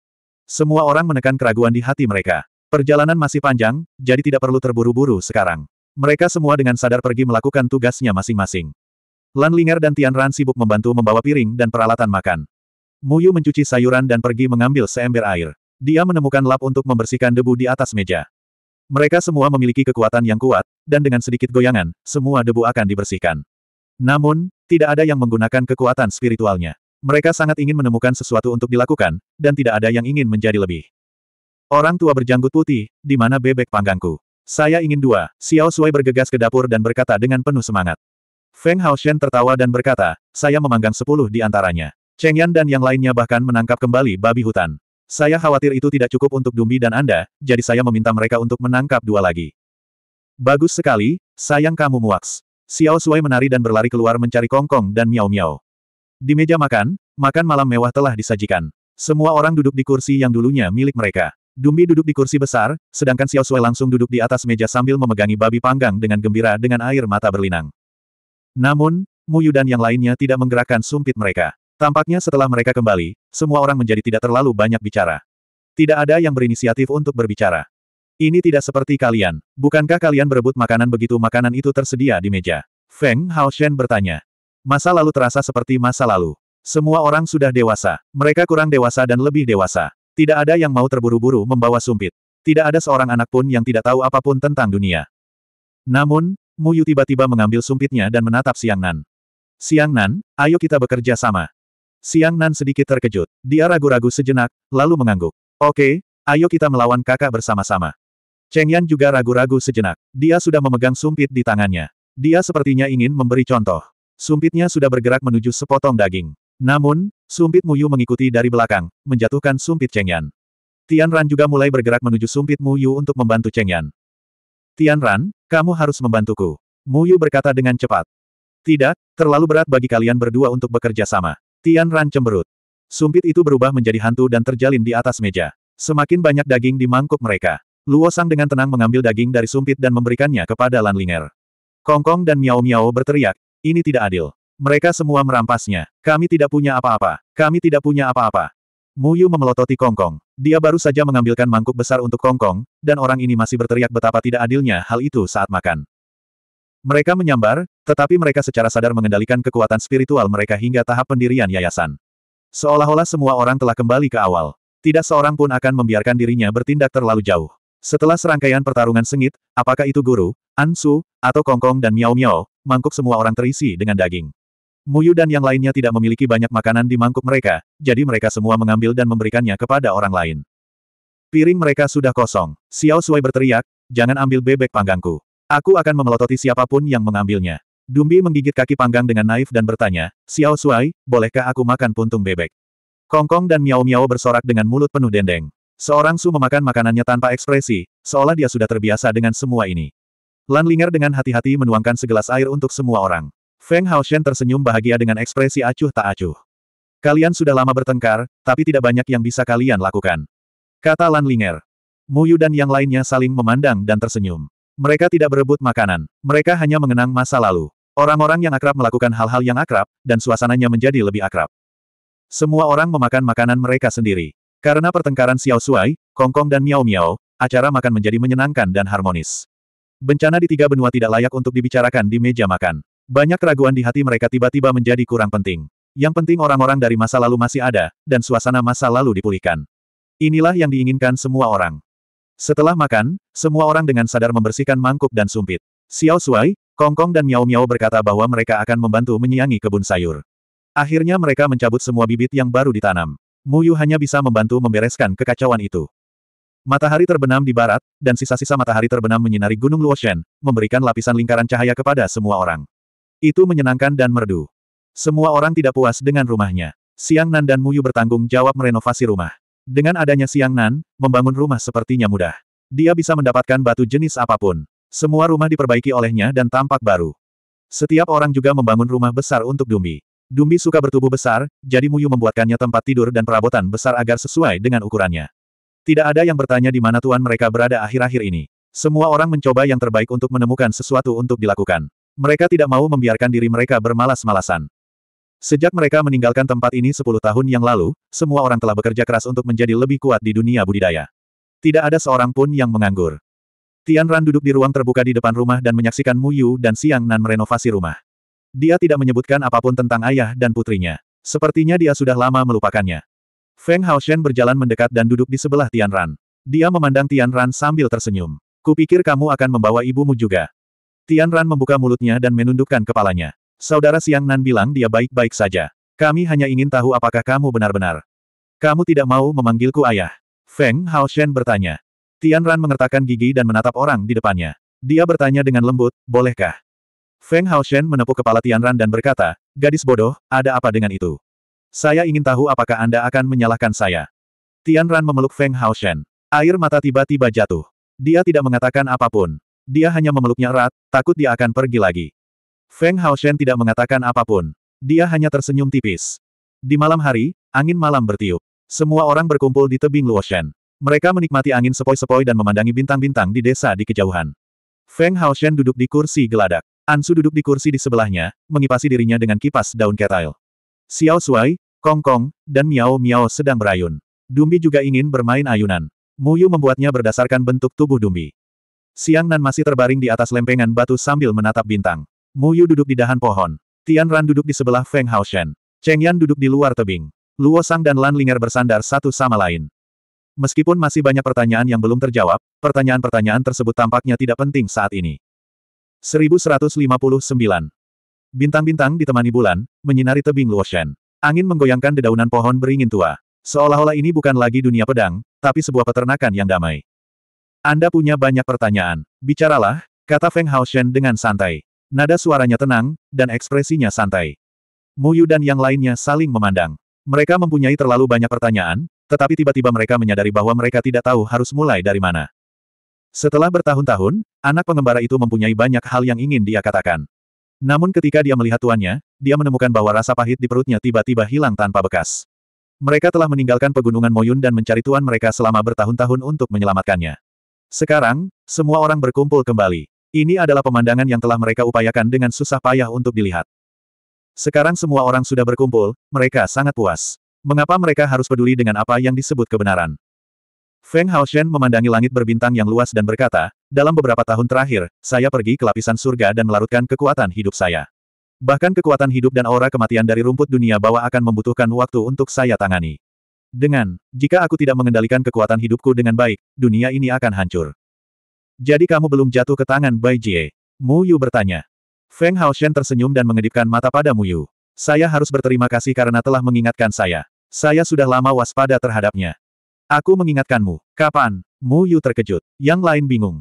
Semua orang menekan keraguan di hati mereka. Perjalanan masih panjang, jadi tidak perlu terburu-buru sekarang. Mereka semua dengan sadar pergi melakukan tugasnya masing-masing. Lan Linger dan Tian Ran sibuk membantu membawa piring dan peralatan makan. Mu Yu mencuci sayuran dan pergi mengambil seember air. Dia menemukan lap untuk membersihkan debu di atas meja. Mereka semua memiliki kekuatan yang kuat, dan dengan sedikit goyangan, semua debu akan dibersihkan. Namun, tidak ada yang menggunakan kekuatan spiritualnya. Mereka sangat ingin menemukan sesuatu untuk dilakukan, dan tidak ada yang ingin menjadi lebih. Orang tua berjanggut putih, di mana bebek panggangku? Saya ingin dua, Xiao Sui bergegas ke dapur dan berkata dengan penuh semangat. Feng Hao Shen tertawa dan berkata, saya memanggang sepuluh di antaranya. Cheng Yan dan yang lainnya bahkan menangkap kembali babi hutan. Saya khawatir itu tidak cukup untuk Dumbi dan Anda, jadi saya meminta mereka untuk menangkap dua lagi. Bagus sekali, sayang kamu muaks. Xiao Sui menari dan berlari keluar mencari Kongkong dan Miao Miao. Di meja makan, makan malam mewah telah disajikan. Semua orang duduk di kursi yang dulunya milik mereka. Dumbi duduk di kursi besar, sedangkan Xiao Sui langsung duduk di atas meja sambil memegangi babi panggang dengan gembira dengan air mata berlinang. Namun, Muyu dan yang lainnya tidak menggerakkan sumpit mereka. Tampaknya setelah mereka kembali, semua orang menjadi tidak terlalu banyak bicara. Tidak ada yang berinisiatif untuk berbicara. Ini tidak seperti kalian. Bukankah kalian berebut makanan begitu makanan itu tersedia di meja? Feng Hao Shen bertanya. Masa lalu terasa seperti masa lalu. Semua orang sudah dewasa. Mereka kurang dewasa dan lebih dewasa. Tidak ada yang mau terburu-buru membawa sumpit. Tidak ada seorang anak pun yang tidak tahu apapun tentang dunia. Namun, Muyu tiba-tiba mengambil sumpitnya dan menatap Siang Nan. Siang Nan, ayo kita bekerja sama. Siang Nan sedikit terkejut. Dia ragu-ragu sejenak, lalu mengangguk. Oke, ayo kita melawan kakak bersama-sama. Cheng Yan juga ragu-ragu sejenak. Dia sudah memegang sumpit di tangannya. Dia sepertinya ingin memberi contoh. Sumpitnya sudah bergerak menuju sepotong daging. Namun, sumpit Muyu mengikuti dari belakang, menjatuhkan sumpit Cheng Yan. Tian Ran juga mulai bergerak menuju sumpit Muyu untuk membantu Cheng Yan. Tian Ran, kamu harus membantuku. Muyu berkata dengan cepat. Tidak, terlalu berat bagi kalian berdua untuk bekerja sama. Tian Ran cemberut. Sumpit itu berubah menjadi hantu dan terjalin di atas meja. Semakin banyak daging di mangkuk mereka. Luo Sang dengan tenang mengambil daging dari sumpit dan memberikannya kepada Lan Linger. Kongkong dan Miao Miao berteriak, ini tidak adil. Mereka semua merampasnya. Kami tidak punya apa-apa. Kami tidak punya apa-apa. Mu Yu memelototi Kong Kong. Dia baru saja mengambilkan mangkuk besar untuk Kong Kong, dan orang ini masih berteriak betapa tidak adilnya hal itu saat makan. Mereka menyambar, tetapi mereka secara sadar mengendalikan kekuatan spiritual mereka hingga tahap pendirian yayasan. Seolah-olah semua orang telah kembali ke awal. Tidak seorang pun akan membiarkan dirinya bertindak terlalu jauh. Setelah serangkaian pertarungan sengit, apakah itu Guru, Ansu, atau Kongkong dan Miao Miao, mangkuk semua orang terisi dengan daging. Muyu dan yang lainnya tidak memiliki banyak makanan di mangkuk mereka, jadi mereka semua mengambil dan memberikannya kepada orang lain. Piring mereka sudah kosong. Xiao Sui berteriak, jangan ambil bebek panggangku. Aku akan memelototi siapapun yang mengambilnya. Dumbi menggigit kaki panggang dengan naif dan bertanya, Xiao Sui, bolehkah aku makan puntung bebek? Kongkong dan Miao Miao bersorak dengan mulut penuh dendeng. Seorang Su memakan makanannya tanpa ekspresi, seolah dia sudah terbiasa dengan semua ini. Lan Ling'er dengan hati-hati menuangkan segelas air untuk semua orang. Feng Hao Shen tersenyum bahagia dengan ekspresi acuh tak acuh. Kalian sudah lama bertengkar, tapi tidak banyak yang bisa kalian lakukan. Kata Lan Mu Muyu dan yang lainnya saling memandang dan tersenyum. Mereka tidak berebut makanan, mereka hanya mengenang masa lalu. Orang-orang yang akrab melakukan hal-hal yang akrab, dan suasananya menjadi lebih akrab. Semua orang memakan makanan mereka sendiri. Karena pertengkaran Xiao Shuai, Kong Kong dan Miao Miao, acara makan menjadi menyenangkan dan harmonis. Bencana di tiga benua tidak layak untuk dibicarakan di meja makan. Banyak keraguan di hati mereka tiba-tiba menjadi kurang penting. Yang penting orang-orang dari masa lalu masih ada, dan suasana masa lalu dipulihkan. Inilah yang diinginkan semua orang. Setelah makan, semua orang dengan sadar membersihkan mangkuk dan sumpit. Xiao Shuai, Kong Kong dan Miao Miao berkata bahwa mereka akan membantu menyiangi kebun sayur. Akhirnya mereka mencabut semua bibit yang baru ditanam. Muyu hanya bisa membantu membereskan kekacauan itu. Matahari terbenam di barat, dan sisa-sisa matahari terbenam menyinari Gunung Luoshen, memberikan lapisan lingkaran cahaya kepada semua orang. Itu menyenangkan dan merdu. Semua orang tidak puas dengan rumahnya. Siang Nan dan Muyu bertanggung jawab merenovasi rumah. Dengan adanya Siang Nan, membangun rumah sepertinya mudah. Dia bisa mendapatkan batu jenis apapun. Semua rumah diperbaiki olehnya dan tampak baru. Setiap orang juga membangun rumah besar untuk Dumi. Dumbi suka bertubuh besar, jadi Muyu membuatkannya tempat tidur dan perabotan besar agar sesuai dengan ukurannya. Tidak ada yang bertanya di mana tuan mereka berada akhir-akhir ini. Semua orang mencoba yang terbaik untuk menemukan sesuatu untuk dilakukan. Mereka tidak mau membiarkan diri mereka bermalas-malasan. Sejak mereka meninggalkan tempat ini 10 tahun yang lalu, semua orang telah bekerja keras untuk menjadi lebih kuat di dunia budidaya. Tidak ada seorang pun yang menganggur. Tian Ran duduk di ruang terbuka di depan rumah dan menyaksikan Mu Yu dan Siang Nan merenovasi rumah. Dia tidak menyebutkan apapun tentang ayah dan putrinya. Sepertinya dia sudah lama melupakannya. Feng Haoshen berjalan mendekat dan duduk di sebelah Tian Ran. Dia memandang Tian Ran sambil tersenyum. Kupikir kamu akan membawa ibumu juga. Tian Ran membuka mulutnya dan menundukkan kepalanya. Saudara Siang Nan bilang dia baik-baik saja. Kami hanya ingin tahu apakah kamu benar-benar. Kamu tidak mau memanggilku ayah. Feng Haoshen bertanya. Tian Ran mengertakkan gigi dan menatap orang di depannya. Dia bertanya dengan lembut, bolehkah? Feng Haoshen menepuk kepala Tian Ran dan berkata, Gadis bodoh, ada apa dengan itu? Saya ingin tahu apakah Anda akan menyalahkan saya. Tian Ran memeluk Feng Haoshen. Air mata tiba-tiba jatuh. Dia tidak mengatakan apapun. Dia hanya memeluknya erat, takut dia akan pergi lagi. Feng Haoshen tidak mengatakan apapun. Dia hanya tersenyum tipis. Di malam hari, angin malam bertiup. Semua orang berkumpul di tebing Luoshen. Mereka menikmati angin sepoi-sepoi dan memandangi bintang-bintang di desa di kejauhan. Feng Haoshen duduk di kursi geladak. Ansu duduk di kursi di sebelahnya, mengipasi dirinya dengan kipas daun ketail. Xiao Shuai, Kong Kong, dan Miao Miao sedang berayun. Dumbi juga ingin bermain ayunan. Muyu membuatnya berdasarkan bentuk tubuh Dumbi. Siang Nan masih terbaring di atas lempengan batu sambil menatap bintang. Muyu duduk di dahan pohon. Tian Ran duduk di sebelah Feng Hao Shen. Cheng Yan duduk di luar tebing. Luo Sang dan Lan Linger bersandar satu sama lain. Meskipun masih banyak pertanyaan yang belum terjawab, pertanyaan-pertanyaan tersebut tampaknya tidak penting saat ini. 1159. Bintang-bintang ditemani bulan, menyinari tebing Luoshan. Angin menggoyangkan dedaunan pohon beringin tua. Seolah-olah ini bukan lagi dunia pedang, tapi sebuah peternakan yang damai. Anda punya banyak pertanyaan. Bicaralah, kata Feng Haoshen dengan santai. Nada suaranya tenang, dan ekspresinya santai. Mu Yu dan yang lainnya saling memandang. Mereka mempunyai terlalu banyak pertanyaan, tetapi tiba-tiba mereka menyadari bahwa mereka tidak tahu harus mulai dari mana. Setelah bertahun-tahun, anak pengembara itu mempunyai banyak hal yang ingin dia katakan. Namun ketika dia melihat tuannya, dia menemukan bahwa rasa pahit di perutnya tiba-tiba hilang tanpa bekas. Mereka telah meninggalkan pegunungan Moyun dan mencari tuan mereka selama bertahun-tahun untuk menyelamatkannya. Sekarang, semua orang berkumpul kembali. Ini adalah pemandangan yang telah mereka upayakan dengan susah payah untuk dilihat. Sekarang semua orang sudah berkumpul, mereka sangat puas. Mengapa mereka harus peduli dengan apa yang disebut kebenaran? Feng Haoshen memandangi langit berbintang yang luas dan berkata, dalam beberapa tahun terakhir, saya pergi ke lapisan surga dan melarutkan kekuatan hidup saya. Bahkan kekuatan hidup dan aura kematian dari rumput dunia bawah akan membutuhkan waktu untuk saya tangani. Dengan, jika aku tidak mengendalikan kekuatan hidupku dengan baik, dunia ini akan hancur. Jadi kamu belum jatuh ke tangan Bai Jie? Mu Yu bertanya. Feng Haoshen tersenyum dan mengedipkan mata pada Mu Yu. Saya harus berterima kasih karena telah mengingatkan saya. Saya sudah lama waspada terhadapnya. Aku mengingatkanmu. Kapan? Mu Yu terkejut. Yang lain bingung.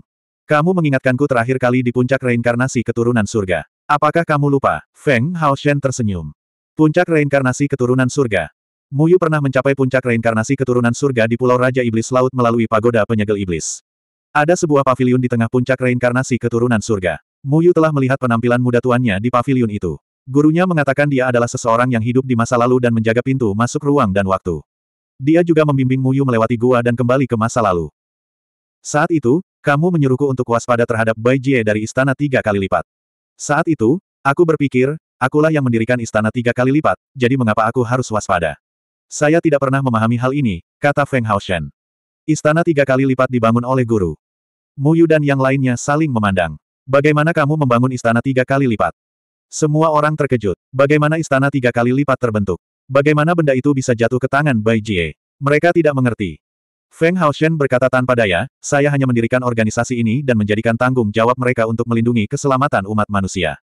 Kamu mengingatkanku terakhir kali di puncak reinkarnasi keturunan surga. Apakah kamu lupa? Feng Hao Shen tersenyum. Puncak reinkarnasi keturunan surga. Mu Yu pernah mencapai puncak reinkarnasi keturunan surga di Pulau Raja Iblis Laut melalui pagoda penyegel iblis. Ada sebuah pavilion di tengah puncak reinkarnasi keturunan surga. Mu Yu telah melihat penampilan muda tuannya di pavilion itu. Gurunya mengatakan dia adalah seseorang yang hidup di masa lalu dan menjaga pintu masuk ruang dan waktu. Dia juga membimbing Muyu melewati gua dan kembali ke masa lalu. Saat itu, kamu menyuruhku untuk waspada terhadap Bai Jie dari istana tiga kali lipat. Saat itu, aku berpikir, akulah yang mendirikan istana tiga kali lipat, jadi mengapa aku harus waspada? Saya tidak pernah memahami hal ini, kata Feng Haoshen. Istana tiga kali lipat dibangun oleh guru. Muyu dan yang lainnya saling memandang. Bagaimana kamu membangun istana tiga kali lipat? Semua orang terkejut. Bagaimana istana tiga kali lipat terbentuk? Bagaimana benda itu bisa jatuh ke tangan Bai Jie? Mereka tidak mengerti. Feng Haoshen berkata tanpa daya, saya hanya mendirikan organisasi ini dan menjadikan tanggung jawab mereka untuk melindungi keselamatan umat manusia.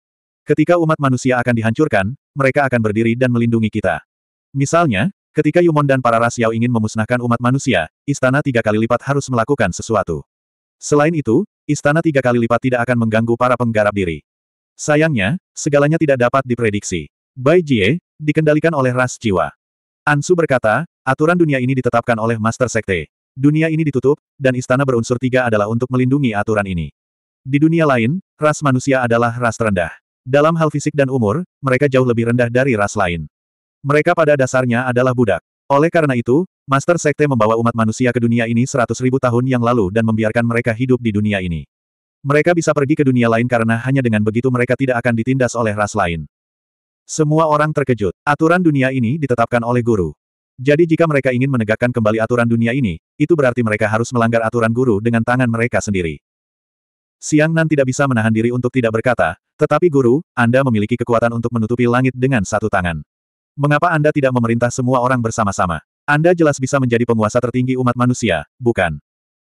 Ketika umat manusia akan dihancurkan, mereka akan berdiri dan melindungi kita. Misalnya, ketika Yumon dan para Rasiao ingin memusnahkan umat manusia, istana tiga kali lipat harus melakukan sesuatu. Selain itu, istana tiga kali lipat tidak akan mengganggu para penggarap diri. Sayangnya, segalanya tidak dapat diprediksi. Bai Jie, dikendalikan oleh ras jiwa. Ansu berkata, aturan dunia ini ditetapkan oleh Master Sekte. Dunia ini ditutup, dan istana berunsur tiga adalah untuk melindungi aturan ini. Di dunia lain, ras manusia adalah ras rendah. Dalam hal fisik dan umur, mereka jauh lebih rendah dari ras lain. Mereka pada dasarnya adalah budak. Oleh karena itu, Master Sekte membawa umat manusia ke dunia ini seratus ribu tahun yang lalu dan membiarkan mereka hidup di dunia ini. Mereka bisa pergi ke dunia lain karena hanya dengan begitu mereka tidak akan ditindas oleh ras lain. Semua orang terkejut. Aturan dunia ini ditetapkan oleh guru. Jadi jika mereka ingin menegakkan kembali aturan dunia ini, itu berarti mereka harus melanggar aturan guru dengan tangan mereka sendiri. Siang Nan tidak bisa menahan diri untuk tidak berkata, tetapi guru, Anda memiliki kekuatan untuk menutupi langit dengan satu tangan. Mengapa Anda tidak memerintah semua orang bersama-sama? Anda jelas bisa menjadi penguasa tertinggi umat manusia, bukan?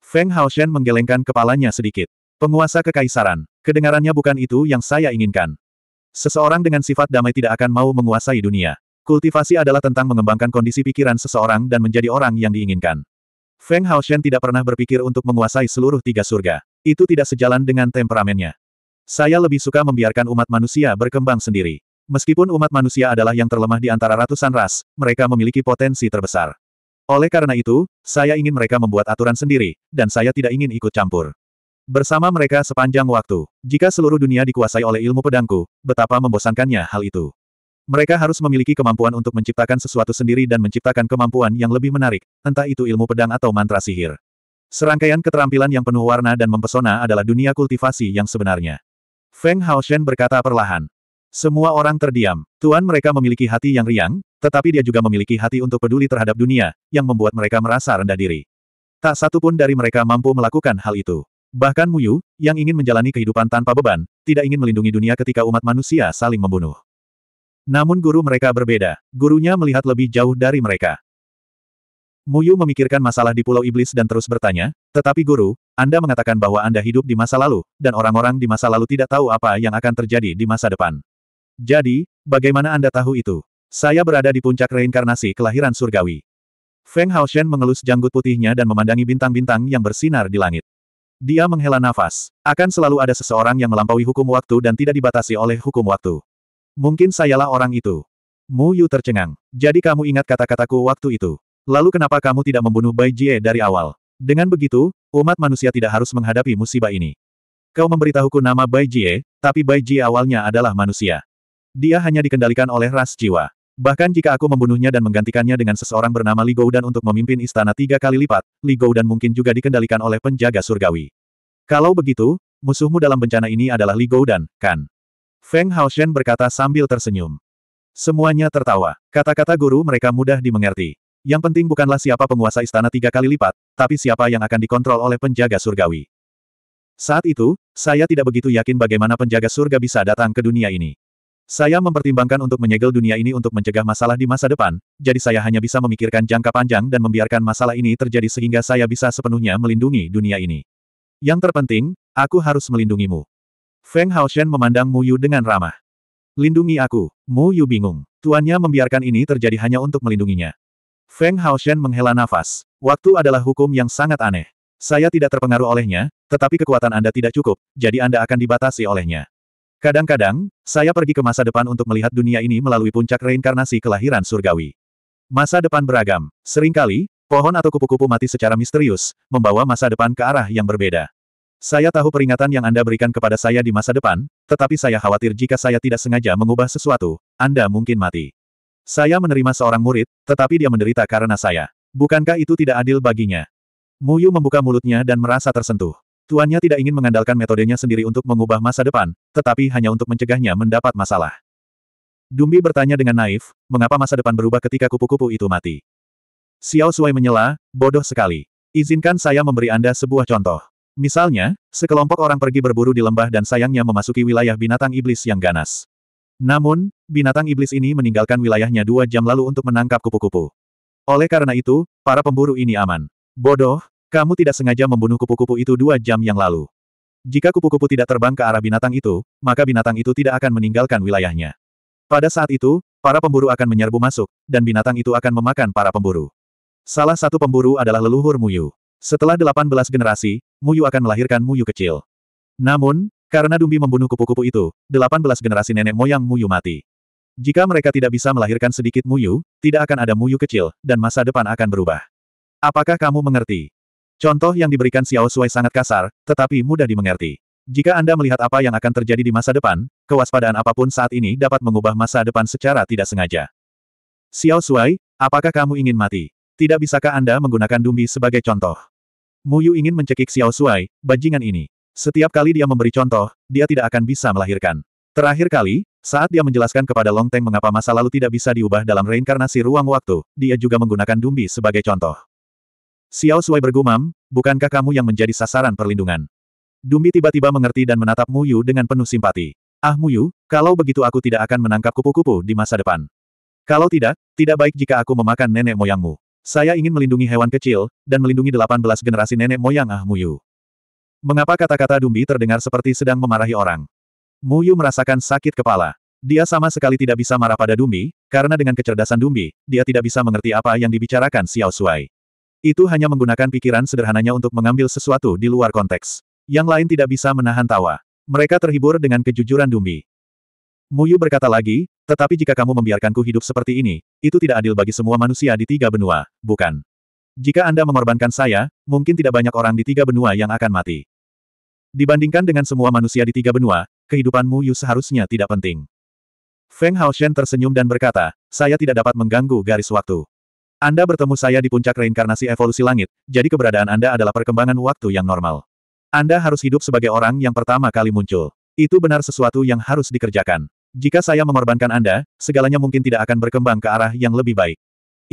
Feng Haoshen menggelengkan kepalanya sedikit. Penguasa kekaisaran, kedengarannya bukan itu yang saya inginkan. Seseorang dengan sifat damai tidak akan mau menguasai dunia. Kultivasi adalah tentang mengembangkan kondisi pikiran seseorang dan menjadi orang yang diinginkan. Feng Haoshen tidak pernah berpikir untuk menguasai seluruh tiga surga. Itu tidak sejalan dengan temperamennya. Saya lebih suka membiarkan umat manusia berkembang sendiri. Meskipun umat manusia adalah yang terlemah di antara ratusan ras, mereka memiliki potensi terbesar. Oleh karena itu, saya ingin mereka membuat aturan sendiri, dan saya tidak ingin ikut campur. Bersama mereka sepanjang waktu, jika seluruh dunia dikuasai oleh ilmu pedangku, betapa membosankannya hal itu. Mereka harus memiliki kemampuan untuk menciptakan sesuatu sendiri dan menciptakan kemampuan yang lebih menarik, entah itu ilmu pedang atau mantra sihir. Serangkaian keterampilan yang penuh warna dan mempesona adalah dunia kultivasi yang sebenarnya. Feng Hao Shen berkata perlahan. Semua orang terdiam. Tuan mereka memiliki hati yang riang, tetapi dia juga memiliki hati untuk peduli terhadap dunia, yang membuat mereka merasa rendah diri. Tak satu pun dari mereka mampu melakukan hal itu. Bahkan Muyu, yang ingin menjalani kehidupan tanpa beban, tidak ingin melindungi dunia ketika umat manusia saling membunuh. Namun guru mereka berbeda, gurunya melihat lebih jauh dari mereka. Muyu memikirkan masalah di Pulau Iblis dan terus bertanya, tetapi guru, Anda mengatakan bahwa Anda hidup di masa lalu, dan orang-orang di masa lalu tidak tahu apa yang akan terjadi di masa depan. Jadi, bagaimana Anda tahu itu? Saya berada di puncak reinkarnasi kelahiran surgawi. Feng Haoshen mengelus janggut putihnya dan memandangi bintang-bintang yang bersinar di langit. Dia menghela nafas. Akan selalu ada seseorang yang melampaui hukum waktu dan tidak dibatasi oleh hukum waktu. Mungkin sayalah orang itu. Mu Yu tercengang. Jadi kamu ingat kata-kataku waktu itu. Lalu kenapa kamu tidak membunuh Bai Jie dari awal? Dengan begitu, umat manusia tidak harus menghadapi musibah ini. Kau memberitahuku nama Bai Jie, tapi Bai Jie awalnya adalah manusia. Dia hanya dikendalikan oleh ras jiwa. Bahkan jika aku membunuhnya dan menggantikannya dengan seseorang bernama Li Gou dan untuk memimpin istana tiga kali lipat, Li dan mungkin juga dikendalikan oleh penjaga surgawi. Kalau begitu, musuhmu dalam bencana ini adalah Li Gou dan, kan? Feng Haoshen berkata sambil tersenyum. Semuanya tertawa. Kata-kata guru mereka mudah dimengerti. Yang penting bukanlah siapa penguasa istana tiga kali lipat, tapi siapa yang akan dikontrol oleh penjaga surgawi. Saat itu, saya tidak begitu yakin bagaimana penjaga surga bisa datang ke dunia ini. Saya mempertimbangkan untuk menyegel dunia ini untuk mencegah masalah di masa depan, jadi saya hanya bisa memikirkan jangka panjang dan membiarkan masalah ini terjadi sehingga saya bisa sepenuhnya melindungi dunia ini. Yang terpenting, aku harus melindungimu. Feng Haoshen memandang Mu Yu dengan ramah. Lindungi aku, Mu Yu bingung. Tuannya membiarkan ini terjadi hanya untuk melindunginya. Feng Haoshen menghela nafas. Waktu adalah hukum yang sangat aneh. Saya tidak terpengaruh olehnya, tetapi kekuatan Anda tidak cukup, jadi Anda akan dibatasi olehnya. Kadang-kadang, saya pergi ke masa depan untuk melihat dunia ini melalui puncak reinkarnasi kelahiran surgawi. Masa depan beragam. Seringkali, pohon atau kupu-kupu mati secara misterius, membawa masa depan ke arah yang berbeda. Saya tahu peringatan yang Anda berikan kepada saya di masa depan, tetapi saya khawatir jika saya tidak sengaja mengubah sesuatu, Anda mungkin mati. Saya menerima seorang murid, tetapi dia menderita karena saya. Bukankah itu tidak adil baginya? Muyu membuka mulutnya dan merasa tersentuh. Tuannya tidak ingin mengandalkan metodenya sendiri untuk mengubah masa depan, tetapi hanya untuk mencegahnya mendapat masalah. Dumbi bertanya dengan naif, mengapa masa depan berubah ketika kupu-kupu itu mati? Xiao Sui menyela, bodoh sekali. Izinkan saya memberi Anda sebuah contoh. Misalnya, sekelompok orang pergi berburu di lembah dan sayangnya memasuki wilayah binatang iblis yang ganas. Namun, binatang iblis ini meninggalkan wilayahnya dua jam lalu untuk menangkap kupu-kupu. Oleh karena itu, para pemburu ini aman. Bodoh, kamu tidak sengaja membunuh kupu-kupu itu dua jam yang lalu. Jika kupu-kupu tidak terbang ke arah binatang itu, maka binatang itu tidak akan meninggalkan wilayahnya. Pada saat itu, para pemburu akan menyerbu masuk, dan binatang itu akan memakan para pemburu. Salah satu pemburu adalah leluhur Muyu. Setelah 18 generasi, Muyu akan melahirkan Muyu kecil. Namun, karena Dumbi membunuh kupu-kupu itu, 18 generasi nenek moyang Muyu mati. Jika mereka tidak bisa melahirkan sedikit Muyu, tidak akan ada Muyu kecil, dan masa depan akan berubah. Apakah kamu mengerti? Contoh yang diberikan Xiao Sui sangat kasar, tetapi mudah dimengerti. Jika Anda melihat apa yang akan terjadi di masa depan, kewaspadaan apapun saat ini dapat mengubah masa depan secara tidak sengaja. Xiao Sui, apakah kamu ingin mati? Tidak bisakah Anda menggunakan Dumbi sebagai contoh? Mu Yu ingin mencekik Xiao Sui, bajingan ini. Setiap kali dia memberi contoh, dia tidak akan bisa melahirkan. Terakhir kali, saat dia menjelaskan kepada Long Teng mengapa masa lalu tidak bisa diubah dalam reinkarnasi ruang waktu, dia juga menggunakan Dumbi sebagai contoh. Xiao Sui bergumam, bukankah kamu yang menjadi sasaran perlindungan? Dumbi tiba-tiba mengerti dan menatap Mu Yu dengan penuh simpati. Ah Mu Yu, kalau begitu aku tidak akan menangkap kupu-kupu di masa depan. Kalau tidak, tidak baik jika aku memakan nenek moyangmu. Saya ingin melindungi hewan kecil, dan melindungi 18 generasi nenek moyang Ah Mu Yu. Mengapa kata-kata Dumbi terdengar seperti sedang memarahi orang? Mu Yu merasakan sakit kepala. Dia sama sekali tidak bisa marah pada Dumbi, karena dengan kecerdasan Dumbi, dia tidak bisa mengerti apa yang dibicarakan Xiao Sui. Itu hanya menggunakan pikiran sederhananya untuk mengambil sesuatu di luar konteks. Yang lain tidak bisa menahan tawa. Mereka terhibur dengan kejujuran Dumbi. Muyu berkata lagi, tetapi jika kamu membiarkanku hidup seperti ini, itu tidak adil bagi semua manusia di tiga benua, bukan? Jika Anda mengorbankan saya, mungkin tidak banyak orang di tiga benua yang akan mati. Dibandingkan dengan semua manusia di tiga benua, kehidupan Muyu seharusnya tidak penting. Feng Haoshen tersenyum dan berkata, saya tidak dapat mengganggu garis waktu. Anda bertemu saya di puncak reinkarnasi evolusi langit, jadi keberadaan Anda adalah perkembangan waktu yang normal. Anda harus hidup sebagai orang yang pertama kali muncul. Itu benar sesuatu yang harus dikerjakan. Jika saya mengorbankan Anda, segalanya mungkin tidak akan berkembang ke arah yang lebih baik.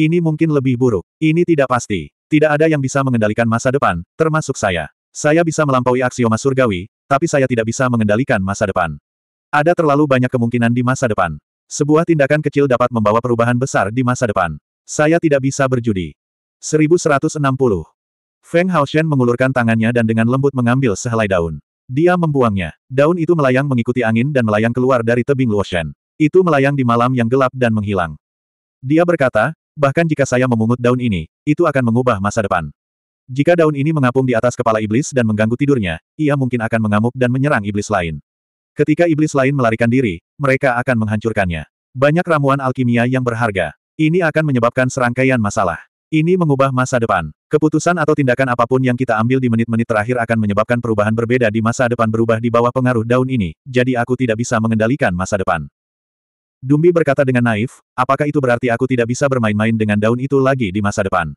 Ini mungkin lebih buruk. Ini tidak pasti. Tidak ada yang bisa mengendalikan masa depan, termasuk saya. Saya bisa melampaui aksioma surgawi, tapi saya tidak bisa mengendalikan masa depan. Ada terlalu banyak kemungkinan di masa depan. Sebuah tindakan kecil dapat membawa perubahan besar di masa depan. Saya tidak bisa berjudi. 1160. Feng Haoshen mengulurkan tangannya dan dengan lembut mengambil sehelai daun. Dia membuangnya. Daun itu melayang mengikuti angin dan melayang keluar dari tebing Luoshen. Itu melayang di malam yang gelap dan menghilang. Dia berkata, bahkan jika saya memungut daun ini, itu akan mengubah masa depan. Jika daun ini mengapung di atas kepala iblis dan mengganggu tidurnya, ia mungkin akan mengamuk dan menyerang iblis lain. Ketika iblis lain melarikan diri, mereka akan menghancurkannya. Banyak ramuan alkimia yang berharga. Ini akan menyebabkan serangkaian masalah. Ini mengubah masa depan. Keputusan atau tindakan apapun yang kita ambil di menit-menit terakhir akan menyebabkan perubahan berbeda di masa depan berubah di bawah pengaruh daun ini, jadi aku tidak bisa mengendalikan masa depan. Dumbi berkata dengan naif, apakah itu berarti aku tidak bisa bermain-main dengan daun itu lagi di masa depan?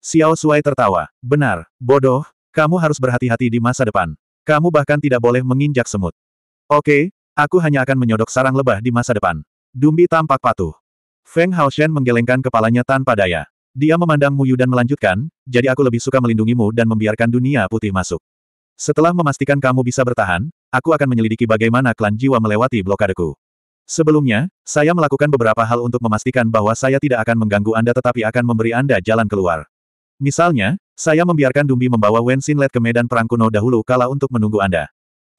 Xiao Shuai tertawa. Benar, bodoh, kamu harus berhati-hati di masa depan. Kamu bahkan tidak boleh menginjak semut. Oke, aku hanya akan menyodok sarang lebah di masa depan. Dumbi tampak patuh. Feng Haoshen menggelengkan kepalanya tanpa daya. Dia memandang Muyu dan melanjutkan, jadi aku lebih suka melindungimu dan membiarkan dunia putih masuk. Setelah memastikan kamu bisa bertahan, aku akan menyelidiki bagaimana klan jiwa melewati blokadeku. Sebelumnya, saya melakukan beberapa hal untuk memastikan bahwa saya tidak akan mengganggu Anda tetapi akan memberi Anda jalan keluar. Misalnya, saya membiarkan Dumbi membawa Wen Xinlet ke medan perang kuno dahulu kala untuk menunggu Anda.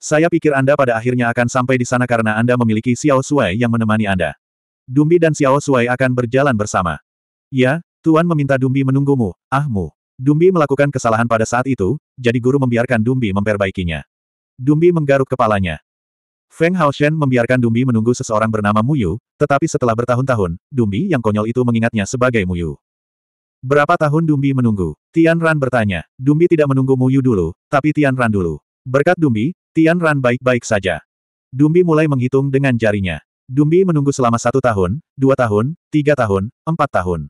Saya pikir Anda pada akhirnya akan sampai di sana karena Anda memiliki Xiao Sui yang menemani Anda. Dumbi dan Xiao Suai akan berjalan bersama. Ya, Tuan meminta Dumbi menunggumu, ahmu. Dumbi melakukan kesalahan pada saat itu, jadi guru membiarkan Dumbi memperbaikinya. Dumbi menggaruk kepalanya. Feng Hao Shen membiarkan Dumbi menunggu seseorang bernama Muyu, tetapi setelah bertahun-tahun, Dumbi yang konyol itu mengingatnya sebagai Muyu. Berapa tahun Dumbi menunggu? Tian Ran bertanya. Dumbi tidak menunggu Muyu dulu, tapi Tian Ran dulu. Berkat Dumbi, Tian Ran baik-baik saja. Dumbi mulai menghitung dengan jarinya. Dumbi menunggu selama satu tahun, dua tahun, tiga tahun, empat tahun.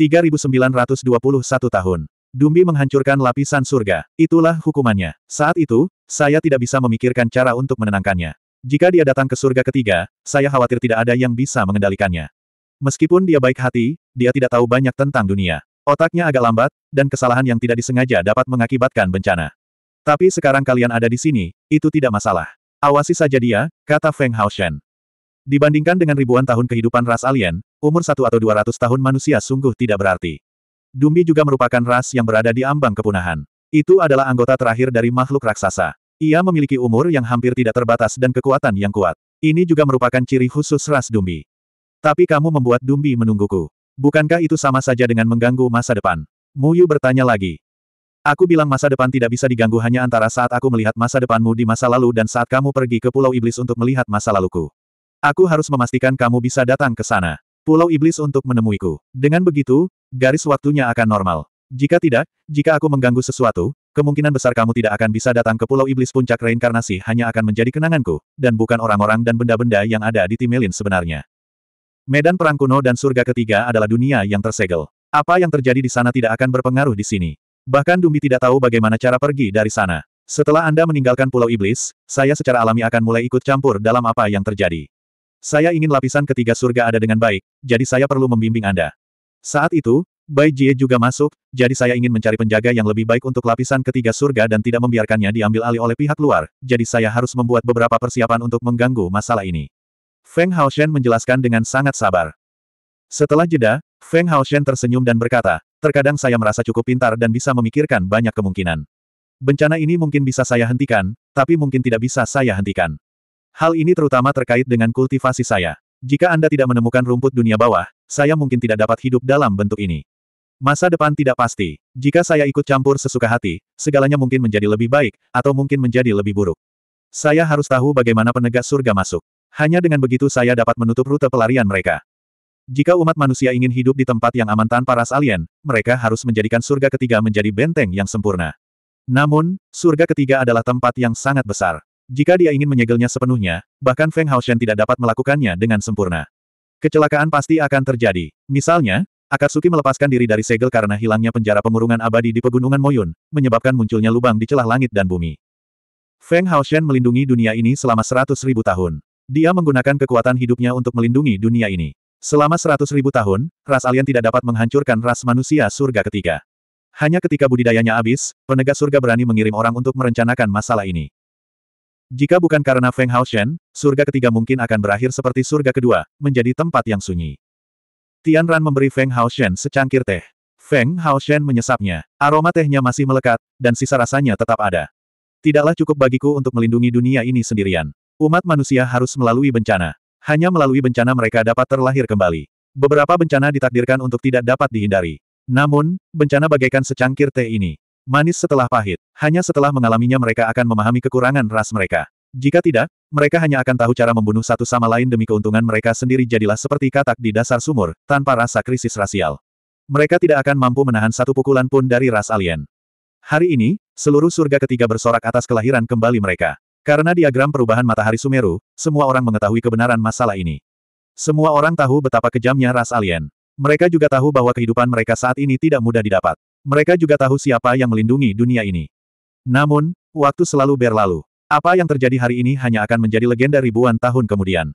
3921 tahun. Dumbi menghancurkan lapisan surga. Itulah hukumannya. Saat itu, saya tidak bisa memikirkan cara untuk menenangkannya. Jika dia datang ke surga ketiga, saya khawatir tidak ada yang bisa mengendalikannya. Meskipun dia baik hati, dia tidak tahu banyak tentang dunia. Otaknya agak lambat, dan kesalahan yang tidak disengaja dapat mengakibatkan bencana. Tapi sekarang kalian ada di sini, itu tidak masalah. Awasi saja dia, kata Feng Haoshen. Dibandingkan dengan ribuan tahun kehidupan ras alien, umur satu atau dua ratus tahun manusia sungguh tidak berarti. Dumbi juga merupakan ras yang berada di ambang kepunahan. Itu adalah anggota terakhir dari makhluk raksasa. Ia memiliki umur yang hampir tidak terbatas dan kekuatan yang kuat. Ini juga merupakan ciri khusus ras Dumbi. Tapi kamu membuat Dumbi menungguku. Bukankah itu sama saja dengan mengganggu masa depan? Muyu bertanya lagi. Aku bilang masa depan tidak bisa diganggu hanya antara saat aku melihat masa depanmu di masa lalu dan saat kamu pergi ke Pulau Iblis untuk melihat masa laluku. Aku harus memastikan kamu bisa datang ke sana. Pulau Iblis untuk menemuiku. Dengan begitu, garis waktunya akan normal. Jika tidak, jika aku mengganggu sesuatu, kemungkinan besar kamu tidak akan bisa datang ke Pulau Iblis Puncak Reinkarnasi hanya akan menjadi kenanganku, dan bukan orang-orang dan benda-benda yang ada di Timelin sebenarnya. Medan Perang Kuno dan Surga Ketiga adalah dunia yang tersegel. Apa yang terjadi di sana tidak akan berpengaruh di sini. Bahkan Dumbi tidak tahu bagaimana cara pergi dari sana. Setelah Anda meninggalkan Pulau Iblis, saya secara alami akan mulai ikut campur dalam apa yang terjadi. Saya ingin lapisan ketiga surga ada dengan baik, jadi saya perlu membimbing Anda. Saat itu, Bai Jie juga masuk, jadi saya ingin mencari penjaga yang lebih baik untuk lapisan ketiga surga dan tidak membiarkannya diambil alih oleh pihak luar, jadi saya harus membuat beberapa persiapan untuk mengganggu masalah ini. Feng Hao Shen menjelaskan dengan sangat sabar. Setelah jeda, Feng Hao Shen tersenyum dan berkata, terkadang saya merasa cukup pintar dan bisa memikirkan banyak kemungkinan. Bencana ini mungkin bisa saya hentikan, tapi mungkin tidak bisa saya hentikan. Hal ini terutama terkait dengan kultivasi saya. Jika Anda tidak menemukan rumput dunia bawah, saya mungkin tidak dapat hidup dalam bentuk ini. Masa depan tidak pasti. Jika saya ikut campur sesuka hati, segalanya mungkin menjadi lebih baik, atau mungkin menjadi lebih buruk. Saya harus tahu bagaimana penegak surga masuk. Hanya dengan begitu saya dapat menutup rute pelarian mereka. Jika umat manusia ingin hidup di tempat yang aman tanpa ras alien, mereka harus menjadikan surga ketiga menjadi benteng yang sempurna. Namun, surga ketiga adalah tempat yang sangat besar. Jika dia ingin menyegelnya sepenuhnya, bahkan Feng Haoshen tidak dapat melakukannya dengan sempurna. Kecelakaan pasti akan terjadi. Misalnya, Akatsuki melepaskan diri dari segel karena hilangnya penjara pengurungan abadi di pegunungan Moyun, menyebabkan munculnya lubang di celah langit dan bumi. Feng Haoshen melindungi dunia ini selama seratus ribu tahun. Dia menggunakan kekuatan hidupnya untuk melindungi dunia ini. Selama seratus ribu tahun, ras alien tidak dapat menghancurkan ras manusia surga ketiga. Hanya ketika budidayanya habis, penegak surga berani mengirim orang untuk merencanakan masalah ini. Jika bukan karena Feng Hao Shen, surga ketiga mungkin akan berakhir seperti surga kedua, menjadi tempat yang sunyi. Tian Ran memberi Feng Hao Shen secangkir teh. Feng Hao Shen menyesapnya. Aroma tehnya masih melekat, dan sisa rasanya tetap ada. Tidaklah cukup bagiku untuk melindungi dunia ini sendirian. Umat manusia harus melalui bencana. Hanya melalui bencana mereka dapat terlahir kembali. Beberapa bencana ditakdirkan untuk tidak dapat dihindari. Namun, bencana bagaikan secangkir teh ini. Manis setelah pahit, hanya setelah mengalaminya mereka akan memahami kekurangan ras mereka. Jika tidak, mereka hanya akan tahu cara membunuh satu sama lain demi keuntungan mereka sendiri jadilah seperti katak di dasar sumur, tanpa rasa krisis rasial. Mereka tidak akan mampu menahan satu pukulan pun dari ras alien. Hari ini, seluruh surga ketiga bersorak atas kelahiran kembali mereka. Karena diagram perubahan matahari Sumeru, semua orang mengetahui kebenaran masalah ini. Semua orang tahu betapa kejamnya ras alien. Mereka juga tahu bahwa kehidupan mereka saat ini tidak mudah didapat mereka juga tahu siapa yang melindungi dunia ini. Namun, waktu selalu berlalu. Apa yang terjadi hari ini hanya akan menjadi legenda ribuan tahun kemudian.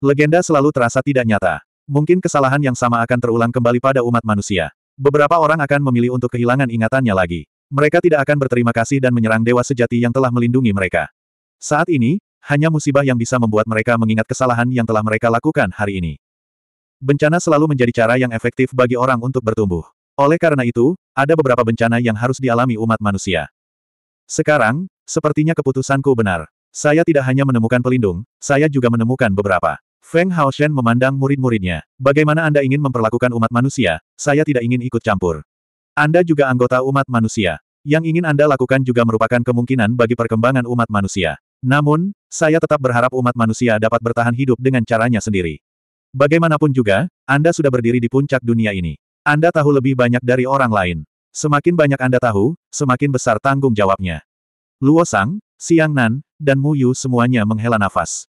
Legenda selalu terasa tidak nyata. Mungkin kesalahan yang sama akan terulang kembali pada umat manusia. Beberapa orang akan memilih untuk kehilangan ingatannya lagi. Mereka tidak akan berterima kasih dan menyerang dewa sejati yang telah melindungi mereka. Saat ini, hanya musibah yang bisa membuat mereka mengingat kesalahan yang telah mereka lakukan hari ini. Bencana selalu menjadi cara yang efektif bagi orang untuk bertumbuh. Oleh karena itu, ada beberapa bencana yang harus dialami umat manusia. Sekarang, sepertinya keputusanku benar. Saya tidak hanya menemukan pelindung, saya juga menemukan beberapa. Feng Hao Shen memandang murid-muridnya. Bagaimana Anda ingin memperlakukan umat manusia, saya tidak ingin ikut campur. Anda juga anggota umat manusia. Yang ingin Anda lakukan juga merupakan kemungkinan bagi perkembangan umat manusia. Namun, saya tetap berharap umat manusia dapat bertahan hidup dengan caranya sendiri. Bagaimanapun juga, Anda sudah berdiri di puncak dunia ini. Anda tahu lebih banyak dari orang lain. Semakin banyak Anda tahu, semakin besar tanggung jawabnya. Luo Sang, Siang Nan, dan Mu Yu semuanya menghela nafas.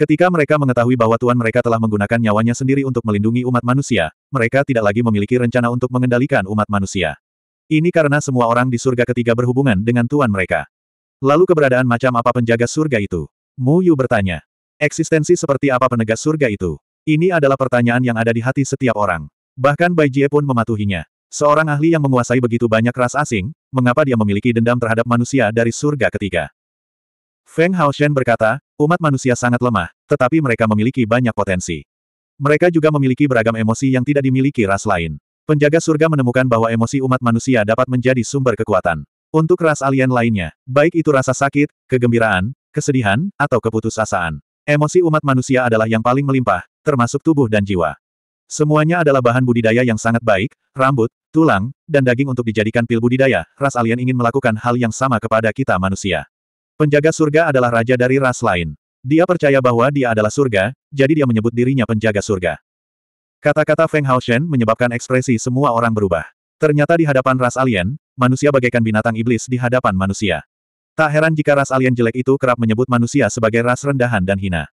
Ketika mereka mengetahui bahwa tuan mereka telah menggunakan nyawanya sendiri untuk melindungi umat manusia, mereka tidak lagi memiliki rencana untuk mengendalikan umat manusia. Ini karena semua orang di surga ketiga berhubungan dengan tuan mereka. Lalu keberadaan macam apa penjaga surga itu? Mu Yu bertanya. Eksistensi seperti apa penegas surga itu? Ini adalah pertanyaan yang ada di hati setiap orang. Bahkan Bai Jie pun mematuhinya. Seorang ahli yang menguasai begitu banyak ras asing, mengapa dia memiliki dendam terhadap manusia dari surga ketiga? Feng Hao Shen berkata, umat manusia sangat lemah, tetapi mereka memiliki banyak potensi. Mereka juga memiliki beragam emosi yang tidak dimiliki ras lain. Penjaga surga menemukan bahwa emosi umat manusia dapat menjadi sumber kekuatan. Untuk ras alien lainnya, baik itu rasa sakit, kegembiraan, kesedihan, atau keputusasaan. Emosi umat manusia adalah yang paling melimpah, termasuk tubuh dan jiwa. Semuanya adalah bahan budidaya yang sangat baik, rambut, tulang, dan daging untuk dijadikan pil budidaya. Ras alien ingin melakukan hal yang sama kepada kita manusia. Penjaga surga adalah raja dari ras lain. Dia percaya bahwa dia adalah surga, jadi dia menyebut dirinya penjaga surga. Kata-kata Feng Haoshen menyebabkan ekspresi semua orang berubah. Ternyata di hadapan ras alien, manusia bagaikan binatang iblis di hadapan manusia. Tak heran jika ras alien jelek itu kerap menyebut manusia sebagai ras rendahan dan hina.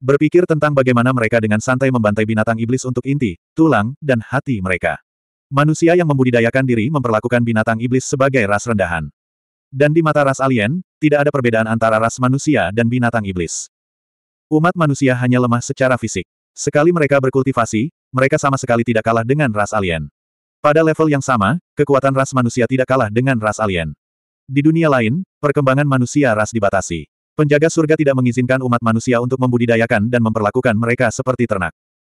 Berpikir tentang bagaimana mereka dengan santai membantai binatang iblis untuk inti, tulang, dan hati mereka. Manusia yang membudidayakan diri memperlakukan binatang iblis sebagai ras rendahan. Dan di mata ras alien, tidak ada perbedaan antara ras manusia dan binatang iblis. Umat manusia hanya lemah secara fisik. Sekali mereka berkultivasi, mereka sama sekali tidak kalah dengan ras alien. Pada level yang sama, kekuatan ras manusia tidak kalah dengan ras alien. Di dunia lain, perkembangan manusia ras dibatasi. Penjaga surga tidak mengizinkan umat manusia untuk membudidayakan dan memperlakukan mereka seperti ternak.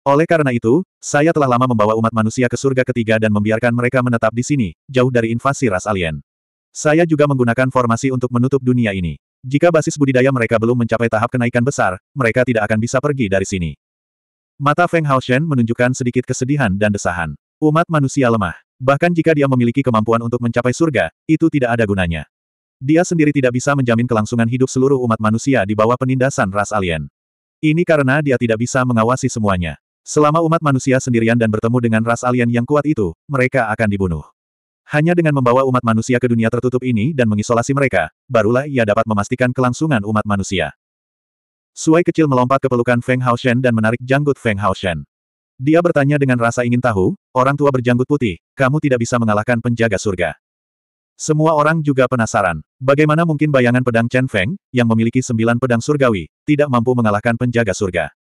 Oleh karena itu, saya telah lama membawa umat manusia ke surga ketiga dan membiarkan mereka menetap di sini, jauh dari invasi ras alien. Saya juga menggunakan formasi untuk menutup dunia ini. Jika basis budidaya mereka belum mencapai tahap kenaikan besar, mereka tidak akan bisa pergi dari sini. Mata Feng Haoshen menunjukkan sedikit kesedihan dan desahan. Umat manusia lemah. Bahkan jika dia memiliki kemampuan untuk mencapai surga, itu tidak ada gunanya. Dia sendiri tidak bisa menjamin kelangsungan hidup seluruh umat manusia di bawah penindasan ras alien. Ini karena dia tidak bisa mengawasi semuanya. Selama umat manusia sendirian dan bertemu dengan ras alien yang kuat itu, mereka akan dibunuh. Hanya dengan membawa umat manusia ke dunia tertutup ini dan mengisolasi mereka, barulah ia dapat memastikan kelangsungan umat manusia. Suai kecil melompat ke pelukan Feng Haoshen dan menarik janggut Feng Haoshen. Dia bertanya dengan rasa ingin tahu, orang tua berjanggut putih, kamu tidak bisa mengalahkan penjaga surga. Semua orang juga penasaran. Bagaimana mungkin bayangan pedang Chen Feng, yang memiliki sembilan pedang surgawi, tidak mampu mengalahkan penjaga surga?